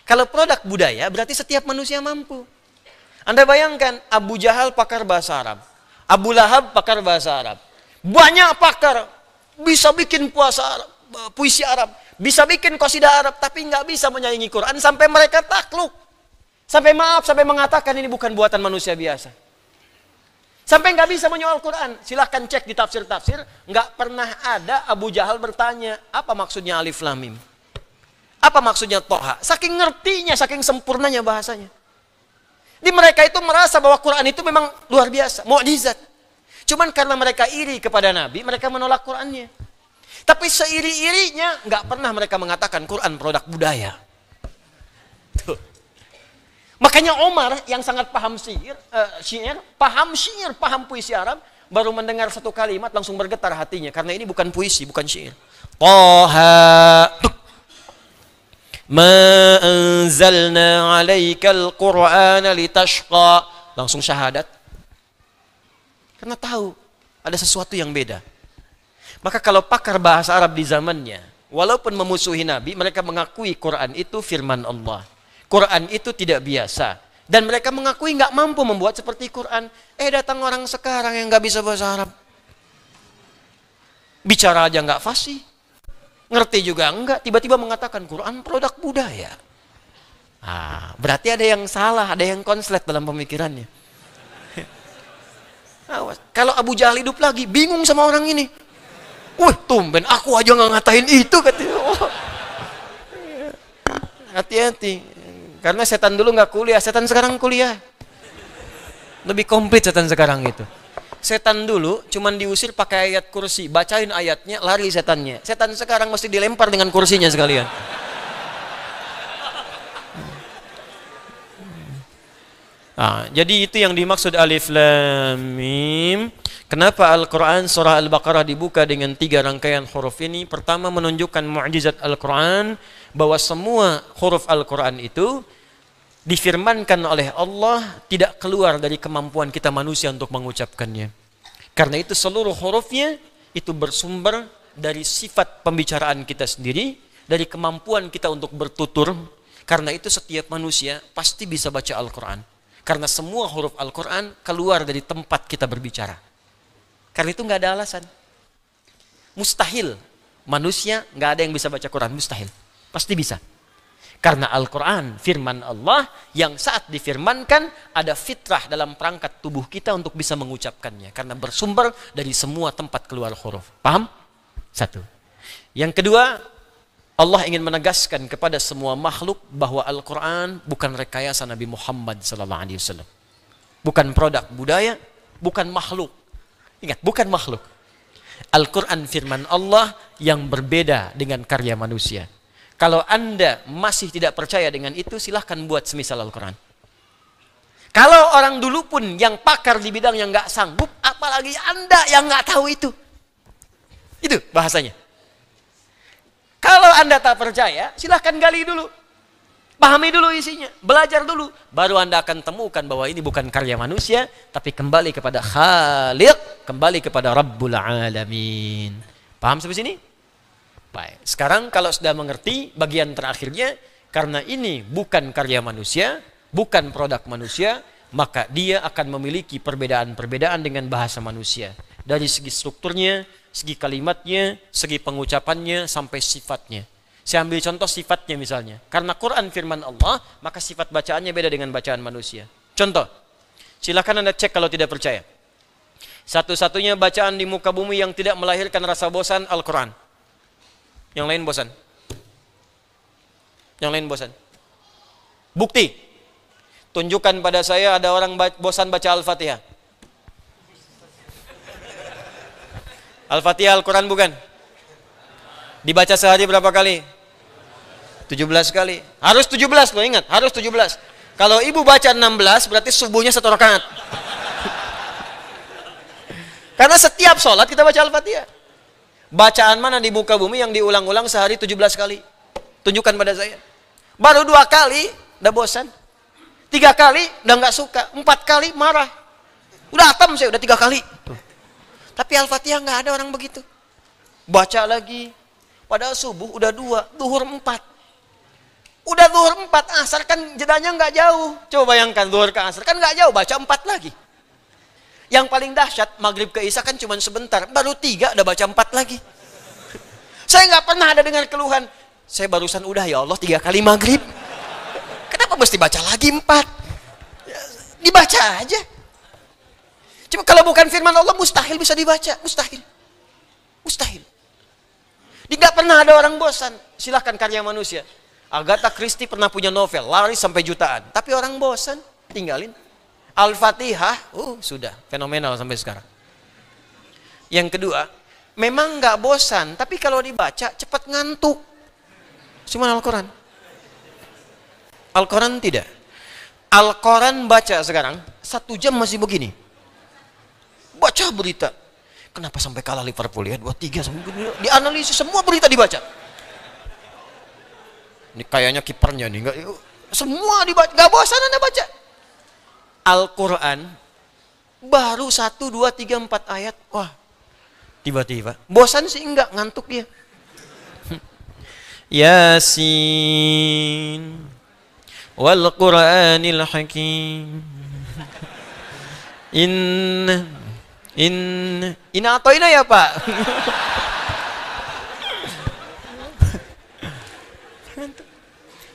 Kalau produk budaya berarti setiap manusia mampu. Anda bayangkan Abu Jahal pakar bahasa Arab. Abu Lahab pakar bahasa Arab. Banyak pakar bisa bikin puasa Arab, puisi Arab, bisa bikin kosidah Arab, tapi nggak bisa menyaingi Quran sampai mereka takluk. Sampai maaf, sampai mengatakan ini bukan buatan manusia biasa. Sampai nggak bisa menyoal Quran. Silahkan cek di tafsir-tafsir. Nggak pernah ada Abu Jahal bertanya, apa maksudnya alif lamim? Apa maksudnya toha? Saking ngertinya, saking sempurnanya bahasanya. Jadi mereka itu merasa bahwa Quran itu memang luar biasa, mukjizat. Cuman karena mereka iri kepada Nabi, mereka menolak Qurannya. Tapi seiri-irinya nggak pernah mereka mengatakan Quran produk budaya. Tuh. Makanya Omar yang sangat paham syair, uh, eh, syair, paham syair, paham puisi Arab, baru mendengar satu kalimat langsung bergetar hatinya karena ini bukan puisi, bukan syair. Toha. Tuh. Ma anzalna 'alaikal Qur'ana litashqa. Langsung syahadat. Karena tahu ada sesuatu yang beda. Maka kalau pakar bahasa Arab di zamannya, walaupun memusuhi Nabi, mereka mengakui Quran itu firman Allah. Quran itu tidak biasa. Dan mereka mengakui nggak mampu membuat seperti Quran. Eh datang orang sekarang yang nggak bisa bahasa Arab. Bicara aja nggak fasih ngerti juga enggak, tiba-tiba mengatakan Quran produk budaya. Ah, berarti ada yang salah, ada yang konslet dalam pemikirannya. Awas. Kalau Abu Jahal hidup lagi, bingung sama orang ini. Wih, tumben aku aja nggak ngatain itu katanya. Oh. Hati-hati. Karena setan dulu nggak kuliah, setan sekarang kuliah. Lebih komplit setan sekarang itu setan dulu cuman diusir pakai ayat kursi bacain ayatnya lari setannya setan sekarang mesti dilempar dengan kursinya sekalian Nah, jadi itu yang dimaksud alif lam mim. Kenapa Al-Quran surah Al-Baqarah dibuka dengan tiga rangkaian huruf ini? Pertama menunjukkan mu'jizat Al-Quran bahwa semua huruf Al-Quran itu difirmankan oleh Allah tidak keluar dari kemampuan kita manusia untuk mengucapkannya. Karena itu seluruh hurufnya itu bersumber dari sifat pembicaraan kita sendiri, dari kemampuan kita untuk bertutur. Karena itu setiap manusia pasti bisa baca Al-Quran. Karena semua huruf Al-Quran keluar dari tempat kita berbicara. Karena itu nggak ada alasan. Mustahil manusia nggak ada yang bisa baca Quran, mustahil. Pasti bisa. Karena Al-Quran, firman Allah yang saat difirmankan ada fitrah dalam perangkat tubuh kita untuk bisa mengucapkannya. Karena bersumber dari semua tempat keluar huruf. Paham? Satu. Yang kedua, Allah ingin menegaskan kepada semua makhluk bahwa Al-Quran bukan rekayasa Nabi Muhammad SAW. Bukan produk budaya, bukan makhluk. Ingat, bukan makhluk. Al-Quran firman Allah yang berbeda dengan karya manusia. Kalau Anda masih tidak percaya dengan itu, silahkan buat semisal Al-Quran. Kalau orang dulu pun yang pakar di bidang yang nggak sanggup, apalagi Anda yang nggak tahu itu. Itu bahasanya. Kalau Anda tak percaya, silahkan gali dulu. Pahami dulu isinya, belajar dulu. Baru Anda akan temukan bahwa ini bukan karya manusia, tapi kembali kepada Khalil, kembali kepada Rabbul Alamin. Paham sampai sini? Sekarang kalau sudah mengerti bagian terakhirnya karena ini bukan karya manusia, bukan produk manusia, maka dia akan memiliki perbedaan-perbedaan dengan bahasa manusia dari segi strukturnya, segi kalimatnya, segi pengucapannya sampai sifatnya. Saya ambil contoh sifatnya misalnya. Karena Quran firman Allah, maka sifat bacaannya beda dengan bacaan manusia. Contoh, silakan Anda cek kalau tidak percaya. Satu-satunya bacaan di muka bumi yang tidak melahirkan rasa bosan Al-Quran. Yang lain bosan. Yang lain bosan. Bukti. Tunjukkan pada saya ada orang bosan baca Al-Fatihah. Al-Fatihah Al-Quran bukan? Dibaca sehari berapa kali? 17 kali. Harus 17 loh ingat, harus 17. Kalau ibu baca 16 berarti subuhnya satu rakaat. Karena setiap sholat kita baca Al-Fatihah. Bacaan mana di muka bumi yang diulang-ulang sehari 17 kali? Tunjukkan pada saya. Baru dua kali, udah bosan. Tiga kali, udah nggak suka. Empat kali, marah. Udah atam saya, udah tiga kali. Tapi Al-Fatihah nggak ada orang begitu. Baca lagi. Padahal subuh udah dua, duhur empat. Udah duhur empat, asar kan jedanya nggak jauh. Coba bayangkan duhur ke asar kan nggak jauh, baca empat lagi. Yang paling dahsyat, maghrib ke isya kan cuma sebentar. Baru tiga, udah baca empat lagi. Saya nggak pernah ada dengar keluhan. Saya barusan udah ya Allah tiga kali maghrib. Kenapa mesti baca lagi empat? Ya, dibaca aja. Cuma kalau bukan firman Allah mustahil bisa dibaca. Mustahil. Mustahil. Tidak pernah ada orang bosan. Silahkan karya manusia. Agatha Christie pernah punya novel, lari sampai jutaan. Tapi orang bosan, tinggalin. Al-Fatihah, uh, sudah fenomenal sampai sekarang. Yang kedua, memang nggak bosan, tapi kalau dibaca cepat ngantuk. Cuma Al-Quran. Al-Quran tidak. Al-Quran baca sekarang, satu jam masih begini. Baca berita. Kenapa sampai kalah Liverpool ya? Dua, tiga, dianalisis semua berita dibaca. Ini kayaknya kipernya nih, enggak, semua dibaca, Gak bosan anda baca. Al-Quran, baru satu, dua, tiga, empat ayat, wah tiba-tiba. Bosan sih enggak, ngantuk dia. Yasin wal Qur'anil Hakim. In in in atau ini ya Pak?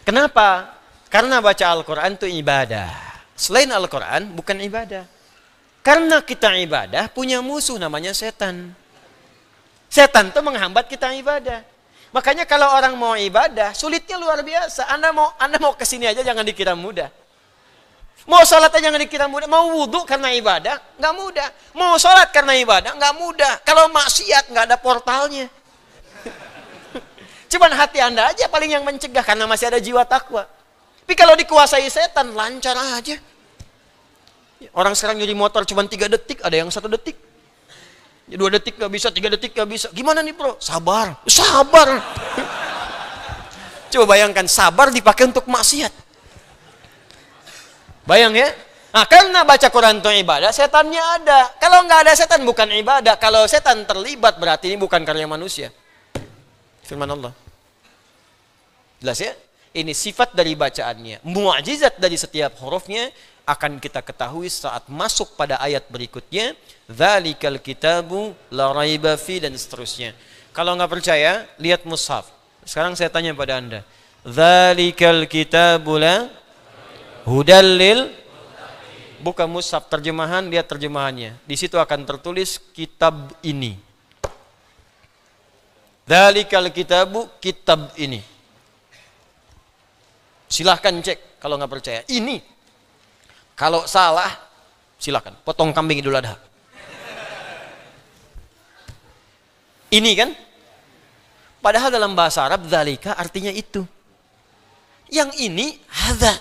Kenapa? Karena baca Al-Quran itu ibadah selain Al-Quran bukan ibadah. Karena kita ibadah punya musuh namanya setan. Setan itu menghambat kita ibadah. Makanya kalau orang mau ibadah, sulitnya luar biasa. Anda mau Anda mau kesini aja jangan dikira mudah. Mau sholat aja jangan dikira mudah. Mau wudhu karena ibadah, nggak mudah. Mau sholat karena ibadah, nggak mudah. Kalau maksiat nggak ada portalnya. Cuman hati Anda aja paling yang mencegah karena masih ada jiwa takwa. Tapi kalau dikuasai setan lancar aja. Orang sekarang nyuri motor cuma tiga detik, ada yang satu detik. Ya, dua detik gak bisa, tiga detik gak bisa. Gimana nih bro? Sabar. Sabar. Coba bayangkan, sabar dipakai untuk maksiat. Bayang ya. Nah karena baca Quran itu ibadah, setannya ada. Kalau nggak ada setan bukan ibadah. Kalau setan terlibat berarti ini bukan karya manusia. Firman Allah. Jelas ya? Ini sifat dari bacaannya. Muajizat dari setiap hurufnya akan kita ketahui saat masuk pada ayat berikutnya zalikal kitabu la raiba dan seterusnya. Kalau nggak percaya, lihat mushaf. Sekarang saya tanya pada Anda. Zalikal kitabu la hudallil buka mushaf terjemahan, lihat terjemahannya. Di situ akan tertulis kitab ini. Dhalikal kitabu kitab ini. Silahkan cek kalau nggak percaya. Ini kalau salah silahkan potong kambing Idul Adha. Ini kan? Padahal dalam bahasa Arab zalika artinya itu. Yang ini hadza.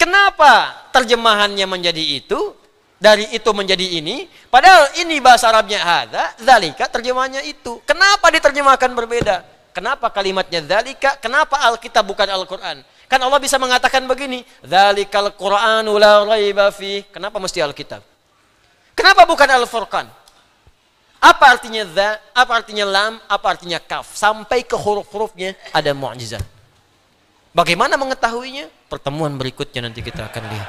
Kenapa terjemahannya menjadi itu? Dari itu menjadi ini, padahal ini bahasa Arabnya hadza, zalika terjemahannya itu. Kenapa diterjemahkan berbeda? Kenapa kalimatnya dalika? Kenapa Alkitab bukan Al-Qur'an? Kan Allah bisa mengatakan begini, dalikal Quran la raiba Kenapa mesti Alkitab? Kenapa bukan Al-Furqan? Apa artinya za? Apa artinya lam? Apa artinya kaf? Sampai ke huruf-hurufnya ada mukjizat. Bagaimana mengetahuinya? Pertemuan berikutnya nanti kita akan lihat.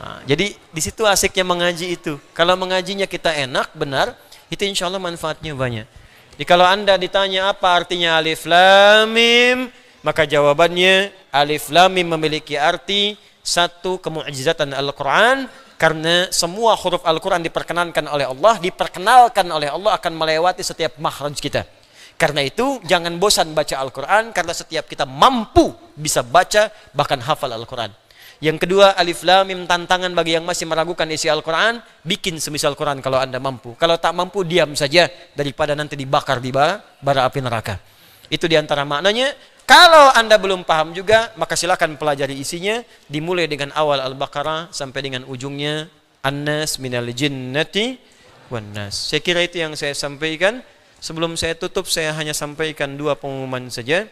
Nah, jadi di situ asiknya mengaji itu. Kalau mengajinya kita enak, benar, itu insya Allah manfaatnya banyak. Jadi kalau Anda ditanya apa artinya alif lam mim, maka jawabannya alif lam mim memiliki arti satu kemujizatan Al-Qur'an karena semua huruf Al-Qur'an diperkenankan oleh Allah, diperkenalkan oleh Allah akan melewati setiap makhluk kita. Karena itu jangan bosan baca Al-Qur'an karena setiap kita mampu bisa baca bahkan hafal Al-Qur'an. Yang kedua, alif lam mim tantangan bagi yang masih meragukan isi Al-Qur'an, bikin semisal quran kalau Anda mampu. Kalau tak mampu, diam saja daripada nanti dibakar di bara api neraka. Itu diantara maknanya. Kalau Anda belum paham juga, maka silakan pelajari isinya dimulai dengan awal Al-Baqarah sampai dengan ujungnya an minal jinnati wan nas. Saya kira itu yang saya sampaikan. Sebelum saya tutup, saya hanya sampaikan dua pengumuman saja.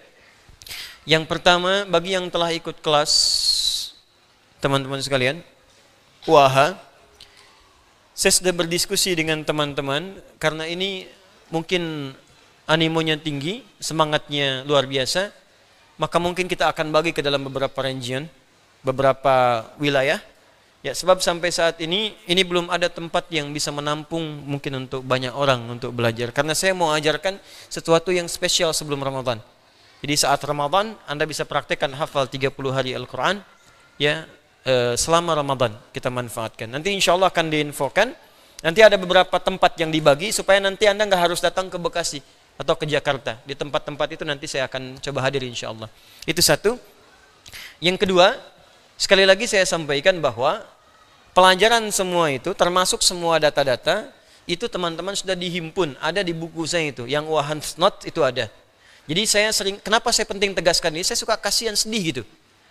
Yang pertama, bagi yang telah ikut kelas teman-teman sekalian, Waha, saya sudah berdiskusi dengan teman-teman karena ini mungkin animonya tinggi, semangatnya luar biasa, maka mungkin kita akan bagi ke dalam beberapa region, beberapa wilayah. Ya, sebab sampai saat ini ini belum ada tempat yang bisa menampung mungkin untuk banyak orang untuk belajar. Karena saya mau ajarkan sesuatu yang spesial sebelum Ramadan. Jadi saat Ramadan Anda bisa praktekkan hafal 30 hari Al-Qur'an ya Eh, selama Ramadan kita manfaatkan. Nanti insya Allah akan diinfokan. Nanti ada beberapa tempat yang dibagi supaya nanti Anda nggak harus datang ke Bekasi atau ke Jakarta. Di tempat-tempat itu nanti saya akan coba hadir insya Allah. Itu satu. Yang kedua, sekali lagi saya sampaikan bahwa pelajaran semua itu termasuk semua data-data itu teman-teman sudah dihimpun. Ada di buku saya itu. Yang Wahan Not itu ada. Jadi saya sering, kenapa saya penting tegaskan ini? Saya suka kasihan sedih gitu.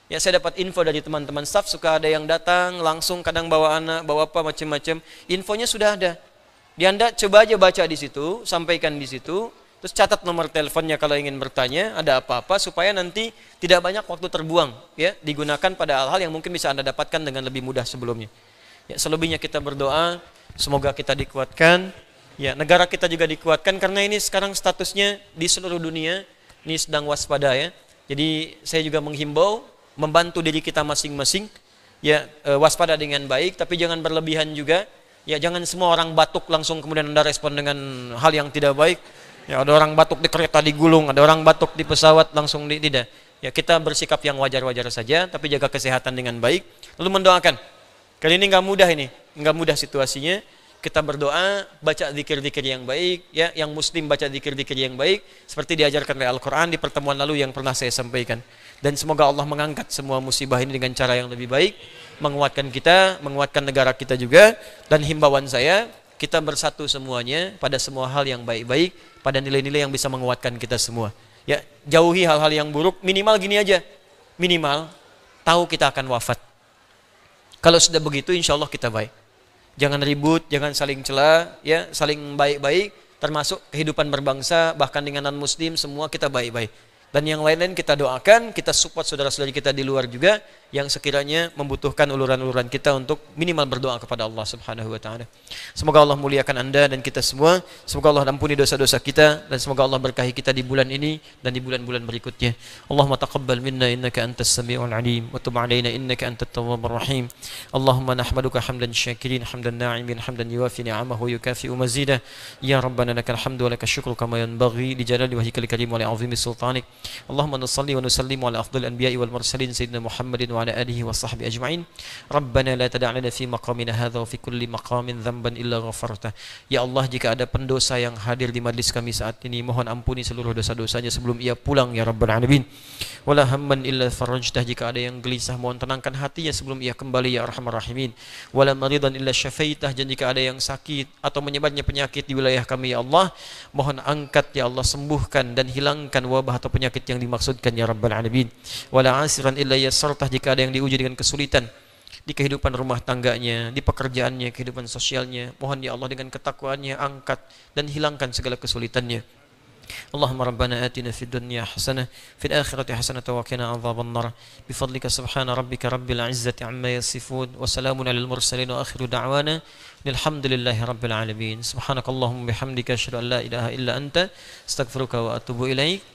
Ya saya dapat info dari teman-teman staff suka ada yang datang langsung kadang bawa anak, bawa apa macam-macam. Infonya sudah ada. Di Anda coba aja baca di situ, sampaikan di situ, terus catat nomor teleponnya kalau ingin bertanya ada apa-apa supaya nanti tidak banyak waktu terbuang ya digunakan pada hal-hal yang mungkin bisa Anda dapatkan dengan lebih mudah sebelumnya. Ya selebihnya kita berdoa semoga kita dikuatkan. Ya, negara kita juga dikuatkan karena ini sekarang statusnya di seluruh dunia ini sedang waspada ya. Jadi saya juga menghimbau membantu diri kita masing-masing ya e, waspada dengan baik tapi jangan berlebihan juga ya jangan semua orang batuk langsung kemudian Anda respon dengan hal yang tidak baik ya ada orang batuk di kereta digulung ada orang batuk di pesawat langsung di, tidak ya kita bersikap yang wajar-wajar saja tapi jaga kesehatan dengan baik lalu mendoakan kali ini nggak mudah ini nggak mudah situasinya kita berdoa, baca zikir-zikir yang baik, ya, yang muslim baca zikir-zikir yang baik, seperti diajarkan oleh Al-Quran di pertemuan lalu yang pernah saya sampaikan. Dan semoga Allah mengangkat semua musibah ini dengan cara yang lebih baik, menguatkan kita, menguatkan negara kita juga. Dan himbauan saya, kita bersatu semuanya pada semua hal yang baik-baik, pada nilai-nilai yang bisa menguatkan kita semua. Ya, jauhi hal-hal yang buruk, minimal gini aja. Minimal, tahu kita akan wafat. Kalau sudah begitu, insya Allah kita baik. Jangan ribut, jangan saling celah, ya, saling baik-baik, termasuk kehidupan berbangsa, bahkan dengan non-muslim, semua kita baik-baik dan yang lain-lain kita doakan, kita support saudara-saudari kita di luar juga yang sekiranya membutuhkan uluran-uluran kita untuk minimal berdoa kepada Allah Subhanahu wa taala. Semoga Allah muliakan Anda dan kita semua, semoga Allah ampuni dosa-dosa kita dan semoga Allah berkahi kita di bulan ini dan di bulan-bulan berikutnya. Allahumma taqabbal minna innaka antas samiul alim wa tub alaina innaka antat tawwabur rahim. Allahumma nahmaduka hamdan syakirin hamdan na'imin hamdan yuafi ni'amahu yukafi mazidah. Ya rabbana lakal hamdu wa lakal syukru kama yanbaghi li jalali wajhikal karim wa li 'azimi sultanik. Allahumma nusalli wa nusallimu ala afdal anbiya'i wal mursalin sayyidina Muhammadin wa ala alihi wa sahbihi ajma'in Rabbana la tada'lana fi maqamina hadha wa fi kulli maqamin dhanban illa ghafartah Ya Allah jika ada pendosa yang hadir di majlis kami saat ini mohon ampuni seluruh dosa-dosanya sebelum ia pulang ya Rabbal Alamin Wala hamman illa farajtah jika ada yang gelisah mohon tenangkan hatinya sebelum ia kembali ya Arhamar Rahimin Wala maridan illa syafaitah dan jika ada yang sakit atau menyebabnya penyakit di wilayah kami ya Allah mohon angkat ya Allah sembuhkan dan hilangkan wabah atau penyakit penyakit yang dimaksudkan ya Rabbal Alamin wala asiran illa yassartah jika ada yang diuji dengan kesulitan di kehidupan rumah tangganya, di pekerjaannya, kehidupan sosialnya. Mohon ya Allah dengan ketakwaannya angkat dan hilangkan segala kesulitannya. اللهم ربنا آتنا في الدنيا حسنة في الآخرة حسنة وقنا عذاب النار بفضلك سبحان ربك رب العزة عما يصفون وسلام على المرسلين وآخر دعوانا الحمد لله رب العالمين سبحانك اللهم بحمدك أشهد أن لا إله إلا أنت استغفرك وأتوب إليك